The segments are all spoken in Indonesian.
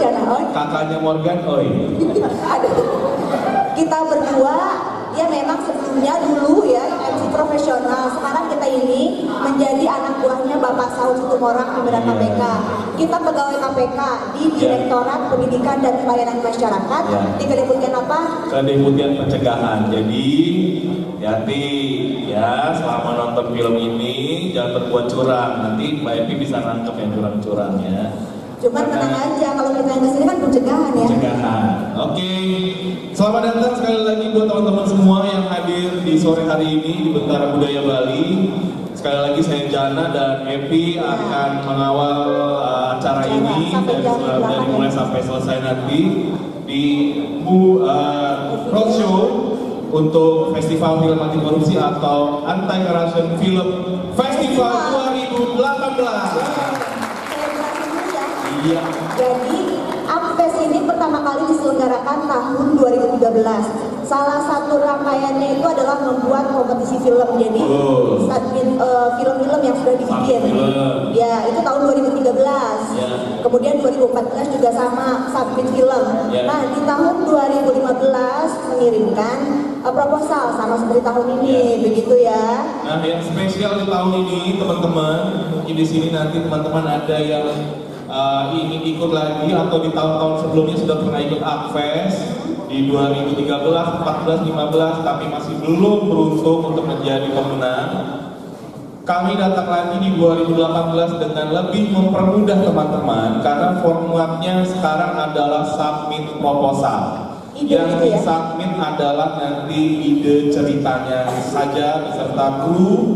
ya oi. kakaknya Morgan oi kita berdua ya memang sebelumnya dulu ya MC profesional sekarang kita ini menjadi anak buahnya Bapak Saud Situmorang pimpinan KPK iya. kita pegawai KPK di iya. Direktorat yeah. Pendidikan dan Pelayanan Masyarakat yeah. di Kedeputian apa? Kedeputian Pencegahan jadi hati ya selama nonton film ini jangan berbuat curang nanti Mbak Epi bisa nangkep yang curang-curangnya cuman tenang aja kalau kita yang kesini kan pencegahan ya pencegahan oke okay. selamat datang sekali lagi buat teman-teman semua yang hadir di sore hari ini di Bentara Budaya Bali sekali lagi saya Jana dan Epi iya. akan mengawal uh, acara Jana, ini dari, dari ya. mulai sampai selesai nanti di uh, roadshow untuk Festival Film Anti Korupsi atau Anti Corruption Film Festival Salah satu rangkaiannya itu adalah membuat kompetisi film. Jadi film-film uh, eh, film-film yang sudah dibikin. Ya, itu tahun 2013. Yeah. Kemudian 2014 juga sama submit film. Yeah. Nah, di tahun 2015 mengirimkan uh, proposal sama seperti tahun ini, yeah. begitu ya. Nah, yang spesial di tahun ini teman-teman, mungkin di sini nanti teman-teman ada yang uh, ingin ikut lagi atau di tahun-tahun sebelumnya sudah pernah ikut Akfest di 2013, 14, 15 tapi masih belum beruntung untuk menjadi pemenang. Kami datang lagi di 2018 dengan lebih mempermudah teman-teman karena formatnya sekarang adalah submit proposal. Ide, yang ide, gitu ya? submit adalah nanti ide ceritanya saja beserta kru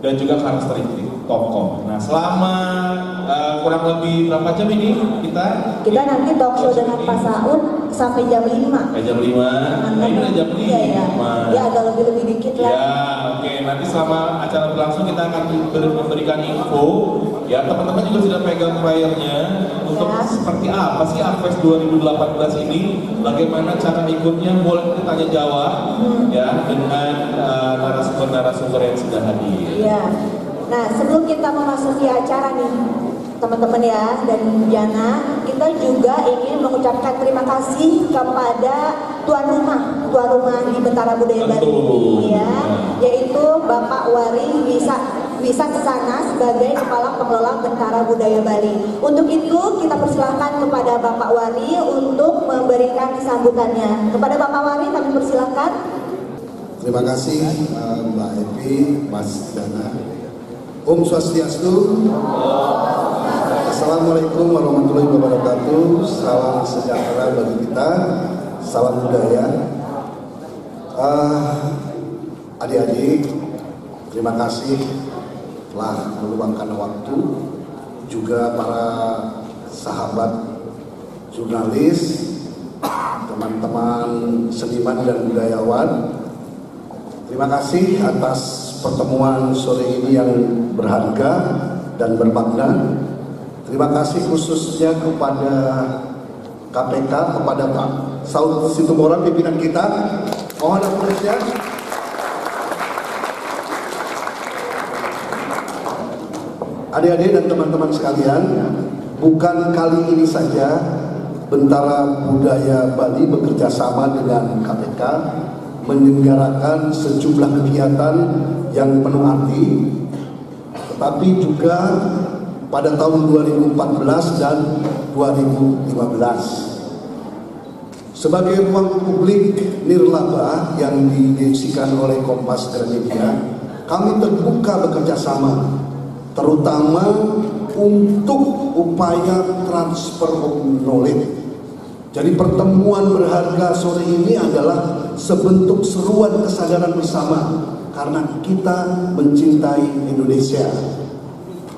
dan juga karakteristik tokoh. Nah selama uh, kurang lebih berapa jam ini kita? Kita nanti talk dengan Pak iya. Saud sampai jam 5 Sampai jam 5, nah, nah, ini jam 5 Iya, iya. ya agak lebih-lebih dikit lah Ya oke, okay. nanti selama acara berlangsung kita akan memberikan info Ya teman-teman juga sudah pegang flyernya Untuk ya. seperti apa sih Arfest 2018 ini Bagaimana cara ikutnya, boleh kita tanya jawab hmm. Ya, dengan eh, narasumber-narasumber uh, yang sudah hadir Iya Nah, sebelum kita memasuki acara nih, teman-teman ya dan Jana, kita juga ingin mengucapkan terima kasih kepada tuan rumah, tuan rumah di Bentara Budaya Bali, ini ya, yaitu Bapak Wari bisa bisa ke sana sebagai Kepala Pengelola Bentara Budaya Bali. Untuk itu kita persilahkan kepada Bapak Wari untuk memberikan sambutannya. Kepada Bapak Wari kami persilahkan. Terima kasih Mbak Epi, Mas Dana, Om Swastiastu. Assalamualaikum warahmatullahi wabarakatuh. Salam sejahtera bagi kita. Salam budaya. Uh, adik-adik, terima kasih telah meluangkan waktu. Juga para sahabat jurnalis, teman-teman seniman dan budayawan. Terima kasih atas pertemuan sore ini yang berharga dan bermakna. Terima kasih khususnya kepada KPK, kepada Pak Saud Situmorang pimpinan kita. Mohon apresiasi. Adik-adik dan teman-teman sekalian, bukan kali ini saja Bentara Budaya Bali bekerja sama dengan KPK menyelenggarakan sejumlah kegiatan yang penuh arti tetapi juga pada tahun 2014 dan 2015 sebagai ruang publik nirlaba yang dideksikan oleh Kompas Gramedia, kami terbuka bekerja sama, terutama untuk upaya transfer knowledge. Jadi pertemuan berharga sore ini adalah sebentuk seruan kesadaran bersama karena kita mencintai Indonesia.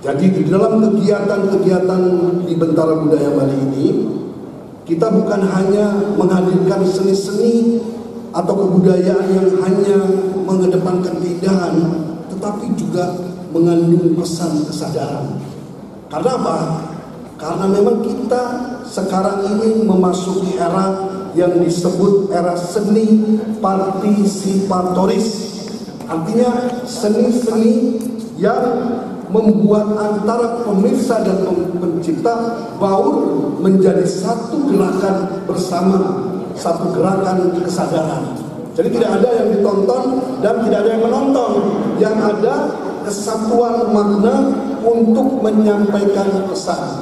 Jadi di dalam kegiatan-kegiatan di Bentara Budaya Bali ini, kita bukan hanya menghadirkan seni-seni atau kebudayaan yang hanya mengedepankan keindahan, tetapi juga mengandung pesan kesadaran. Karena apa? Karena memang kita sekarang ini memasuki era yang disebut era seni partisipatoris. Artinya seni-seni yang membuat antara pemirsa dan pencipta baur menjadi satu gerakan bersama, satu gerakan kesadaran. Jadi tidak ada yang ditonton dan tidak ada yang menonton. Yang ada kesatuan makna untuk menyampaikan pesan.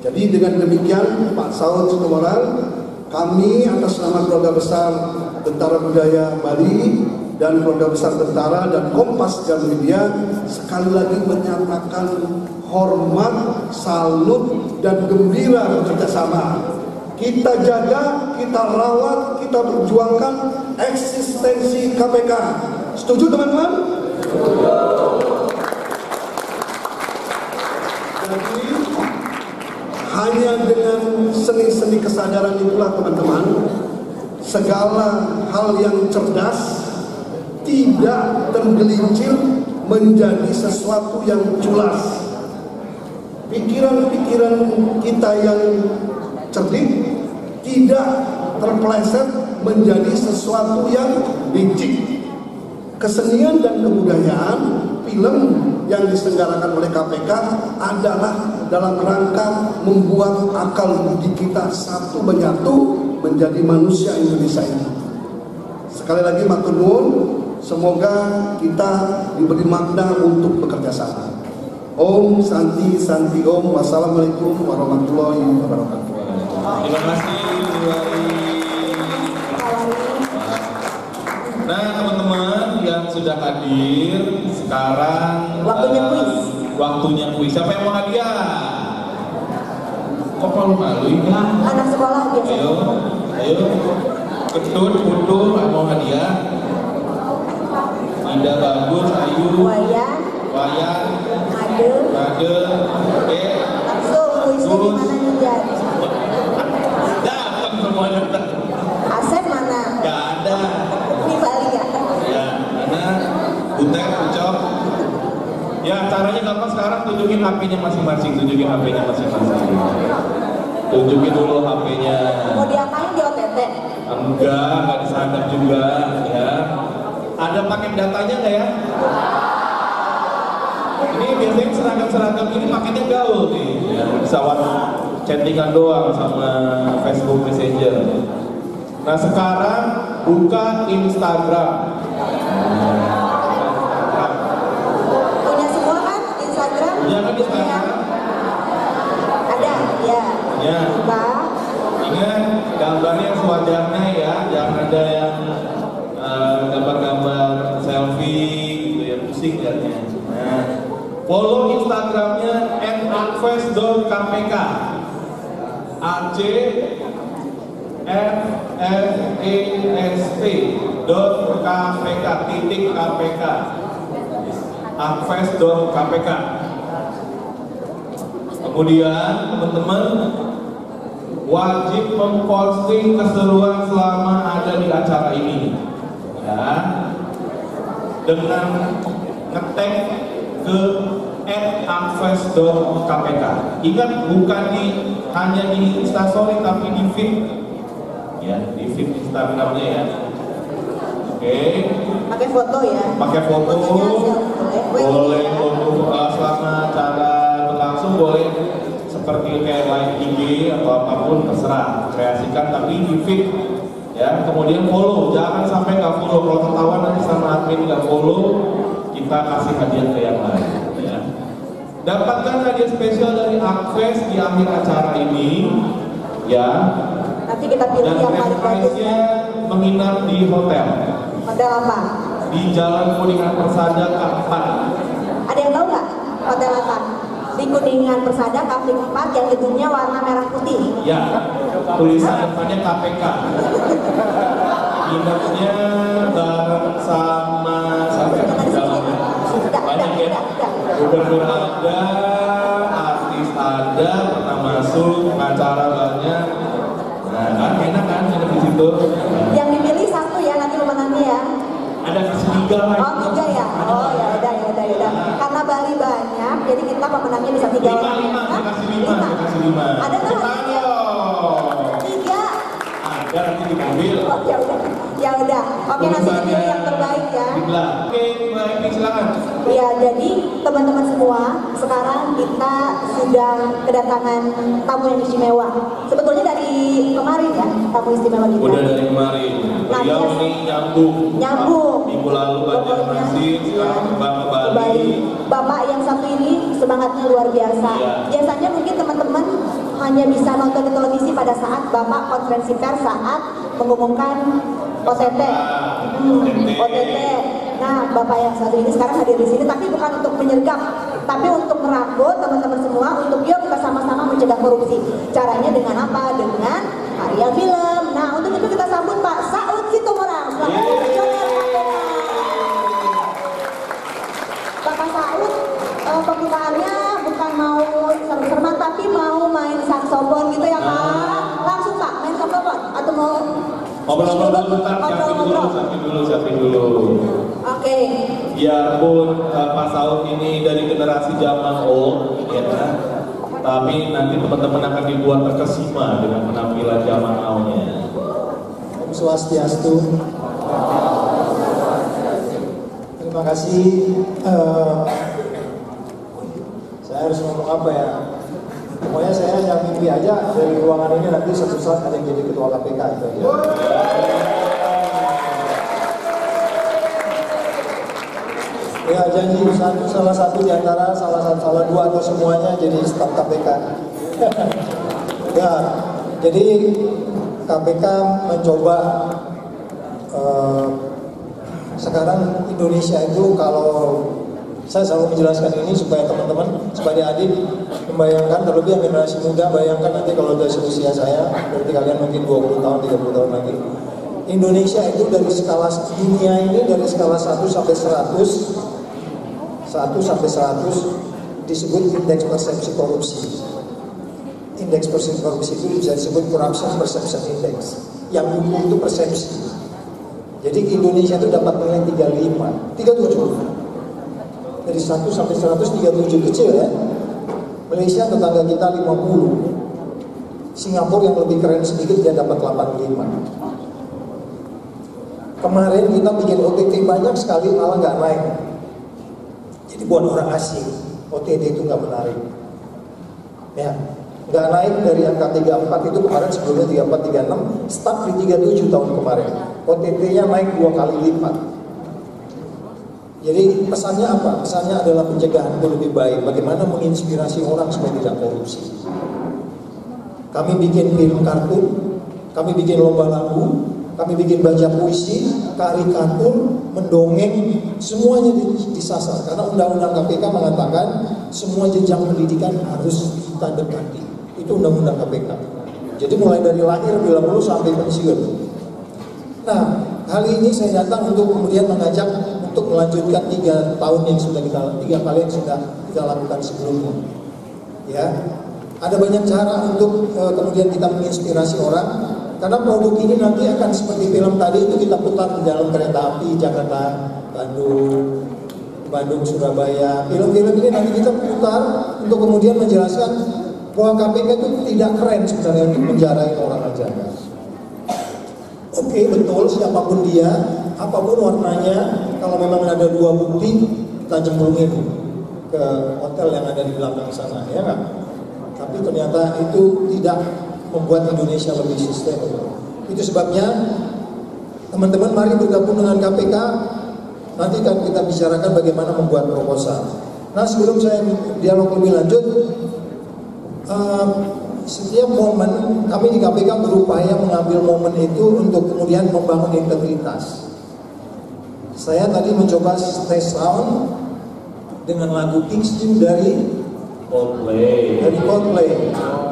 Jadi dengan demikian Pak Saud Situmorang kami atas nama keluarga besar Tentara Budaya Bali dan keluarga besar Tentara dan Kompas dan Media sekali lagi menyatakan hormat, salut, dan gembira kerjasama. Kita jaga, kita rawat, kita perjuangkan eksistensi KPK. Setuju teman-teman? Jadi hanya dengan seni-seni kesadaran itulah teman-teman Segala hal yang cerdas Tidak tergelincir menjadi sesuatu yang culas Pikiran-pikiran kita yang cerdik Tidak terpleset menjadi sesuatu yang licik Kesenian dan kebudayaan, film, yang diselenggarakan oleh KPK adalah dalam rangka membuat akal budi kita satu menyatu menjadi manusia Indonesia ini. Sekali lagi nuwun, semoga kita diberi makna untuk bekerja sama. Om Santi Santi Om, wassalamualaikum warahmatullahi wabarakatuh. Terima kasih. Nah teman-teman yang sudah hadir sekarang waktunya uh, kuis. Waktunya kuis. Siapa yang mau hadiah? Kok malu malu ya? ini? Anak sekolah gitu? Ayo, ayo. Ketut, mundur, mau hadiah. Anda bagus, Ayu. Wayan. Wayan. Ade, Ade. Oke. Okay. Langsung kuisnya Ya caranya gampang sekarang tunjukin HP-nya masing-masing, tunjukin HP-nya masing-masing. Tunjukin dulu HP-nya. Mau diapain di OTT? Enggak, nggak disadap juga ya. Ada pakai datanya nggak ya? Ini biasanya seragam-seragam ini paketnya gaul nih. Ya, pesawat chattingan doang sama Facebook Messenger. Nah sekarang buka Instagram ya. Ingat gambarnya sewajarnya ya, jangan ada yang eh, gambar-gambar uh, selfie gitu ya, pusing liatnya. Nah, follow Instagramnya @advest.kpk. A C F F E S T dot KPK titik KPK advest.kpk Kemudian teman-teman wajib memposting keseruan selama ada di acara ini ya dengan ngetek ke @akses.kpk ingat bukan di hanya di instastory tapi di feed ya di feed instagramnya ya oke pakai foto ya pakai foto boleh foto eh, selama acara berlangsung boleh seperti kayak live IG atau apapun terserah kreasikan tapi di feed ya kemudian follow jangan sampai nggak follow kalau ketahuan nanti sama admin nggak follow kita kasih hadiah ke yang lain ya. dapatkan hadiah spesial dari Akves di akhir acara ini ya nanti kita pilih dan yang paling bagus ya. menginap di hotel hotel apa di Jalan Kuningan Persada Kapan Kuningan Persada Kafling 4 yang gedungnya warna merah putih. Ya, tulisan depannya KPK. Ingatnya bareng sama sampai ya? ya. banyak ya. Gubernur ada, artis ada, pernah masuk, acara banyak. Nah, kan enak kan ada di situ. Yang dipilih satu ya nanti pemenangnya ya. Ada tiga lagi. Oh tiga ya. Oh ya udah ya beda. Karena Bali banyak, jadi kita pemenangnya bisa tiga orang. Lima, lima, lima, lima. lima. Ada nggak Tiga. Ada nanti diambil. Oh ya udah, ya udah. Oke nanti pilih yang terbaik ya. Oke, mulai, silakan. Ya jadi teman-teman semua sekarang kita sudah kedatangan tamu yang istimewa. Sebetulnya dari dari kemarin ya, tamu istimewa kita. Udah dari kemarin. Nah, Beliau ini nyambung. Nyambung. Minggu lalu Banjar iya. Masih, sekarang kembang ke Bali. Bapak yang satu ini semangatnya luar biasa. Ya. Biasanya mungkin teman-teman hanya bisa nonton di televisi pada saat Bapak konferensi pers saat mengumumkan OTT. Ah, hmm, OTT. Nah, Bapak yang satu ini sekarang hadir di sini, tapi bukan untuk menyergap, tapi untuk merangkul teman-teman semua, untuk yuk kita sama-sama mencegah korupsi. Caranya dengan apa? Dengan karya film. Nah, untuk itu kita sambut Pak Saud Sitomorang. Selamat Bapak Saud, eh, pembukaannya bukan mau serem-sereman tapi mau main saksofon gitu ya Pak. Ah. Langsung Pak, main saksofon atau mau Ngobrol-ngobrol bentar, siapin dulu, siapin dulu, siapin dulu. Oke. Okay. Ya Biarpun uh, Pak Saud ini dari generasi zaman old, ya kan? tapi nanti teman-teman akan dibuat terkesima dengan penampilan zaman awalnya. Om Swastiastu. Terima kasih. Uh, saya harus ngomong apa ya? Pokoknya saya yang mimpi aja dari ruangan ini nanti suatu saat ada yang jadi ketua KPK itu. Ya. janji satu salah satu di antara salah satu salah dua atau semuanya jadi staf KPK. ya, jadi KPK mencoba eh, sekarang Indonesia itu kalau saya selalu menjelaskan ini supaya teman-teman sebagai adik membayangkan terlebih yang generasi muda bayangkan nanti kalau dari usia saya berarti kalian mungkin 20 tahun 30 tahun lagi Indonesia itu dari skala dunia ini dari skala 1 sampai 100 1 sampai 100 disebut indeks persepsi korupsi. Indeks persepsi korupsi itu bisa disebut Corruption Perception Index. Yang buku itu persepsi. Jadi Indonesia itu dapat nilai 35, 37. Dari 1 sampai 100, 37 kecil ya. Malaysia tetangga kita 50. Singapura yang lebih keren sedikit dia dapat 85. Kemarin kita bikin OTT banyak sekali malah nggak naik. Jadi buat orang asing, OTD itu nggak menarik. Ya, nggak naik dari angka 34 itu kemarin sebelumnya 34 36 stuck di 37 tahun kemarin OTT-nya naik dua kali lipat jadi pesannya apa? Pesannya adalah pencegahan itu lebih baik. Bagaimana menginspirasi orang supaya tidak korupsi. Kami bikin film kartun, kami bikin lomba lagu, kami bikin baca puisi, karikatur, mendongeng, semuanya disasar. Karena undang-undang KPK mengatakan semua jenjang pendidikan harus kita dekati. Itu undang-undang KPK. Jadi mulai dari lahir bila perlu sampai pensiun. Nah, kali ini saya datang untuk kemudian mengajak untuk melanjutkan tiga tahun yang sudah kita tiga kali yang sudah kita lakukan sebelumnya. Ya, ada banyak cara untuk uh, kemudian kita menginspirasi orang karena produk ini nanti akan seperti film tadi itu kita putar di dalam kereta api Jakarta, Bandung, Bandung, Surabaya. Film-film ini nanti kita putar untuk kemudian menjelaskan bahwa KPK itu tidak keren sebenarnya untuk itu orang aja. Oke okay, betul siapapun dia, apapun warnanya, kalau memang ada dua bukti, kita cemplungin ke hotel yang ada di belakang sana, ya kan? Tapi ternyata itu tidak membuat Indonesia lebih sustainable. Itu sebabnya teman-teman mari bergabung dengan KPK. Nanti akan kita bicarakan bagaimana membuat proposal. Nah sebelum saya dialog lebih lanjut, uh, setiap momen kami di KPK berupaya mengambil momen itu untuk kemudian membangun integritas. Saya tadi mencoba stay sound dengan lagu King's Jim dari Coldplay. Dari Coldplay.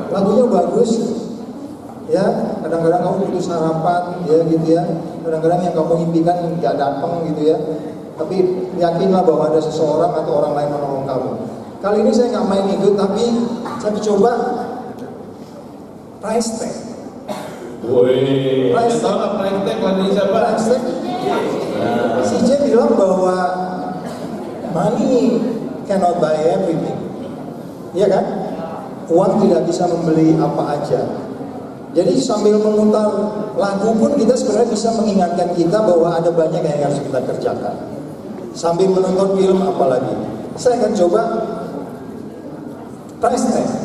Lagunya bagus, ya kadang-kadang kamu putus harapan ya gitu ya kadang-kadang yang kamu impikan nggak datang gitu ya tapi yakinlah bahwa ada seseorang atau orang lain menolong kamu kali ini saya nggak main itu tapi saya coba price tag Woi, price tag price tag lagi siapa? Price tag. Si J bilang bahwa money cannot buy everything, iya kan? Uang tidak bisa membeli apa aja, jadi sambil memutar lagu pun kita sebenarnya bisa mengingatkan kita bahwa ada banyak yang harus kita kerjakan. Sambil menonton film apalagi. Saya akan coba price test.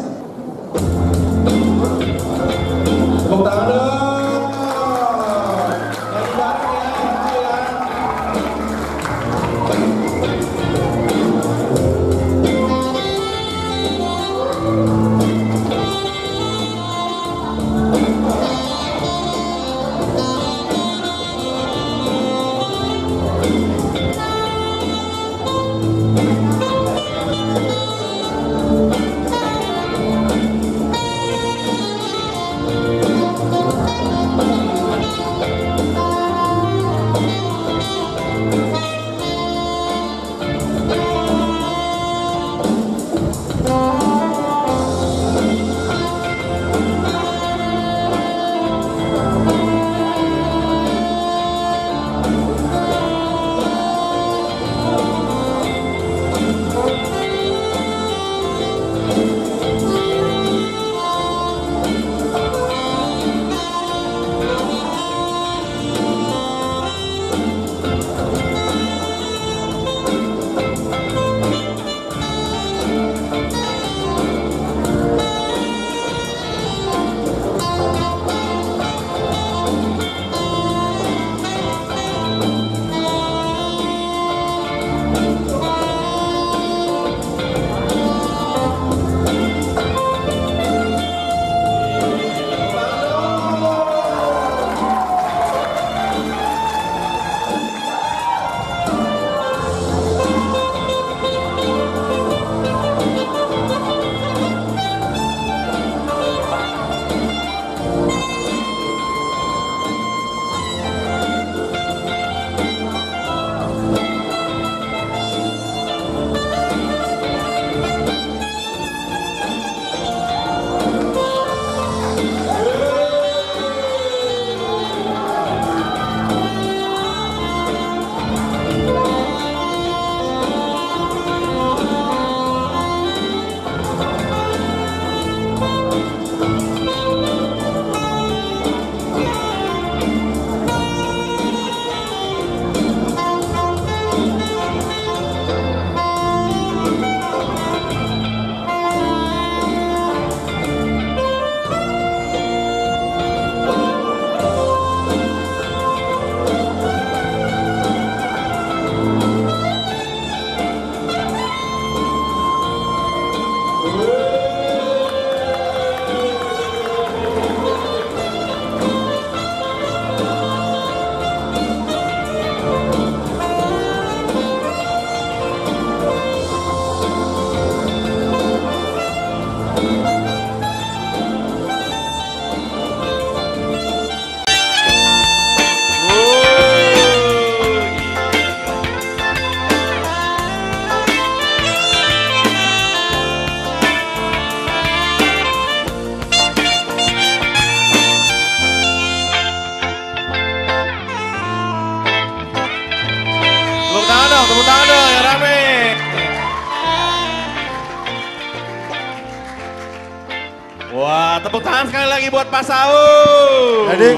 Pak Saud. Jadi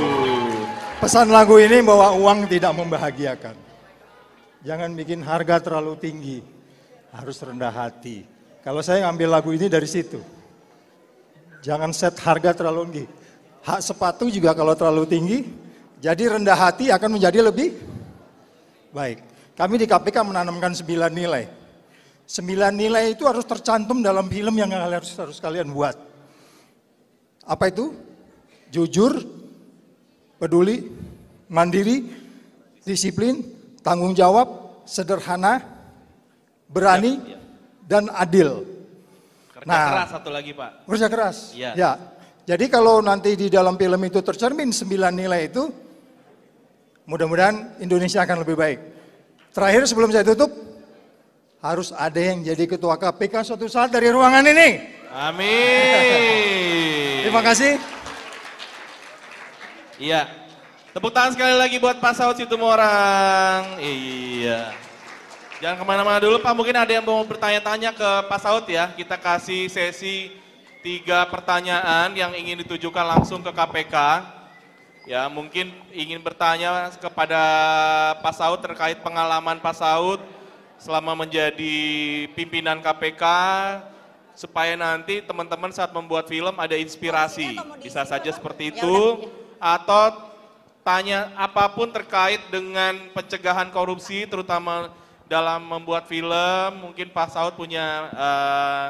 pesan lagu ini bahwa uang tidak membahagiakan. Jangan bikin harga terlalu tinggi. Harus rendah hati. Kalau saya ngambil lagu ini dari situ. Jangan set harga terlalu tinggi. Hak sepatu juga kalau terlalu tinggi, jadi rendah hati akan menjadi lebih baik. Kami di KPK menanamkan sembilan nilai. Sembilan nilai itu harus tercantum dalam film yang harus, harus kalian buat. Apa itu? jujur, peduli, mandiri, disiplin, tanggung jawab, sederhana, berani, ya, ya. dan adil. Kerja nah, keras satu lagi Pak. Kerja keras. Ya. ya. Jadi kalau nanti di dalam film itu tercermin sembilan nilai itu, mudah-mudahan Indonesia akan lebih baik. Terakhir sebelum saya tutup, harus ada yang jadi ketua KPK suatu saat dari ruangan ini. Amin. Terima kasih. Iya. Tepuk tangan sekali lagi buat Pak Saud Situmorang. Iya. Jangan kemana-mana dulu Pak, mungkin ada yang mau bertanya-tanya ke Pak Saud ya. Kita kasih sesi tiga pertanyaan yang ingin ditujukan langsung ke KPK. Ya, mungkin ingin bertanya kepada Pak Saud terkait pengalaman Pak Saud selama menjadi pimpinan KPK supaya nanti teman-teman saat membuat film ada inspirasi. Bisa saja seperti ya itu. Ya atau tanya apapun terkait dengan pencegahan korupsi, terutama dalam membuat film, mungkin Pak Saud punya eh,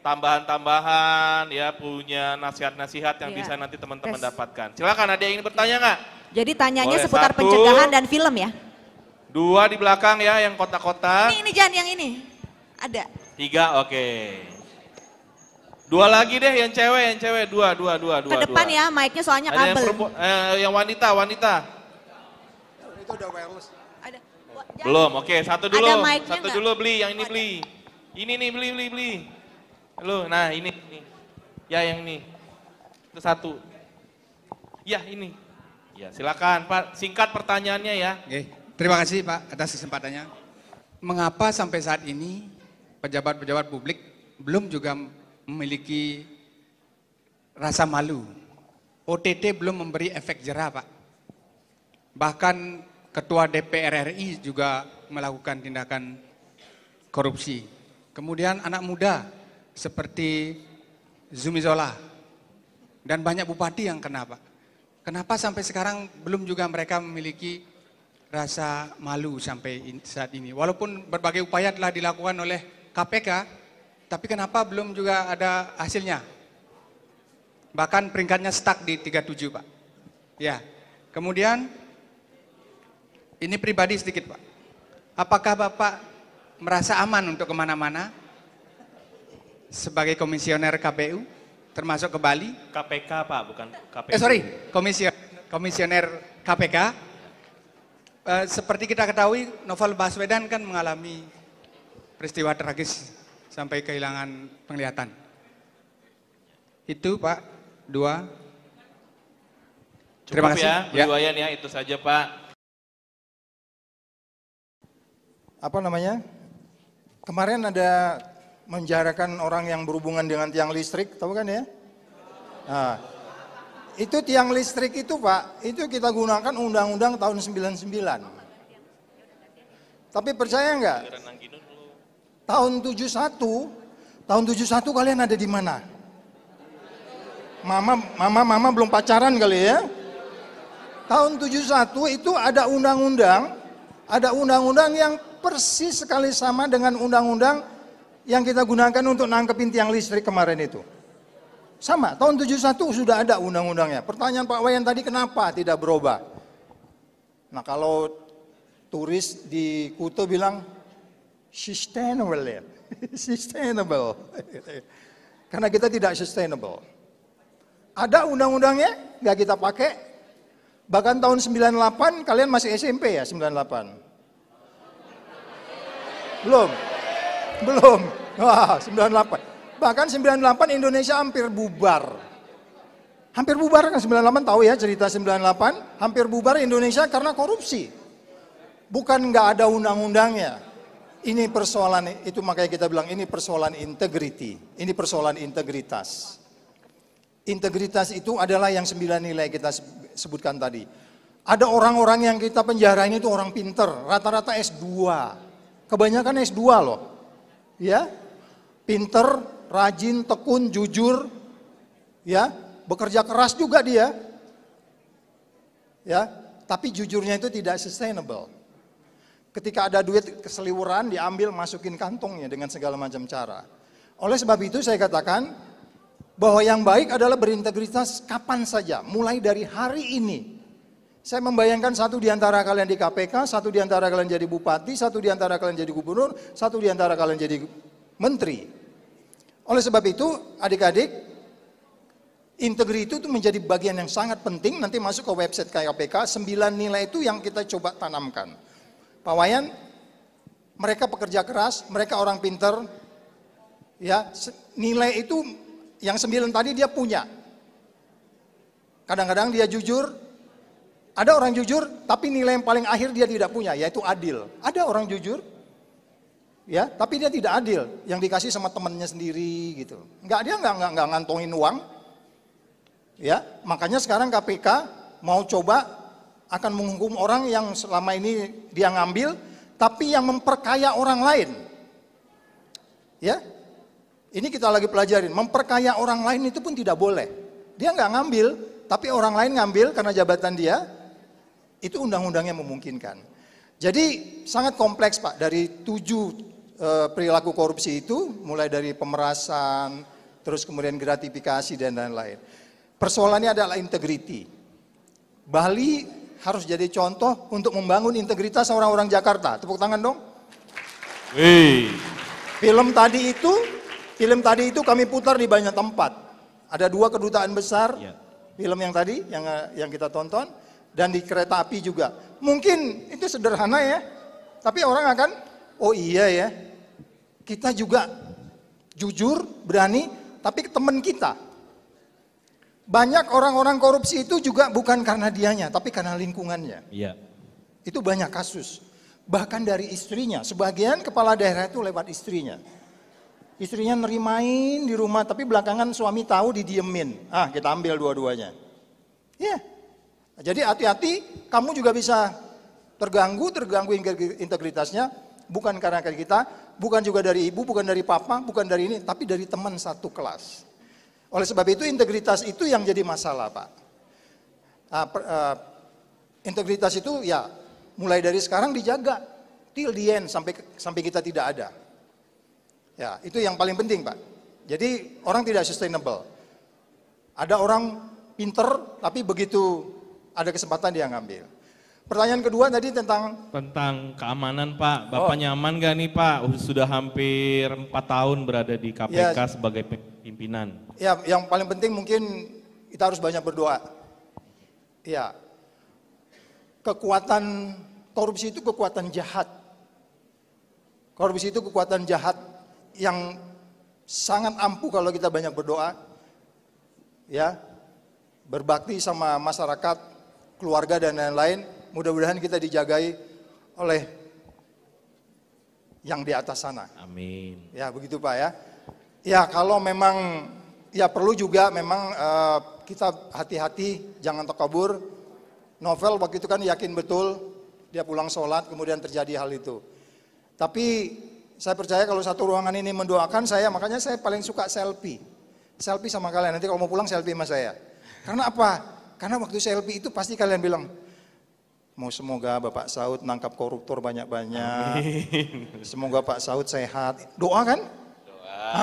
tambahan-tambahan, uh, ya punya nasihat-nasihat yang ya. bisa nanti teman-teman dapatkan. Silakan ada yang ingin bertanya nggak? Jadi tanyanya Boleh seputar satu, pencegahan dan film ya? Dua di belakang ya, yang kota-kota. Ini, ini Jan, yang ini. Ada. Tiga, oke. Okay. Dua lagi deh yang cewek, yang cewek. Dua, dua, dua, dua. Kedepan dua. ya, mic-nya soalnya kabel. yang, eh, yang wanita, wanita. Itu udah wireless. Ada. Belum, oke. Okay. Satu dulu. Ada Satu enggak? dulu beli, yang ini beli. Ini nih beli, beli, beli. Lu, nah ini. ini. Ya yang ini. Itu satu. Ya ini. Ya silakan Pak, singkat pertanyaannya ya. Oke. Terima kasih Pak atas kesempatannya. Mengapa sampai saat ini pejabat-pejabat publik belum juga memiliki rasa malu. OTT belum memberi efek jerah, Pak. Bahkan Ketua DPR RI juga melakukan tindakan korupsi. Kemudian anak muda seperti Zumi Zola dan banyak bupati yang kena, Pak. Kenapa sampai sekarang belum juga mereka memiliki rasa malu sampai saat ini? Walaupun berbagai upaya telah dilakukan oleh KPK, tapi kenapa belum juga ada hasilnya? Bahkan peringkatnya stuck di 37, Pak. Ya. Kemudian ini pribadi sedikit, Pak. Apakah Bapak merasa aman untuk kemana-mana sebagai komisioner KPU, termasuk ke Bali? KPK, Pak, bukan KPU. Eh, sorry, komisioner, komisioner KPK. Eh, seperti kita ketahui, Novel Baswedan kan mengalami peristiwa tragis sampai kehilangan penglihatan. Itu Pak, dua. Cukup Terima kasih. ya, ya. berduayan ya. ya, itu saja Pak. Apa namanya? Kemarin ada menjarakan orang yang berhubungan dengan tiang listrik, tahu kan ya? Nah, itu tiang listrik itu Pak, itu kita gunakan undang-undang tahun 99. Tapi percaya nggak? Tahun 71, tahun 71 kalian ada di mana? Mama, mama, mama belum pacaran kali ya? Tahun 71 itu ada undang-undang, ada undang-undang yang persis sekali sama dengan undang-undang yang kita gunakan untuk nangkepin tiang listrik kemarin itu. Sama, tahun 71 sudah ada undang-undangnya. Pertanyaan Pak Wayan tadi kenapa tidak berubah? Nah kalau turis di Kuto bilang, sustainable ya. sustainable. Karena kita tidak sustainable. Ada undang-undangnya, nggak kita pakai. Bahkan tahun 98, kalian masih SMP ya, 98? Belum? Belum. Wah, 98. Bahkan 98 Indonesia hampir bubar. Hampir bubar kan 98 tahu ya cerita 98, hampir bubar Indonesia karena korupsi. Bukan nggak ada undang-undangnya, ini persoalan, itu makanya kita bilang ini persoalan integriti, ini persoalan integritas. Integritas itu adalah yang sembilan nilai kita sebutkan tadi. Ada orang-orang yang kita penjara ini itu orang pinter, rata-rata S2. Kebanyakan S2 loh. Ya, pinter, rajin, tekun, jujur, ya, bekerja keras juga dia. Ya, tapi jujurnya itu tidak sustainable ketika ada duit keseliwuran diambil masukin kantongnya dengan segala macam cara. Oleh sebab itu saya katakan bahwa yang baik adalah berintegritas kapan saja, mulai dari hari ini. Saya membayangkan satu di antara kalian di KPK, satu di antara kalian jadi bupati, satu di antara kalian jadi gubernur, satu di antara kalian jadi menteri. Oleh sebab itu, adik-adik, integritas itu menjadi bagian yang sangat penting nanti masuk ke website KPK, Sembilan nilai itu yang kita coba tanamkan. Pak Wayan, mereka pekerja keras, mereka orang pinter, ya nilai itu yang sembilan tadi dia punya. Kadang-kadang dia jujur, ada orang jujur, tapi nilai yang paling akhir dia tidak punya, yaitu adil. Ada orang jujur, ya, tapi dia tidak adil, yang dikasih sama temannya sendiri gitu. Enggak dia nggak enggak, ngantongin uang, ya. Makanya sekarang KPK mau coba akan menghukum orang yang selama ini dia ngambil, tapi yang memperkaya orang lain. Ya, ini kita lagi pelajarin. Memperkaya orang lain itu pun tidak boleh. Dia nggak ngambil, tapi orang lain ngambil karena jabatan dia. Itu undang-undangnya memungkinkan. Jadi sangat kompleks Pak, dari tujuh e, perilaku korupsi itu, mulai dari pemerasan, terus kemudian gratifikasi dan lain-lain. Persoalannya adalah integriti. Bali harus jadi contoh untuk membangun integritas orang-orang Jakarta. Tepuk tangan dong. Hey. Film tadi itu, film tadi itu kami putar di banyak tempat. Ada dua kedutaan besar. Yeah. Film yang tadi yang yang kita tonton dan di kereta api juga. Mungkin itu sederhana ya, tapi orang akan oh iya ya. Kita juga jujur, berani, tapi teman kita banyak orang-orang korupsi itu juga bukan karena dianya, tapi karena lingkungannya. Iya. Itu banyak kasus. Bahkan dari istrinya, sebagian kepala daerah itu lewat istrinya. Istrinya nerimain di rumah, tapi belakangan suami tahu didiemin. Ah, kita ambil dua-duanya. Iya. Yeah. Jadi hati-hati, kamu juga bisa terganggu, terganggu integritasnya. Bukan karena kita, bukan juga dari ibu, bukan dari papa, bukan dari ini, tapi dari teman satu kelas. Oleh sebab itu integritas itu yang jadi masalah Pak. Nah, per, uh, integritas itu ya mulai dari sekarang dijaga till the end sampai sampai kita tidak ada. Ya, itu yang paling penting, Pak. Jadi orang tidak sustainable. Ada orang pinter tapi begitu ada kesempatan dia ngambil. Pertanyaan kedua tadi tentang tentang keamanan Pak. Oh. Bapak oh. nyaman gak nih Pak? Sudah hampir empat tahun berada di KPK ya. sebagai pimpinan. Ya, yang paling penting mungkin kita harus banyak berdoa. Ya, kekuatan korupsi itu kekuatan jahat. Korupsi itu kekuatan jahat yang sangat ampuh kalau kita banyak berdoa. Ya, berbakti sama masyarakat, keluarga dan lain-lain Mudah-mudahan kita dijagai oleh yang di atas sana. Amin. Ya begitu Pak ya. Ya kalau memang ya perlu juga memang uh, kita hati-hati jangan terkabur. Novel waktu itu kan yakin betul dia pulang sholat kemudian terjadi hal itu. Tapi saya percaya kalau satu ruangan ini mendoakan saya makanya saya paling suka selfie. Selfie sama kalian nanti kalau mau pulang selfie sama saya. Karena apa? Karena waktu selfie itu pasti kalian bilang Mau semoga Bapak Saud nangkap koruptor banyak-banyak. Semoga Pak Saud sehat. Doa kan? Doa.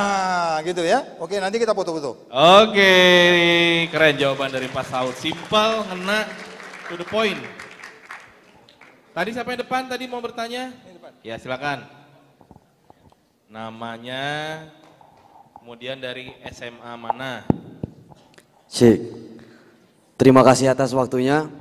Ah, gitu ya. Oke, nanti kita foto-foto. Oke, keren jawaban dari Pak Saud. Simpel, ngena, to the point. Tadi siapa yang depan tadi mau bertanya? Ya, silakan. Namanya kemudian dari SMA mana? Cik. Terima kasih atas waktunya.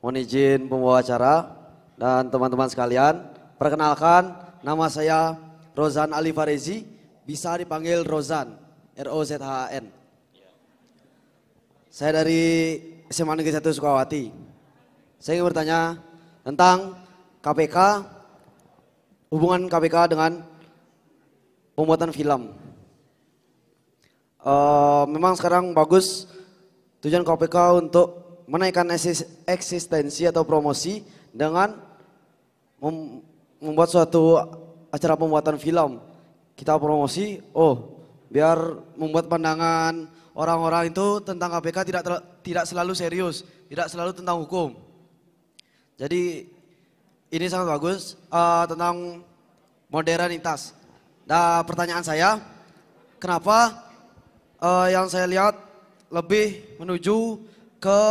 Mohon izin pembawa acara dan teman-teman sekalian, perkenalkan nama saya Rozan Ali Farezi, bisa dipanggil Rozan, R O Z H N. Saya dari SMA Negeri 1 Sukawati. Saya ingin bertanya tentang KPK, hubungan KPK dengan pembuatan film. Uh, memang sekarang bagus tujuan KPK untuk menaikkan eksistensi atau promosi dengan mem membuat suatu acara pembuatan film. Kita promosi, oh, biar membuat pandangan orang-orang itu tentang KPK tidak tidak selalu serius, tidak selalu tentang hukum. Jadi ini sangat bagus uh, tentang modernitas. Nah, pertanyaan saya, kenapa uh, yang saya lihat lebih menuju ke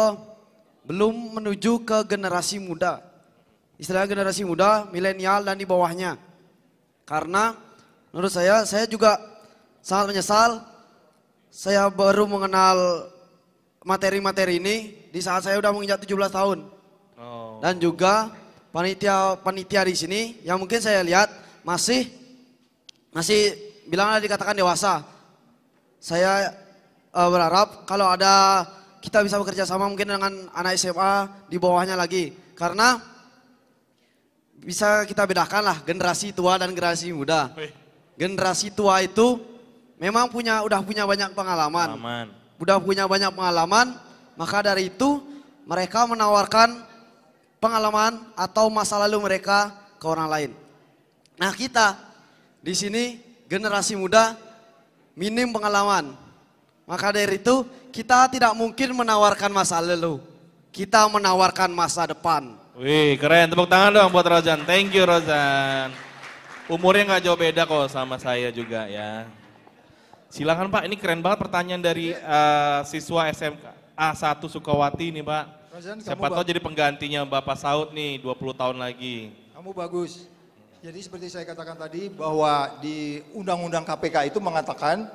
belum menuju ke generasi muda. Istilah generasi muda, milenial dan di bawahnya. Karena menurut saya, saya juga sangat menyesal saya baru mengenal materi-materi ini di saat saya sudah menginjak 17 tahun. Oh. Dan juga panitia-panitia di sini yang mungkin saya lihat masih masih bilanglah dikatakan dewasa. Saya uh, berharap kalau ada kita bisa bekerja sama mungkin dengan anak SMA di bawahnya lagi. Karena bisa kita bedakan lah generasi tua dan generasi muda. Generasi tua itu memang punya udah punya banyak pengalaman. pengalaman. Udah punya banyak pengalaman, maka dari itu mereka menawarkan pengalaman atau masa lalu mereka ke orang lain. Nah, kita di sini generasi muda minim pengalaman. Maka dari itu kita tidak mungkin menawarkan masa lalu. Kita menawarkan masa depan. Wih, keren. Tepuk tangan dong buat Rozan. Thank you, Rozan. Umurnya nggak jauh beda kok sama saya juga ya. Silakan Pak, ini keren banget pertanyaan dari uh, siswa SMK A1 Sukawati nih Pak. Rozan, Siapa tahu jadi penggantinya Bapak Saud nih 20 tahun lagi. Kamu bagus. Jadi seperti saya katakan tadi bahwa di Undang-Undang KPK itu mengatakan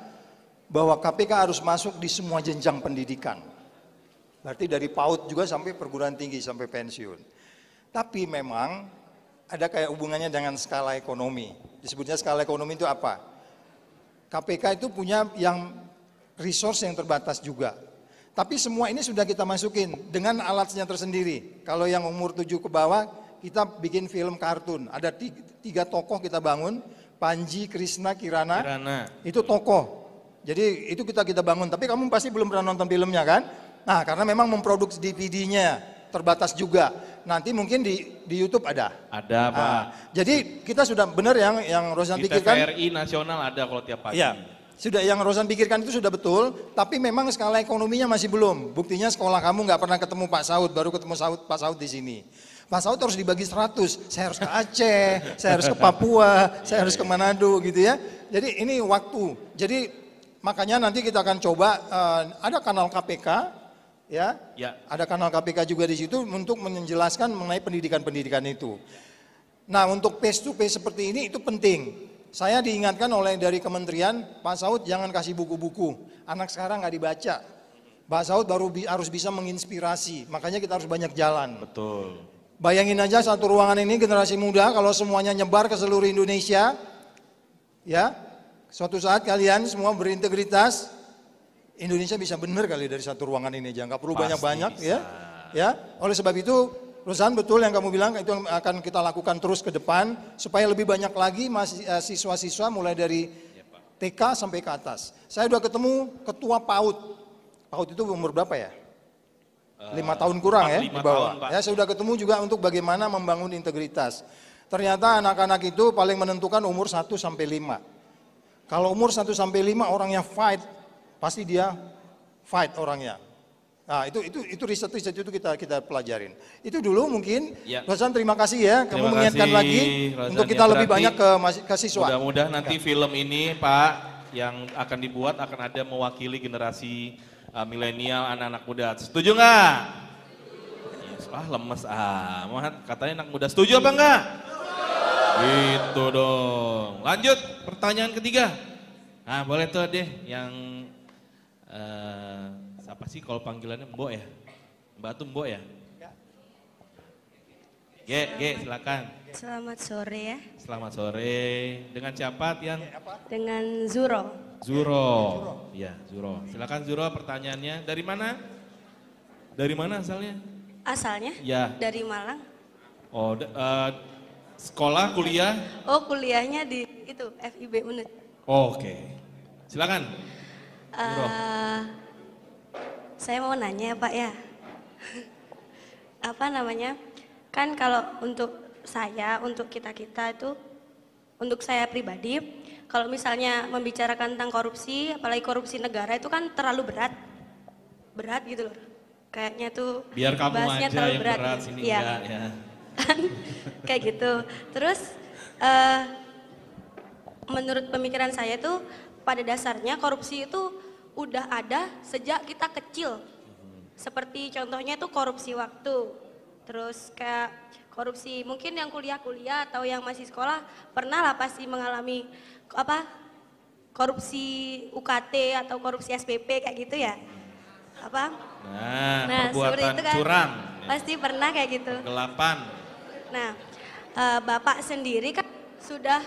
bahwa KPK harus masuk di semua jenjang pendidikan. Berarti dari PAUD juga sampai perguruan tinggi, sampai pensiun. Tapi memang ada kayak hubungannya dengan skala ekonomi. Disebutnya skala ekonomi itu apa? KPK itu punya yang resource yang terbatas juga. Tapi semua ini sudah kita masukin dengan alatnya tersendiri. Kalau yang umur 7 ke bawah, kita bikin film kartun. Ada tiga, tokoh kita bangun, Panji, Krishna, Kirana. Kirana. Itu tokoh jadi itu kita kita bangun. Tapi kamu pasti belum pernah nonton filmnya kan? Nah karena memang memproduksi DVD-nya terbatas juga. Nanti mungkin di di YouTube ada. Ada nah, pak. jadi kita sudah benar yang yang Rosan di pikirkan. TVRI nasional ada kalau tiap pagi. Ya, sudah yang Rosan pikirkan itu sudah betul, tapi memang skala ekonominya masih belum. Buktinya sekolah kamu nggak pernah ketemu Pak Saud, baru ketemu Saud, Pak Saud di sini. Pak Saud harus dibagi 100, saya harus ke Aceh, saya harus ke Papua, saya harus ke Manado gitu ya. Jadi ini waktu. Jadi Makanya nanti kita akan coba uh, ada kanal KPK ya. ya. Ada kanal KPK juga di situ untuk menjelaskan mengenai pendidikan-pendidikan itu. Nah, untuk face to face seperti ini itu penting. Saya diingatkan oleh dari kementerian, Pak Saud jangan kasih buku-buku. Anak sekarang nggak dibaca. Pak Saud baru bi harus bisa menginspirasi. Makanya kita harus banyak jalan. Betul. Bayangin aja satu ruangan ini generasi muda kalau semuanya nyebar ke seluruh Indonesia, ya Suatu saat kalian semua berintegritas, Indonesia bisa benar kali dari satu ruangan ini aja. perlu banyak-banyak ya. Ya, oleh sebab itu Rosan betul yang kamu bilang itu akan kita lakukan terus ke depan supaya lebih banyak lagi eh, siswa-siswa mulai dari TK sampai ke atas. Saya sudah ketemu ketua PAUD. PAUD itu umur berapa ya? Eh, lima tahun kurang ya di bawah. Tahun, ya saya sudah ketemu juga untuk bagaimana membangun integritas. Ternyata anak-anak itu paling menentukan umur 1 sampai 5. Kalau umur 1 sampai 5 orangnya fight, pasti dia fight orangnya. Nah, itu itu itu riset riset itu kita kita pelajarin. Itu dulu mungkin. Ya. Rosan terima kasih ya terima kamu kasih, mengingatkan lagi Rosan, untuk kita ya, lebih banyak ke mahasiswa. Mudah-mudahan nanti film ini Pak yang akan dibuat akan ada mewakili generasi uh, milenial anak-anak muda. Setuju nggak? Ah, lemes Ah lemes Katanya anak muda. Setuju apa enggak? Gitu dong. Lanjut pertanyaan ketiga. Nah boleh tuh deh yang uh, siapa sih kalau panggilannya Mbok ya? Mbak tuh Mbok ya? G, G, silakan. Selamat sore ya. Selamat sore. Dengan siapa, yang eh, Dengan Zuro. Zuro. Iya, Zuro. Silakan Zuro pertanyaannya. Dari mana? Dari mana asalnya? Asalnya? Ya. Dari Malang. Oh, uh, Sekolah, kuliah? Oh, kuliahnya di itu FIB Unut. Oh, Oke. Okay. Silakan. Uh, saya mau nanya Pak ya. Apa namanya? Kan kalau untuk saya, untuk kita-kita itu untuk saya pribadi, kalau misalnya membicarakan tentang korupsi, apalagi korupsi negara itu kan terlalu berat. Berat gitu loh. Kayaknya tuh Biar kamu aja terlalu yang berat. berat sini gitu. ya. Enggak, ya kan kayak gitu terus uh, menurut pemikiran saya itu pada dasarnya korupsi itu udah ada sejak kita kecil seperti contohnya itu korupsi waktu terus kayak korupsi mungkin yang kuliah-kuliah atau yang masih sekolah pernah lah pasti mengalami apa korupsi UKT atau korupsi SPP kayak gitu ya apa nah, nah perbuatan itu kan, curang pasti pernah kayak gitu gelapan Nah, uh, Bapak sendiri kan sudah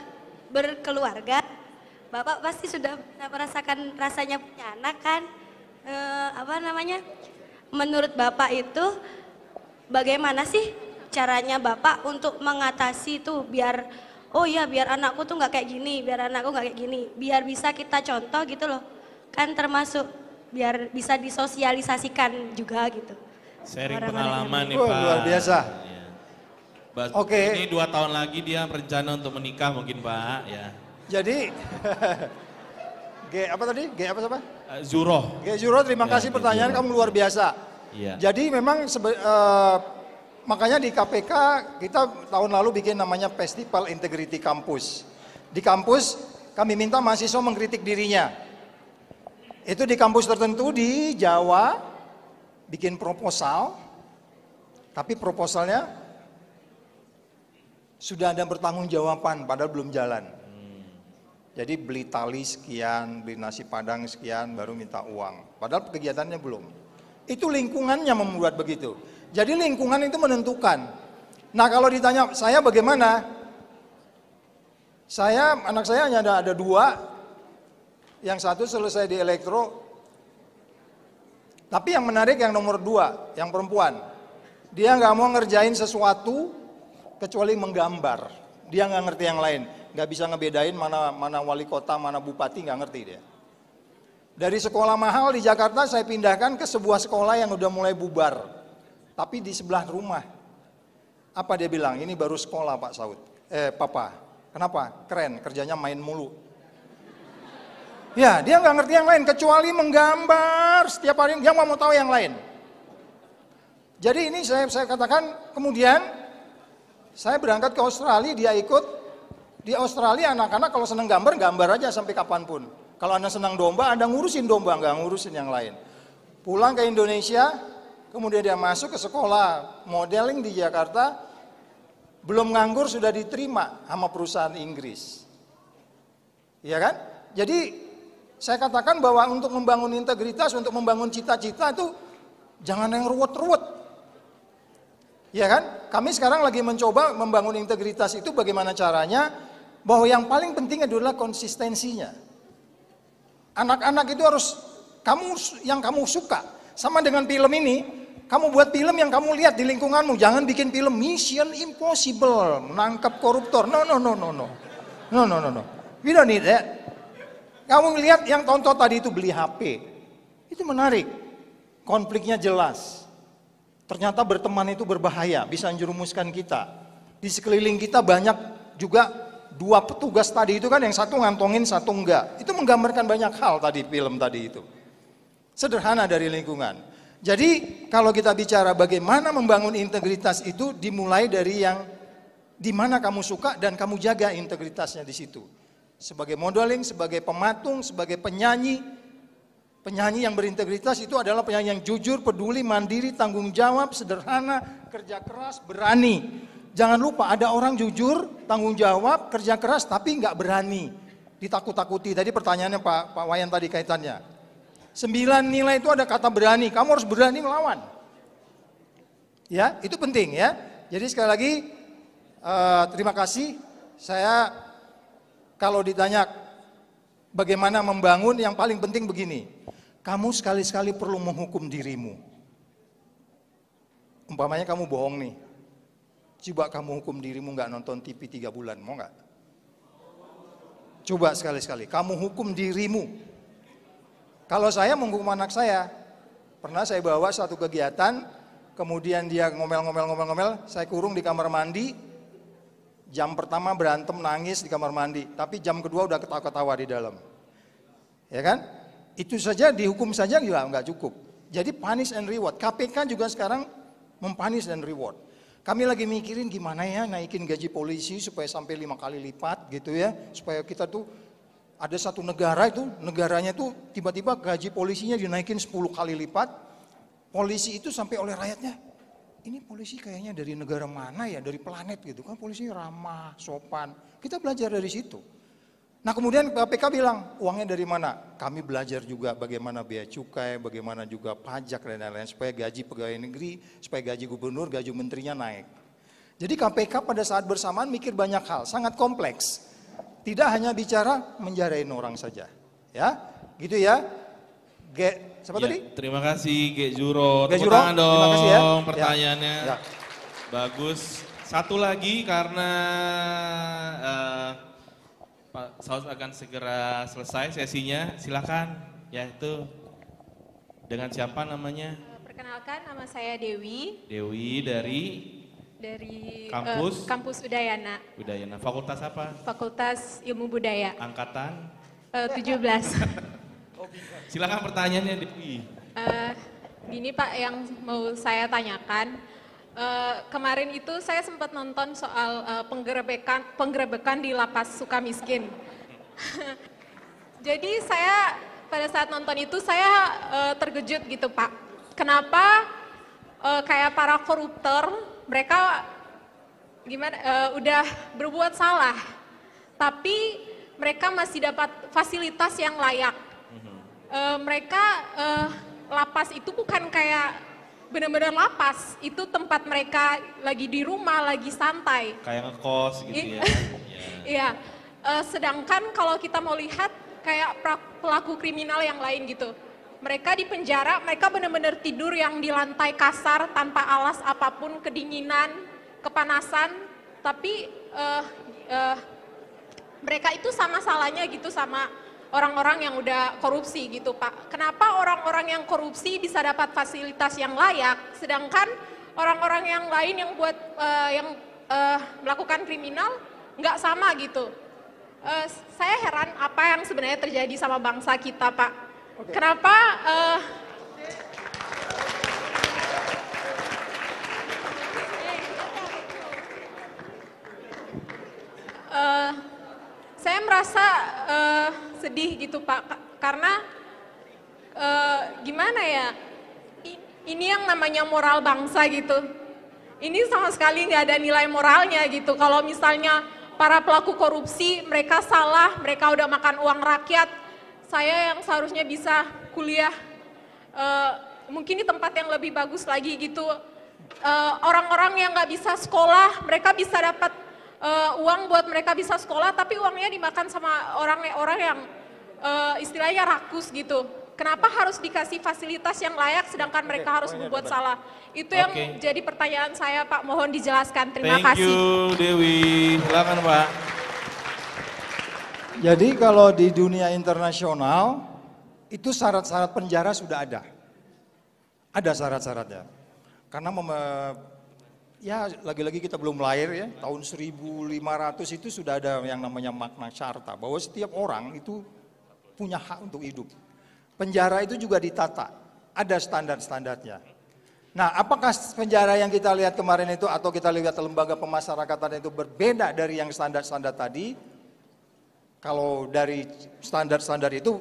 berkeluarga. Bapak pasti sudah merasakan rasanya punya anak kan? E, apa namanya? Menurut Bapak itu bagaimana sih caranya Bapak untuk mengatasi itu biar oh iya biar anakku tuh nggak kayak gini, biar anakku nggak kayak gini, biar bisa kita contoh gitu loh. Kan termasuk biar bisa disosialisasikan juga gitu. Sharing pengalaman nih Pak. Oh, luar biasa. Oke. Okay. Ini dua tahun lagi dia berencana untuk menikah mungkin Pak ya. Jadi G apa tadi? G apa siapa? Uh, eh, Zuro. G Zuro terima ya, kasih pertanyaan Zuro. kamu luar biasa. Iya. Jadi memang sebe uh, makanya di KPK kita tahun lalu bikin namanya Festival Integrity Kampus. Di kampus kami minta mahasiswa mengkritik dirinya. Itu di kampus tertentu di Jawa bikin proposal tapi proposalnya sudah ada bertanggung jawaban padahal belum jalan. Jadi beli tali sekian, beli nasi padang sekian, baru minta uang. Padahal kegiatannya belum. Itu lingkungannya membuat begitu. Jadi lingkungan itu menentukan. Nah kalau ditanya saya bagaimana? Saya anak saya hanya ada, ada dua. Yang satu selesai di elektro. Tapi yang menarik yang nomor dua, yang perempuan. Dia nggak mau ngerjain sesuatu kecuali menggambar. Dia nggak ngerti yang lain, nggak bisa ngebedain mana mana wali kota, mana bupati, nggak ngerti dia. Dari sekolah mahal di Jakarta saya pindahkan ke sebuah sekolah yang udah mulai bubar, tapi di sebelah rumah. Apa dia bilang? Ini baru sekolah Pak Saud. Eh Papa, kenapa? Keren, kerjanya main mulu. Ya, dia nggak ngerti yang lain kecuali menggambar setiap hari. Dia mau tahu yang lain. Jadi ini saya saya katakan kemudian saya berangkat ke Australia, dia ikut. Di Australia anak-anak kalau senang gambar, gambar aja sampai kapanpun. Kalau Anda senang domba, Anda ngurusin domba, nggak ngurusin yang lain. Pulang ke Indonesia, kemudian dia masuk ke sekolah modeling di Jakarta, belum nganggur sudah diterima sama perusahaan Inggris. Iya kan? Jadi saya katakan bahwa untuk membangun integritas, untuk membangun cita-cita itu jangan yang ruwet-ruwet. Ya kan? Kami sekarang lagi mencoba membangun integritas itu bagaimana caranya? Bahwa yang paling penting adalah konsistensinya. Anak-anak itu harus kamu yang kamu suka. Sama dengan film ini, kamu buat film yang kamu lihat di lingkunganmu. Jangan bikin film Mission Impossible, menangkap koruptor. No, no, no, no, no. No, no, no, no. We don't need that. Kamu lihat yang tonton tadi itu beli HP. Itu menarik. Konfliknya jelas. Ternyata berteman itu berbahaya, bisa menjerumuskan kita. Di sekeliling kita banyak juga dua petugas tadi itu kan yang satu ngantongin, satu enggak. Itu menggambarkan banyak hal tadi film tadi itu. Sederhana dari lingkungan. Jadi kalau kita bicara bagaimana membangun integritas itu dimulai dari yang di mana kamu suka dan kamu jaga integritasnya di situ. Sebagai modeling, sebagai pematung, sebagai penyanyi, Penyanyi yang berintegritas itu adalah penyanyi yang jujur, peduli, mandiri, tanggung jawab, sederhana, kerja keras, berani. Jangan lupa ada orang jujur, tanggung jawab, kerja keras tapi nggak berani. Ditakut-takuti. Tadi pertanyaannya Pak, Pak Wayan tadi kaitannya. Sembilan nilai itu ada kata berani. Kamu harus berani melawan. Ya, itu penting ya. Jadi sekali lagi uh, terima kasih. Saya kalau ditanya bagaimana membangun yang paling penting begini kamu sekali-sekali perlu menghukum dirimu. Umpamanya kamu bohong nih. Coba kamu hukum dirimu nggak nonton TV tiga bulan, mau nggak? Coba sekali-sekali, kamu hukum dirimu. Kalau saya menghukum anak saya, pernah saya bawa satu kegiatan, kemudian dia ngomel-ngomel-ngomel-ngomel, saya kurung di kamar mandi, jam pertama berantem nangis di kamar mandi, tapi jam kedua udah ketawa-ketawa di dalam. Ya kan? Itu saja dihukum saja juga nggak cukup. Jadi punish and reward. KPK juga sekarang mempunish dan reward. Kami lagi mikirin gimana ya naikin gaji polisi supaya sampai lima kali lipat gitu ya. Supaya kita tuh ada satu negara itu, negaranya tuh tiba-tiba gaji polisinya dinaikin 10 kali lipat. Polisi itu sampai oleh rakyatnya, ini polisi kayaknya dari negara mana ya, dari planet gitu kan. Polisi ramah, sopan. Kita belajar dari situ. Nah kemudian KPK bilang, uangnya dari mana? Kami belajar juga bagaimana biaya cukai, bagaimana juga pajak dan lain-lain, supaya gaji pegawai negeri, supaya gaji gubernur, gaji menterinya naik. Jadi KPK pada saat bersamaan mikir banyak hal, sangat kompleks. Tidak hanya bicara menjarain orang saja. Ya, gitu ya. Ge, siapa ya, tadi? Terima kasih Ge Juro. Ge Juro, dong terima kasih ya. ya. pertanyaannya. Ya. Ya. Bagus. Satu lagi karena... Uh, Pak Saud akan segera selesai sesinya. Silakan. Ya itu dengan siapa namanya? Eh, perkenalkan nama saya Dewi. Dewi dari dari eh, kampus uh, kampus Udayana. Udayana. Fakultas apa? Fakultas Ilmu Budaya. Angkatan eh, uh, 17. Silakan pertanyaannya Dewi. Uh, gini Pak yang mau saya tanyakan Eh, kemarin itu saya sempat nonton soal uh, penggerebekan penggerebekan di lapas suka miskin. Jadi saya pada saat nonton itu saya uh, terkejut gitu Pak. Kenapa uh, kayak para koruptor mereka gimana uh, udah berbuat salah, tapi mereka masih dapat fasilitas yang layak. Uh, mereka uh, lapas itu bukan kayak benar-benar lapas itu tempat mereka lagi di rumah lagi santai kayak ngekos gitu iya. ya iya uh, sedangkan kalau kita mau lihat kayak pelaku kriminal yang lain gitu mereka di penjara mereka benar-benar tidur yang di lantai kasar tanpa alas apapun kedinginan kepanasan tapi uh, uh, mereka itu sama salahnya gitu sama orang-orang yang udah korupsi gitu Pak. Kenapa orang-orang yang korupsi bisa dapat fasilitas yang layak, sedangkan orang-orang yang lain yang buat uh, yang uh, melakukan kriminal nggak sama gitu. Uh, saya heran apa yang sebenarnya terjadi sama bangsa kita Pak. Okay. Kenapa? Uh, Uh, saya merasa uh, sedih gitu Pak, karena uh, gimana ya, ini yang namanya moral bangsa gitu. Ini sama sekali nggak ada nilai moralnya gitu. Kalau misalnya para pelaku korupsi, mereka salah, mereka udah makan uang rakyat. Saya yang seharusnya bisa kuliah uh, mungkin di tempat yang lebih bagus lagi gitu. Orang-orang uh, orang -orang yang nggak bisa sekolah, mereka bisa dapat uh, uang buat mereka bisa sekolah, tapi uangnya dimakan sama orang-orang yang uh, istilahnya rakus gitu. Kenapa harus dikasih fasilitas yang layak sedangkan mereka harus dapat. salah? Itu yang jadi pertanyaan saya Pak, mohon dijelaskan. Terima Thank kasih. Thank you Dewi, silakan Pak. Jadi kalau di dunia internasional itu syarat-syarat penjara sudah ada. Ada syarat-syaratnya. Karena ya lagi-lagi kita belum lahir ya, tahun 1500 itu sudah ada yang namanya makna syarta, bahwa setiap orang itu punya hak untuk hidup. Penjara itu juga ditata, ada standar-standarnya. Nah, apakah penjara yang kita lihat kemarin itu atau kita lihat lembaga pemasyarakatan itu berbeda dari yang standar-standar tadi? Kalau dari standar-standar itu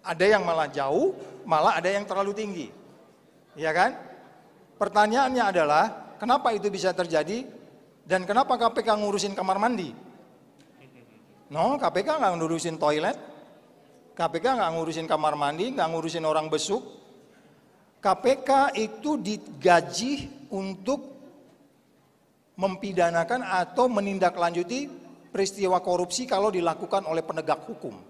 ada yang malah jauh, malah ada yang terlalu tinggi. Iya kan? Pertanyaannya adalah, kenapa itu bisa terjadi dan kenapa KPK ngurusin kamar mandi? No, KPK nggak ngurusin toilet, KPK nggak ngurusin kamar mandi, nggak ngurusin orang besuk. KPK itu digaji untuk mempidanakan atau menindaklanjuti peristiwa korupsi kalau dilakukan oleh penegak hukum.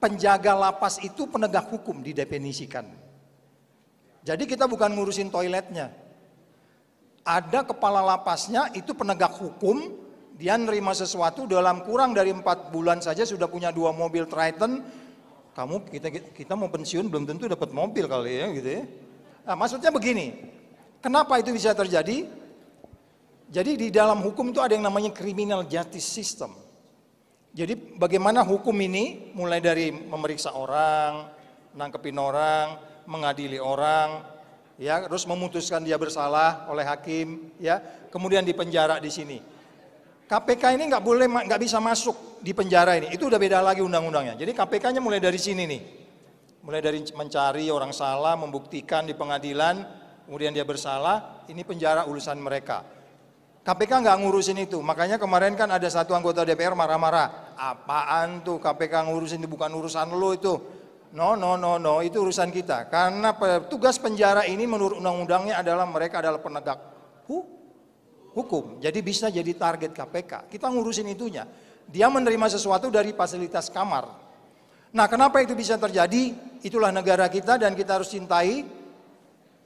Penjaga lapas itu penegak hukum didefinisikan. Jadi kita bukan ngurusin toiletnya. Ada kepala lapasnya itu penegak hukum, dia nerima sesuatu dalam kurang dari empat bulan saja sudah punya dua mobil Triton. Kamu kita kita mau pensiun belum tentu dapat mobil kali ya gitu ya. Nah, maksudnya begini, kenapa itu bisa terjadi? Jadi di dalam hukum itu ada yang namanya criminal justice system. Jadi bagaimana hukum ini mulai dari memeriksa orang, nangkepin orang, mengadili orang, ya, terus memutuskan dia bersalah oleh hakim, ya, kemudian dipenjara di sini. KPK ini nggak boleh nggak bisa masuk di penjara ini. Itu udah beda lagi undang-undangnya. Jadi KPK-nya mulai dari sini nih. Mulai dari mencari orang salah, membuktikan di pengadilan, kemudian dia bersalah, ini penjara urusan mereka. KPK nggak ngurusin itu. Makanya kemarin kan ada satu anggota DPR marah-marah. Apaan tuh KPK ngurusin itu bukan urusan lo itu. No, no, no, no, itu urusan kita. Karena tugas penjara ini menurut undang-undangnya adalah mereka adalah penegak hukum. Jadi bisa jadi target KPK. Kita ngurusin itunya. Dia menerima sesuatu dari fasilitas kamar. Nah, kenapa itu bisa terjadi? Itulah negara kita dan kita harus cintai.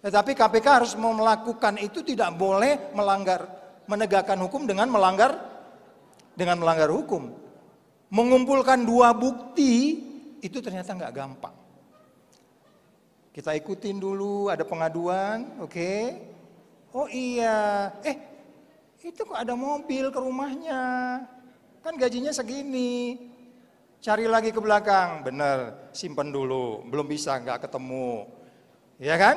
Tetapi KPK harus melakukan itu tidak boleh melanggar menegakkan hukum dengan melanggar dengan melanggar hukum. Mengumpulkan dua bukti itu ternyata nggak gampang. Kita ikutin dulu, ada pengaduan, oke? Okay. Oh iya, eh itu kok ada mobil ke rumahnya? Kan gajinya segini. Cari lagi ke belakang, bener, simpen dulu, belum bisa, nggak ketemu. Ya kan?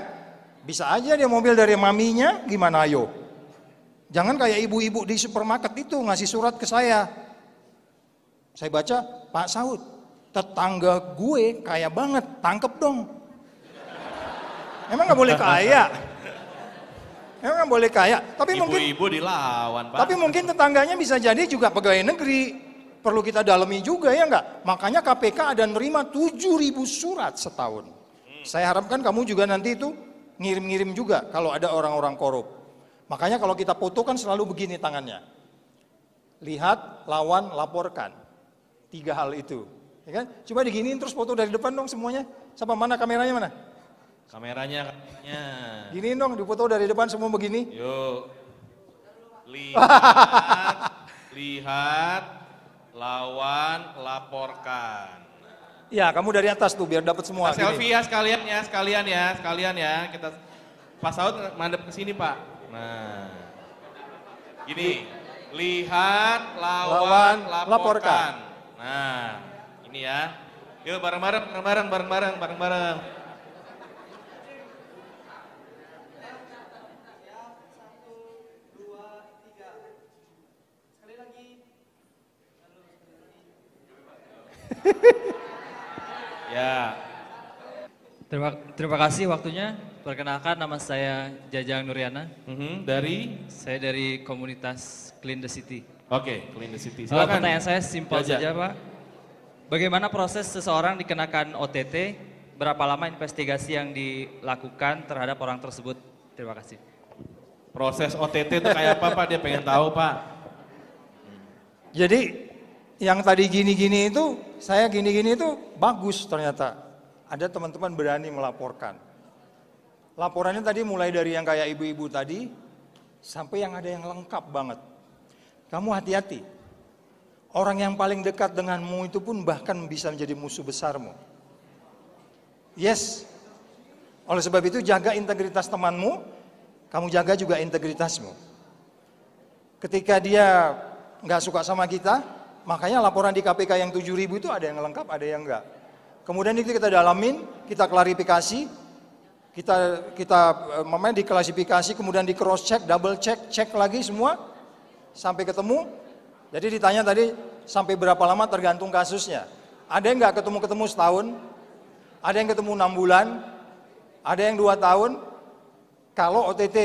Bisa aja dia mobil dari maminya, gimana ayo? Jangan kayak ibu-ibu di supermarket itu ngasih surat ke saya. Saya baca, Pak Saud, tetangga gue kaya banget, tangkep dong. Emang nggak boleh kaya? Emang nggak boleh kaya? Tapi Ibu-ibu mungkin ibu dilawan, Pak. Tapi mungkin tetangganya bisa jadi juga pegawai negeri. Perlu kita dalami juga ya nggak? Makanya KPK ada nerima 7.000 surat setahun. Saya harapkan kamu juga nanti itu ngirim-ngirim juga kalau ada orang-orang korup. Makanya kalau kita foto kan selalu begini tangannya. Lihat, lawan, laporkan. Tiga hal itu. Ya kan? Coba diginiin terus foto dari depan dong semuanya. Siapa mana kameranya mana? Kameranya, kameranya. Giniin dong, foto dari depan semua begini. Yuk. Lihat, lihat, lawan, laporkan. Ya, kamu dari atas tuh biar dapat semua. Kita selfie ya sekalian ya, sekalian ya, sekalian ya. Kita pas out mandep ke sini, Pak. Nah. Gini. Lihat, lawan, lawan laporkan. laporkan. Nah, ini ya. Yuk bareng-bareng, bareng-bareng, bareng-bareng, bareng-bareng. ya. Terima, terima kasih waktunya. Perkenalkan nama saya Jajang Nuriana. Mm -hmm, dari? Saya dari komunitas Clean the City. Oke, okay, Clean the City. Silakan. pertanyaan saya simpel saja Pak. Bagaimana proses seseorang dikenakan OTT? Berapa lama investigasi yang dilakukan terhadap orang tersebut? Terima kasih. Proses OTT itu kayak apa Pak? Dia pengen tahu Pak. Jadi yang tadi gini-gini itu, saya gini-gini itu bagus ternyata. Ada teman-teman berani melaporkan. Laporannya tadi mulai dari yang kayak ibu-ibu tadi, sampai yang ada yang lengkap banget. Kamu hati-hati, Orang yang paling dekat denganmu itu pun bahkan bisa menjadi musuh besarmu. Yes. Oleh sebab itu jaga integritas temanmu, kamu jaga juga integritasmu. Ketika dia nggak suka sama kita, makanya laporan di KPK yang 7 ribu itu ada yang lengkap, ada yang enggak. Kemudian itu kita dalamin, kita klarifikasi, kita kita eh, memang diklasifikasi, kemudian di cross check, double check, cek lagi semua sampai ketemu jadi ditanya tadi sampai berapa lama tergantung kasusnya. Ada yang nggak ketemu-ketemu setahun, ada yang ketemu enam bulan, ada yang dua tahun, kalau OTT.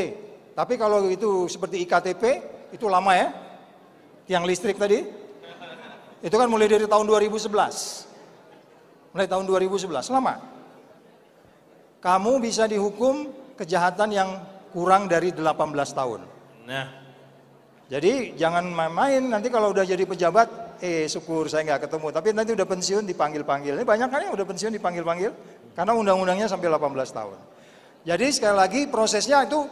Tapi kalau itu seperti IKTP, itu lama ya. Yang listrik tadi, itu kan mulai dari tahun 2011. Mulai tahun 2011, lama. Kamu bisa dihukum kejahatan yang kurang dari 18 tahun. Nah, jadi jangan main-main nanti kalau udah jadi pejabat, eh syukur saya nggak ketemu. Tapi nanti udah pensiun dipanggil-panggil. Ini banyak kan yang udah pensiun dipanggil-panggil karena undang-undangnya sampai 18 tahun. Jadi sekali lagi prosesnya itu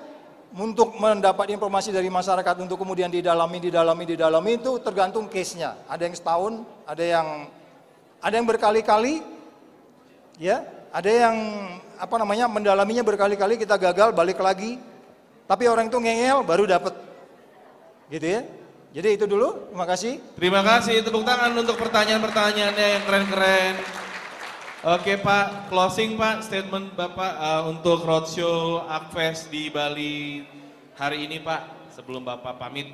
untuk mendapat informasi dari masyarakat untuk kemudian didalami, didalami, didalami itu tergantung case-nya. Ada yang setahun, ada yang ada yang berkali-kali, ya, ada yang apa namanya mendalaminya berkali-kali kita gagal balik lagi. Tapi orang itu ngeyel baru dapat Gitu ya. Jadi itu dulu, terima kasih. Terima kasih, tepuk tangan untuk pertanyaan-pertanyaannya yang keren-keren. Oke Pak, closing Pak, statement Bapak uh, untuk roadshow Akfest di Bali hari ini Pak, sebelum Bapak pamit.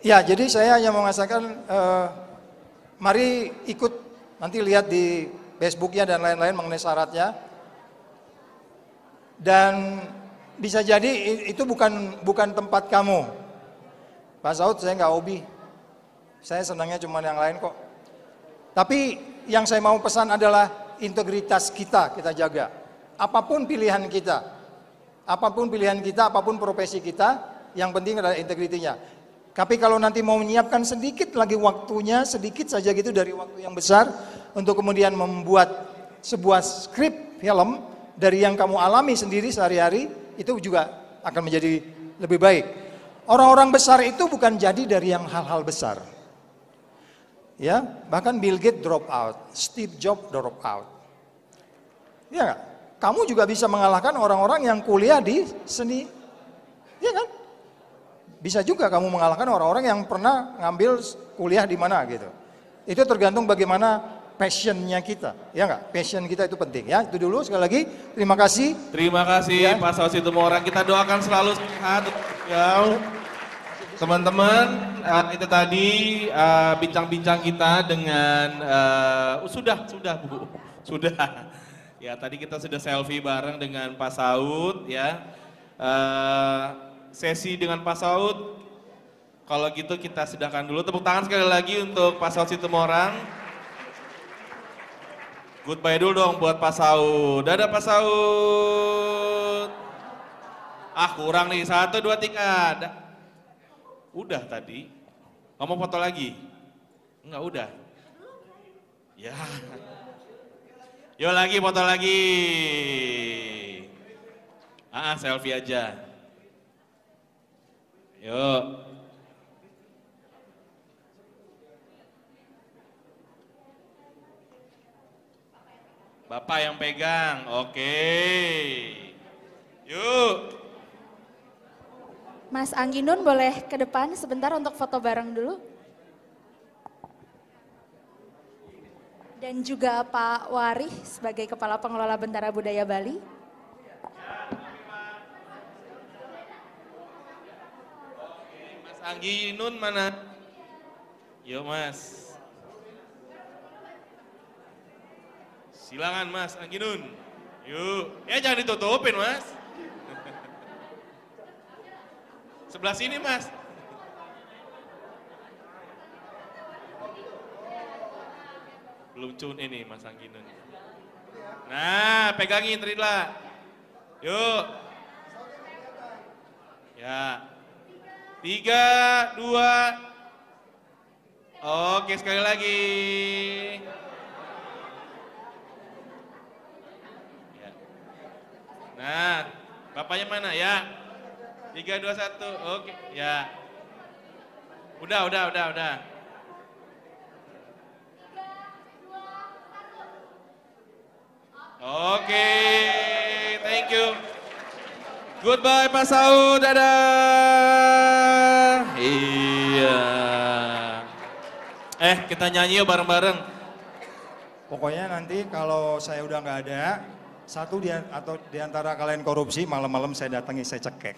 Ya, jadi saya hanya mau mengatakan, uh, mari ikut nanti lihat di Facebooknya dan lain-lain mengenai syaratnya. Dan bisa jadi itu bukan bukan tempat kamu, Pak Saud saya nggak hobi. Saya senangnya cuma yang lain kok. Tapi yang saya mau pesan adalah integritas kita kita jaga. Apapun pilihan kita, apapun pilihan kita, apapun profesi kita, yang penting adalah integritinya. Tapi kalau nanti mau menyiapkan sedikit lagi waktunya, sedikit saja gitu dari waktu yang besar untuk kemudian membuat sebuah skrip film dari yang kamu alami sendiri sehari-hari itu juga akan menjadi lebih baik. Orang-orang besar itu bukan jadi dari yang hal-hal besar. Ya, bahkan Bill Gates drop out, Steve Jobs drop out. Ya, kamu juga bisa mengalahkan orang-orang yang kuliah di seni. Ya kan? Bisa juga kamu mengalahkan orang-orang yang pernah ngambil kuliah di mana gitu. Itu tergantung bagaimana passionnya kita, ya nggak? Passion kita itu penting ya. Itu dulu sekali lagi. Terima kasih. Terima kasih ya. Pak Sausi orang Kita doakan selalu sehat. Kau. Teman-teman, uh, itu tadi eh, bincang-bincang uh, kita dengan uh, sudah, sudah Bu. Sudah. Ya, tadi kita sudah selfie bareng dengan Pak Saud ya. Uh, sesi dengan Pak Saud. Kalau gitu kita sedahkan dulu tepuk tangan sekali lagi untuk Pak Saud Situmorang. Goodbye dulu dong buat Pak Saud. Dadah Pak Saud. Ah kurang nih, satu, dua, tiga. Ada. Udah tadi. Kamu foto lagi? Enggak udah. Ya. Yuk lagi foto lagi. Ah, ah selfie aja. Yuk. Bapak yang pegang, oke. Yuk. Mas Angginun boleh ke depan sebentar untuk foto bareng dulu. Dan juga Pak Warih sebagai Kepala Pengelola Bentara Budaya Bali. Mas Angginun mana? Yo Mas. Silakan Mas Angginun. Yuk. Ya jangan ditutupin Mas. Sebelah sini mas. Belum cun ini mas Angginun. Nah pegangin Ridla. Yuk. Ya. Tiga, dua. Oke sekali lagi. Ya. Nah, bapaknya mana ya? Tiga, dua, satu. Oke, ya. Udah, udah, udah, udah. Oke, okay. thank you. Goodbye Pak Saud, dadah. Iya. Eh, kita nyanyi yuk bareng-bareng. Pokoknya nanti kalau saya udah nggak ada, satu di, atau di antara kalian korupsi, malam-malam saya datangi, saya cekek.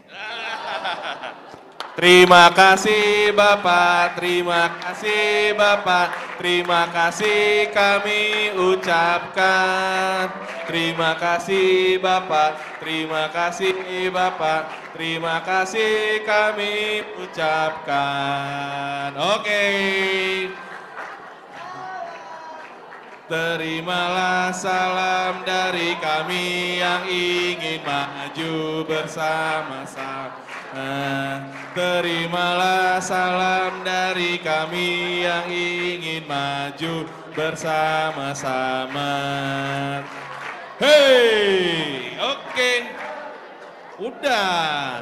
Terima kasih Bapak, terima kasih Bapak, terima kasih kami ucapkan. Terima kasih Bapak, terima kasih Bapak, terima kasih kami ucapkan. Oke. Okay. Terimalah salam dari kami yang ingin maju bersama-sama. Terimalah salam dari kami yang ingin maju bersama-sama. Hei, oke. Okay. Udah.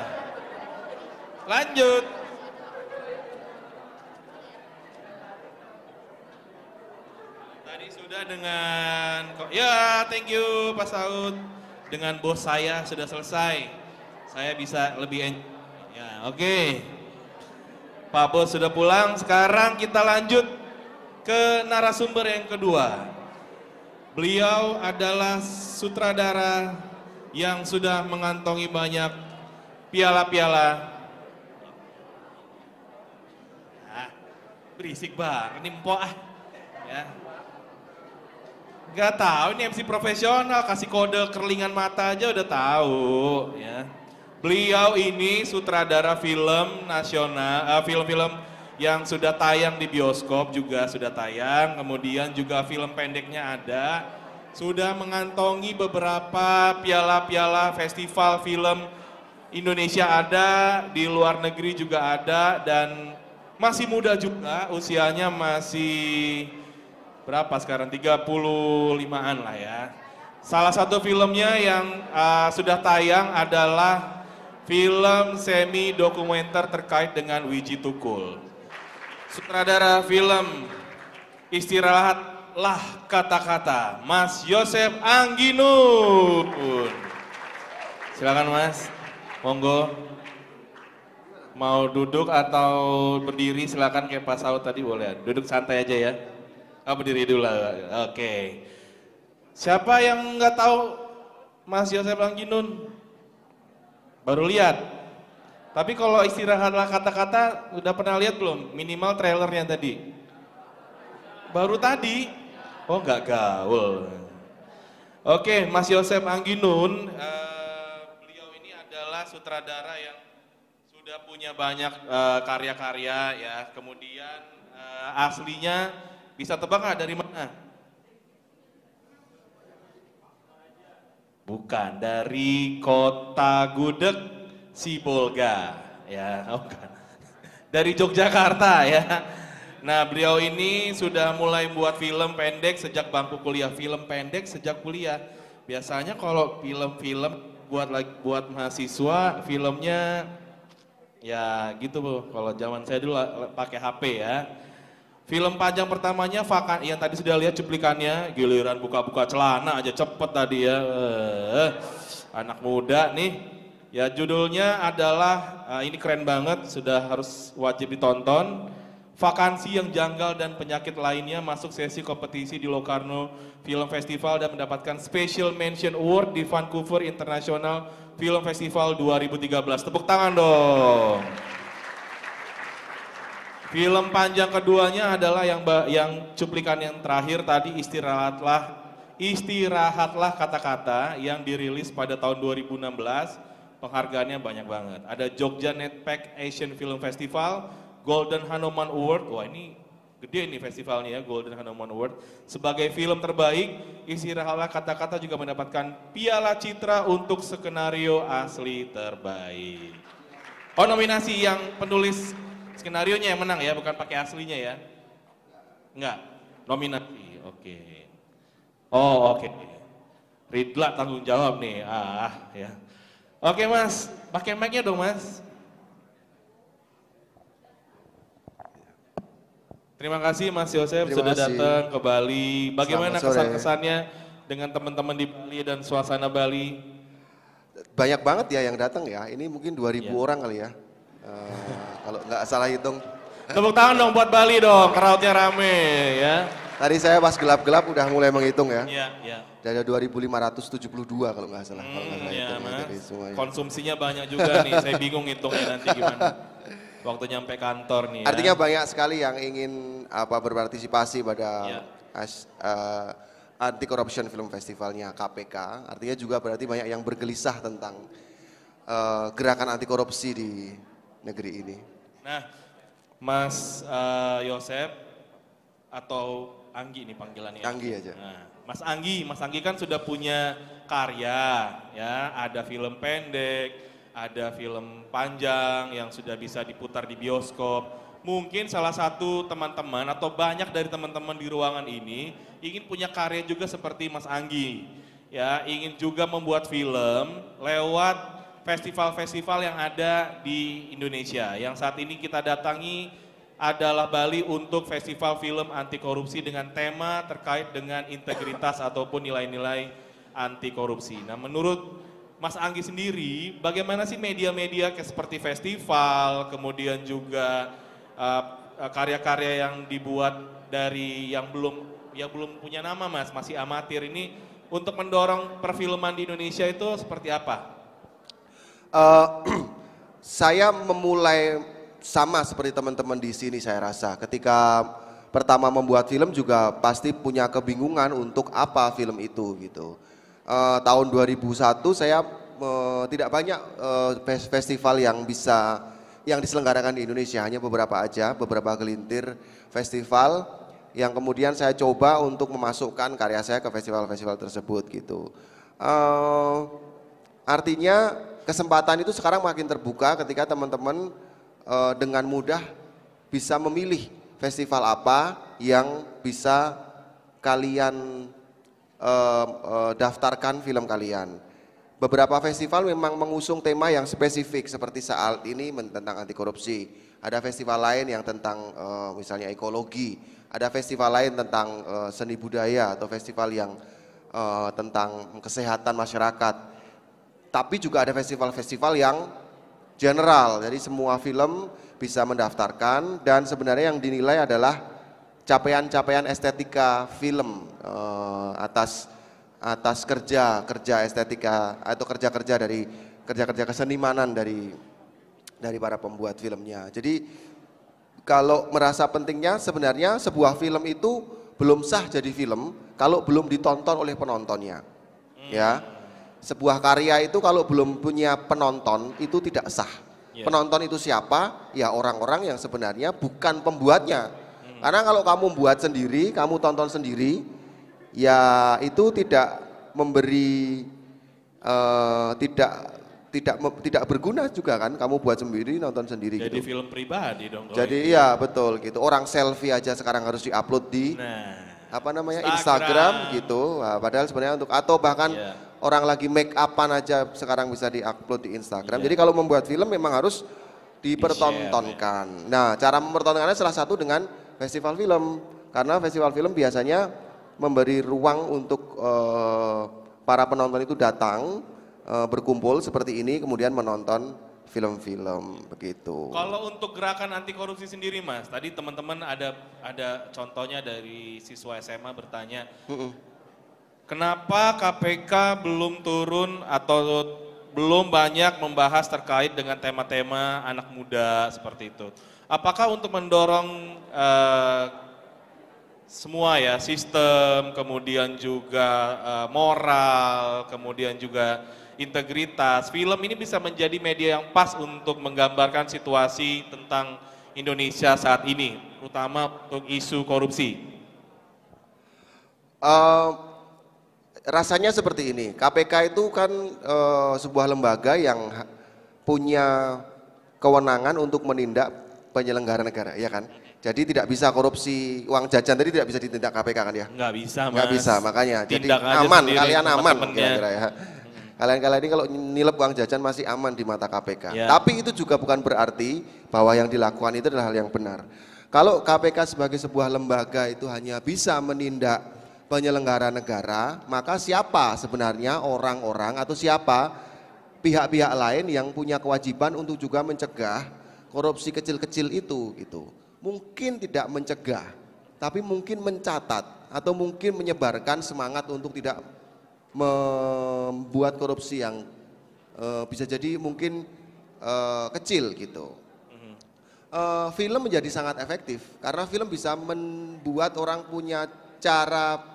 Lanjut. dengan dengan ya thank you Pak Saud dengan bos saya sudah selesai. Saya bisa lebih en ya oke. Okay. Pak Bos sudah pulang. Sekarang kita lanjut ke narasumber yang kedua. Beliau adalah sutradara yang sudah mengantongi banyak piala-piala. Nah, berisik banget nih ah. Ya. Gak tahu ini MC profesional, kasih kode kerlingan mata aja udah tahu ya. Beliau ini sutradara film nasional, film eh, film-film yang sudah tayang di bioskop juga sudah tayang, kemudian juga film pendeknya ada. Sudah mengantongi beberapa piala-piala festival film Indonesia ada, di luar negeri juga ada dan masih muda juga, usianya masih berapa sekarang 35-an lah ya. Salah satu filmnya yang uh, sudah tayang adalah film semi dokumenter terkait dengan Wiji Tukul. Sutradara film Istirahatlah Kata-kata, Mas Yosef Angginun. Silakan Mas, monggo. Mau duduk atau berdiri silakan kayak Pak Saud tadi boleh. Duduk santai aja ya. Ah, berdiri dulu. lah, Oke. Okay. Siapa yang nggak tahu Mas Yosef Langginun? Baru lihat. Tapi kalau istirahatlah kata-kata, udah pernah lihat belum? Minimal trailernya tadi. Baru tadi? Oh nggak gaul. Oke, okay, Mas Yosef Angginun, uh, eh, beliau ini adalah sutradara yang sudah punya banyak eh, karya-karya uh, ya. Kemudian uh, aslinya bisa tebak nggak dari mana? Bukan dari kota Gudeg, Sibolga. Ya, oh, bukan. Dari Yogyakarta ya. Nah, beliau ini sudah mulai buat film pendek sejak bangku kuliah, film pendek sejak kuliah. Biasanya kalau film-film buat buat mahasiswa filmnya ya gitu Bu. Kalau zaman saya dulu pakai HP ya. Film panjang pertamanya Fakan yang tadi sudah lihat cuplikannya, giliran buka-buka celana aja cepet tadi ya. Eh, anak muda nih. Ya judulnya adalah uh, ini keren banget, sudah harus wajib ditonton. Vakansi yang janggal dan penyakit lainnya masuk sesi kompetisi di Locarno Film Festival dan mendapatkan Special Mention Award di Vancouver International Film Festival 2013. Tepuk tangan dong. Film panjang keduanya adalah yang yang cuplikan yang terakhir tadi istirahatlah istirahatlah kata-kata yang dirilis pada tahun 2016 penghargaannya banyak banget. Ada Jogja Netpack Asian Film Festival, Golden Hanuman Award. Wah ini gede nih festivalnya ya Golden Hanuman Award. Sebagai film terbaik, istirahatlah kata-kata juga mendapatkan Piala Citra untuk skenario asli terbaik. Oh nominasi yang penulis Skenario nya yang menang ya, bukan pakai aslinya ya. Enggak. Nominasi. Oke. Okay. Oh, oke. Okay. Ridla tanggung jawab nih. Ah, ya. Oke, okay, Mas. Pakai mic-nya dong, Mas. Terima kasih Mas Yosef Terima sudah kasih. datang ke Bali. Bagaimana kesan-kesannya dengan teman-teman di Bali dan suasana Bali? Banyak banget ya yang datang ya. Ini mungkin 2000 ya. orang kali ya. Eh, kalau nggak salah hitung. Tepuk tangan dong buat Bali dong, crowdnya rame ya. Tadi saya pas gelap-gelap udah mulai menghitung ya. Iya, iya. Dari 2572 kalau nggak salah. Hmm, kalau nggak salah ya, hitung, mas. Dari Konsumsinya banyak juga nih, saya bingung hitungnya nanti gimana. Waktu nyampe kantor nih. Ya. Artinya ya. banyak sekali yang ingin apa berpartisipasi pada ya. as, uh, eh, anti corruption film festivalnya KPK. Artinya juga berarti banyak yang bergelisah tentang uh, gerakan anti korupsi di negeri ini. Nah, Mas uh, Yosep atau Anggi ini panggilannya. Ya. Anggi aja. Nah, Mas Anggi, Mas Anggi kan sudah punya karya ya, ada film pendek, ada film panjang yang sudah bisa diputar di bioskop. Mungkin salah satu teman-teman atau banyak dari teman-teman di ruangan ini ingin punya karya juga seperti Mas Anggi. Ya, ingin juga membuat film lewat festival-festival yang ada di Indonesia. Yang saat ini kita datangi adalah Bali untuk festival film anti korupsi dengan tema terkait dengan integritas ataupun nilai-nilai anti korupsi. Nah, menurut Mas Anggi sendiri, bagaimana sih media-media seperti festival, kemudian juga eh, karya-karya uh, yang dibuat dari yang belum yang belum punya nama Mas, masih amatir ini untuk mendorong perfilman di Indonesia itu seperti apa? uh, saya memulai sama seperti teman-teman di sini saya rasa. Ketika pertama membuat film juga pasti punya kebingungan untuk apa film itu gitu. Uh, tahun 2001 saya uh, tidak banyak uh, festival yang bisa yang diselenggarakan di Indonesia hanya beberapa aja, beberapa gelintir festival yang kemudian saya coba untuk memasukkan karya saya ke festival-festival tersebut gitu. Uh, artinya kesempatan itu sekarang makin terbuka ketika teman-teman e, dengan mudah bisa memilih festival apa yang bisa kalian e, e, daftarkan film kalian. Beberapa festival memang mengusung tema yang spesifik seperti saat ini tentang anti korupsi. Ada festival lain yang tentang e, misalnya ekologi, ada festival lain tentang e, seni budaya atau festival yang e, tentang kesehatan masyarakat tapi juga ada festival-festival yang general. Jadi semua film bisa mendaftarkan dan sebenarnya yang dinilai adalah capaian-capaian estetika film uh, atas atas kerja kerja estetika atau kerja kerja dari kerja kerja kesenimanan dari dari para pembuat filmnya. Jadi kalau merasa pentingnya sebenarnya sebuah film itu belum sah jadi film kalau belum ditonton oleh penontonnya. Hmm. Ya sebuah karya itu kalau belum punya penonton itu tidak sah. Yeah. Penonton itu siapa? Ya orang-orang yang sebenarnya bukan pembuatnya. Hmm. Karena kalau kamu buat sendiri, kamu tonton sendiri, ya itu tidak memberi uh, tidak tidak tidak berguna juga kan kamu buat sendiri nonton sendiri jadi gitu. film pribadi dong jadi iya betul gitu orang selfie aja sekarang harus diupload di nah, apa namanya Instagram, Instagram gitu nah, padahal sebenarnya untuk atau bahkan yeah orang lagi make upan aja sekarang bisa diupload di Instagram. Yeah. Jadi kalau membuat film memang harus dipertontonkan. Nah, cara mempertontonkannya salah satu dengan festival film. Karena festival film biasanya memberi ruang untuk uh, para penonton itu datang uh, berkumpul seperti ini kemudian menonton film-film begitu. Kalau untuk gerakan anti korupsi sendiri Mas, tadi teman-teman ada ada contohnya dari siswa SMA bertanya, mm -mm Kenapa KPK belum turun atau belum banyak membahas terkait dengan tema-tema anak muda seperti itu? Apakah untuk mendorong uh, semua ya sistem, kemudian juga uh, moral, kemudian juga integritas, film ini bisa menjadi media yang pas untuk menggambarkan situasi tentang Indonesia saat ini, terutama untuk isu korupsi? Uh, rasanya seperti ini. KPK itu kan e, sebuah lembaga yang punya kewenangan untuk menindak penyelenggara negara, ya kan? Jadi tidak bisa korupsi uang jajan tadi tidak bisa ditindak KPK kan ya? Enggak bisa, Mas. Enggak bisa, makanya. Tindak jadi aman, sendiri, kalian aman kira-kira ya. Kalian kalian ini kalau nilep uang jajan masih aman di mata KPK. Ya. Tapi itu juga bukan berarti bahwa yang dilakukan itu adalah hal yang benar. Kalau KPK sebagai sebuah lembaga itu hanya bisa menindak penyelenggara negara, maka siapa sebenarnya orang-orang atau siapa pihak-pihak lain yang punya kewajiban untuk juga mencegah korupsi kecil-kecil itu gitu. Mungkin tidak mencegah, tapi mungkin mencatat atau mungkin menyebarkan semangat untuk tidak membuat korupsi yang uh, bisa jadi mungkin uh, kecil gitu. Uh, film menjadi sangat efektif karena film bisa membuat orang punya cara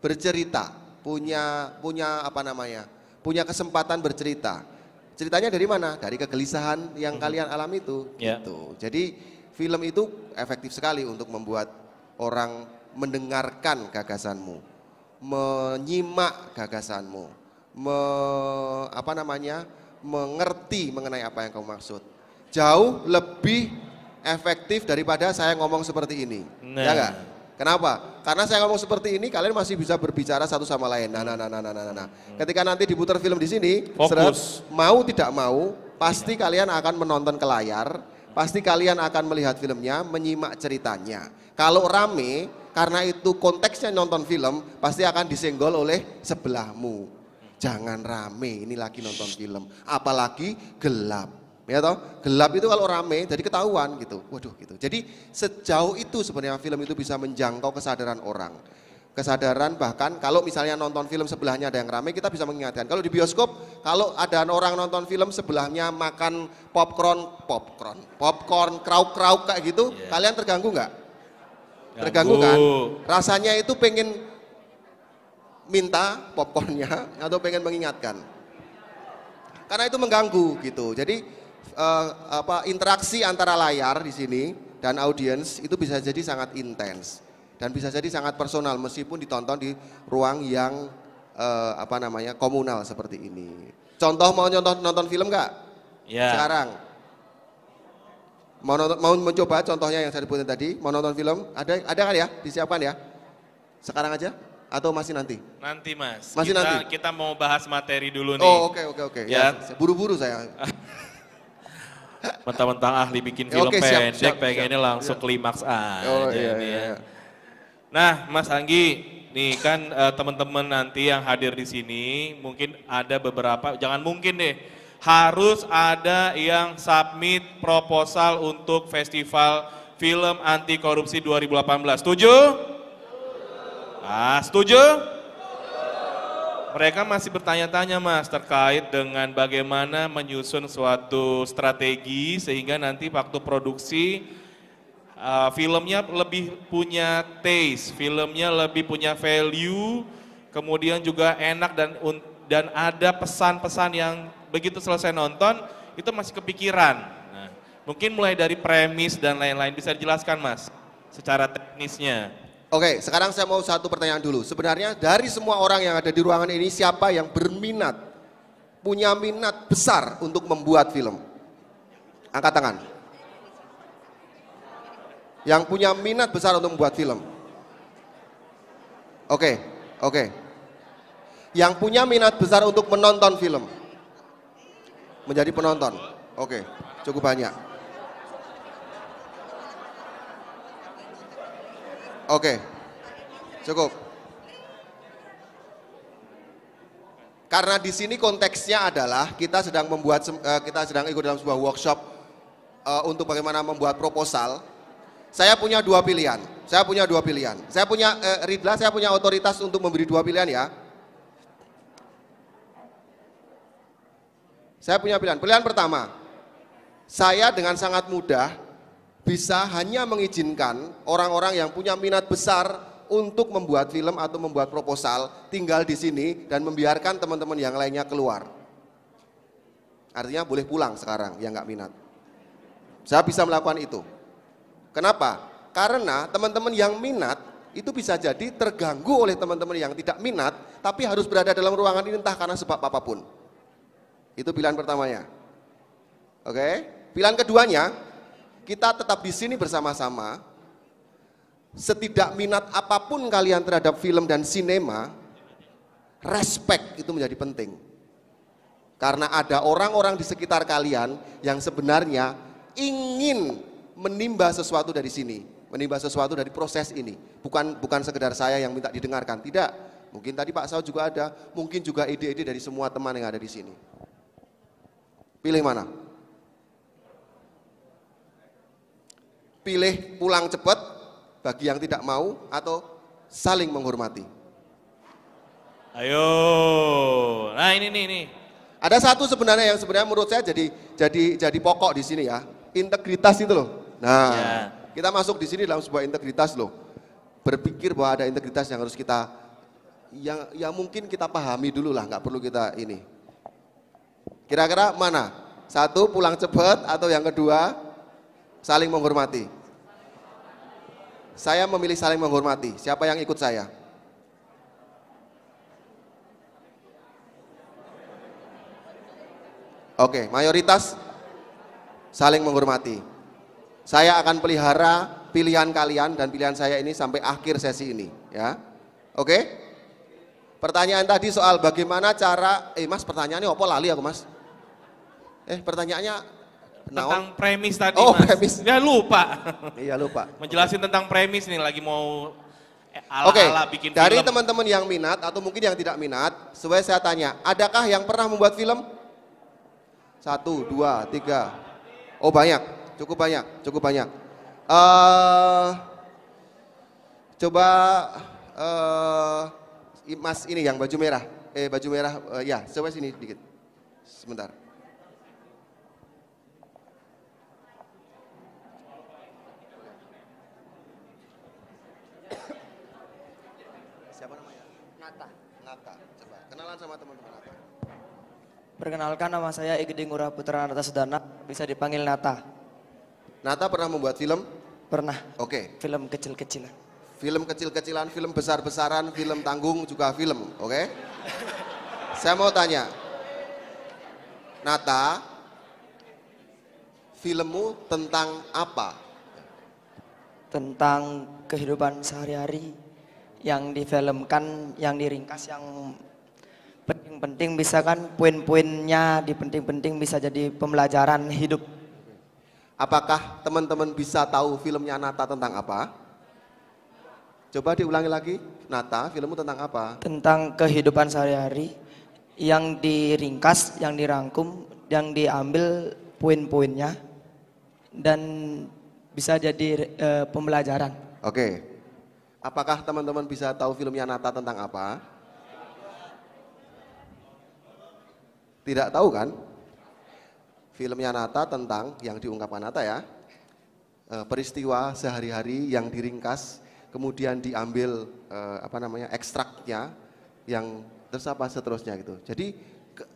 bercerita, punya punya apa namanya? punya kesempatan bercerita. Ceritanya dari mana? Dari kegelisahan yang hmm. kalian alami itu yeah. gitu. Jadi film itu efektif sekali untuk membuat orang mendengarkan gagasanmu, menyimak gagasanmu, me, apa namanya? mengerti mengenai apa yang kamu maksud. Jauh lebih efektif daripada saya ngomong seperti ini. Ya nah. Ya enggak? Kenapa? Karena saya ngomong seperti ini, kalian masih bisa berbicara satu sama lain. Nah, nah, nah, nah, nah, nah, nah. nah. Hmm. Ketika nanti diputar film di sini, seratus mau tidak mau, pasti kalian akan menonton ke layar, pasti kalian akan melihat filmnya, menyimak ceritanya. Kalau rame, karena itu konteksnya nonton film, pasti akan disenggol oleh sebelahmu. Jangan rame, ini lagi nonton film, apalagi gelap. Ya toh, gelap itu kalau rame jadi ketahuan gitu. Waduh gitu. Jadi sejauh itu sebenarnya film itu bisa menjangkau kesadaran orang. Kesadaran bahkan kalau misalnya nonton film sebelahnya ada yang rame kita bisa mengingatkan. Kalau di bioskop kalau ada orang nonton film sebelahnya makan popcorn, popcorn, popcorn, krauk-krauk kayak gitu, yeah. kalian terganggu nggak? Terganggu kan? Rasanya itu pengen minta popcornnya atau pengen mengingatkan. Karena itu mengganggu gitu. Jadi uh, apa interaksi antara layar di sini dan audiens itu bisa jadi sangat intens dan bisa jadi sangat personal meskipun ditonton di ruang yang uh, apa namanya komunal seperti ini. Contoh mau nonton nonton film nggak? Ya. Sekarang. Mau nonton, mau mencoba contohnya yang saya sebutin tadi, mau nonton film? Ada ada kan ya? Disiapkan ya? Sekarang aja? atau masih nanti? Nanti mas. Masih kita, nanti. Kita mau bahas materi dulu oh, nih. Oh oke okay, oke okay, oke. Okay. Ya. ya. Buru-buru saya. Mentang-mentang ahli bikin film Oke, pendek, siap, pengennya siap. langsung iya. klimaks aja. Oh, iya, ya. iya, iya. Nah, Mas Anggi, nih kan uh, teman-teman nanti yang hadir di sini, mungkin ada beberapa, jangan mungkin deh, harus ada yang submit proposal untuk festival film anti korupsi 2018. Setuju? Ah, setuju? mereka masih bertanya-tanya mas terkait dengan bagaimana menyusun suatu strategi sehingga nanti waktu produksi uh, filmnya lebih punya taste, filmnya lebih punya value, kemudian juga enak dan dan ada pesan-pesan yang begitu selesai nonton itu masih kepikiran. Nah, mungkin mulai dari premis dan lain-lain bisa dijelaskan mas secara teknisnya. Oke, sekarang saya mau satu pertanyaan dulu. Sebenarnya dari semua orang yang ada di ruangan ini, siapa yang berminat, punya minat besar untuk membuat film? Angkat tangan. Yang punya minat besar untuk membuat film. Oke, oke. Yang punya minat besar untuk menonton film. Menjadi penonton. Oke, cukup banyak. Oke. Okay. Cukup. Karena di sini konteksnya adalah kita sedang membuat eh, kita sedang ikut dalam sebuah workshop eh, untuk bagaimana membuat proposal. Saya punya dua pilihan. Saya punya dua pilihan. Saya punya eh, Ridla, saya punya otoritas untuk memberi dua pilihan ya. Saya punya pilihan. Pilihan pertama, saya dengan sangat mudah bisa hanya mengizinkan orang-orang yang punya minat besar untuk membuat film atau membuat proposal tinggal di sini dan membiarkan teman-teman yang lainnya keluar. Artinya boleh pulang sekarang yang nggak minat. Saya bisa melakukan itu. Kenapa? Karena teman-teman yang minat itu bisa jadi terganggu oleh teman-teman yang tidak minat tapi harus berada dalam ruangan ini entah karena sebab apapun. Itu pilihan pertamanya. Oke. Pilihan keduanya, kita tetap di sini bersama-sama. Setidak minat apapun kalian terhadap film dan sinema, respect itu menjadi penting. Karena ada orang-orang di sekitar kalian yang sebenarnya ingin menimba sesuatu dari sini, menimba sesuatu dari proses ini. Bukan bukan sekedar saya yang minta didengarkan, tidak. Mungkin tadi Pak Sao juga ada, mungkin juga ide-ide dari semua teman yang ada di sini. Pilih mana? pilih pulang cepat bagi yang tidak mau atau saling menghormati. Ayo, nah ini nih Ada satu sebenarnya yang sebenarnya menurut saya jadi jadi jadi pokok di sini ya, integritas itu loh. Nah, ya. kita masuk di sini dalam sebuah integritas loh. Berpikir bahwa ada integritas yang harus kita yang ya mungkin kita pahami dulu lah, nggak perlu kita ini. Kira-kira mana? Satu pulang cepat atau yang kedua Saling menghormati. Saya memilih saling menghormati. Siapa yang ikut saya? Oke, mayoritas saling menghormati. Saya akan pelihara pilihan kalian dan pilihan saya ini sampai akhir sesi ini, ya. Oke? Pertanyaan tadi soal bagaimana cara eh Mas pertanyaannya apa lali aku Mas? Eh pertanyaannya Nah, tentang oh. premis tadi oh, mas. premis. Ya lupa. Iya lupa. Menjelasin okay. tentang premis nih lagi mau ala-ala okay. bikin Dari film. Dari teman-teman yang minat atau mungkin yang tidak minat, sesuai saya tanya, adakah yang pernah membuat film? Satu, dua, tiga. Oh banyak, cukup banyak, cukup banyak. Uh, coba uh, mas ini yang baju merah, eh baju merah, uh, ya coba sini dikit, sebentar. Perkenalkan nama saya Igede Ngurah Putra Nata Sedana, bisa dipanggil Nata. Nata pernah membuat film? Pernah. Oke. Okay. Film kecil-kecilan. Film kecil-kecilan, film besar-besaran, film tanggung juga film, oke? Okay? saya mau tanya. Nata, filmmu tentang apa? Tentang kehidupan sehari-hari yang difilmkan, yang diringkas, yang penting-penting bisa kan poin-poinnya di penting-penting bisa jadi pembelajaran hidup. Apakah teman-teman bisa tahu filmnya Nata tentang apa? Coba diulangi lagi, Nata, filmmu tentang apa? Tentang kehidupan sehari-hari yang diringkas, yang dirangkum, yang diambil poin-poinnya dan bisa jadi e, pembelajaran. Oke. Apakah teman-teman bisa tahu filmnya Nata tentang apa? Tidak tahu kan? Filmnya Nata tentang yang diungkapkan Nata ya. E, peristiwa sehari-hari yang diringkas kemudian diambil e, apa namanya ekstraknya yang tersapa seterusnya gitu. Jadi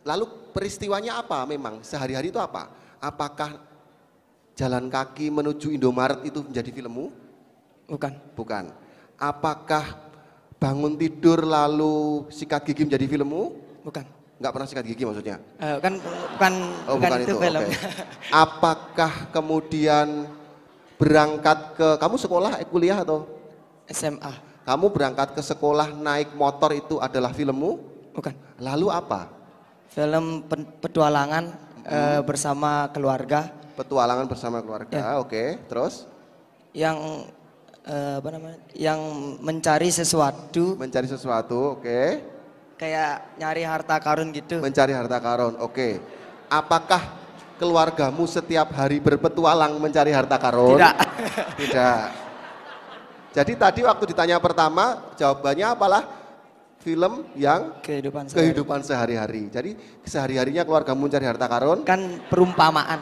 lalu peristiwanya apa memang sehari-hari itu apa? Apakah jalan kaki menuju Indomaret itu menjadi filmmu? Bukan. Bukan. Apakah bangun tidur lalu sikat gigi menjadi filmmu? Bukan. Enggak pernah sikat gigi maksudnya? Uh, kan bukan, oh, bukan, bukan itu, itu film. Okay. Apakah kemudian berangkat ke kamu sekolah eh, kuliah atau SMA? Kamu berangkat ke sekolah naik motor itu adalah filmmu? Bukan. Lalu apa? Film petualangan eh, hmm. e, bersama keluarga. Petualangan bersama keluarga. Ya. Oke, okay. terus? Yang e, apa namanya? Yang mencari sesuatu. Mencari sesuatu, oke. Okay kayak nyari harta karun gitu. Mencari harta karun, oke. Okay. Apakah keluargamu setiap hari berpetualang mencari harta karun? Tidak. Tidak. Jadi tadi waktu ditanya pertama, jawabannya apalah? Film yang kehidupan sehari. kehidupan sehari-hari. Jadi sehari-harinya keluargamu mencari harta karun? Kan perumpamaan.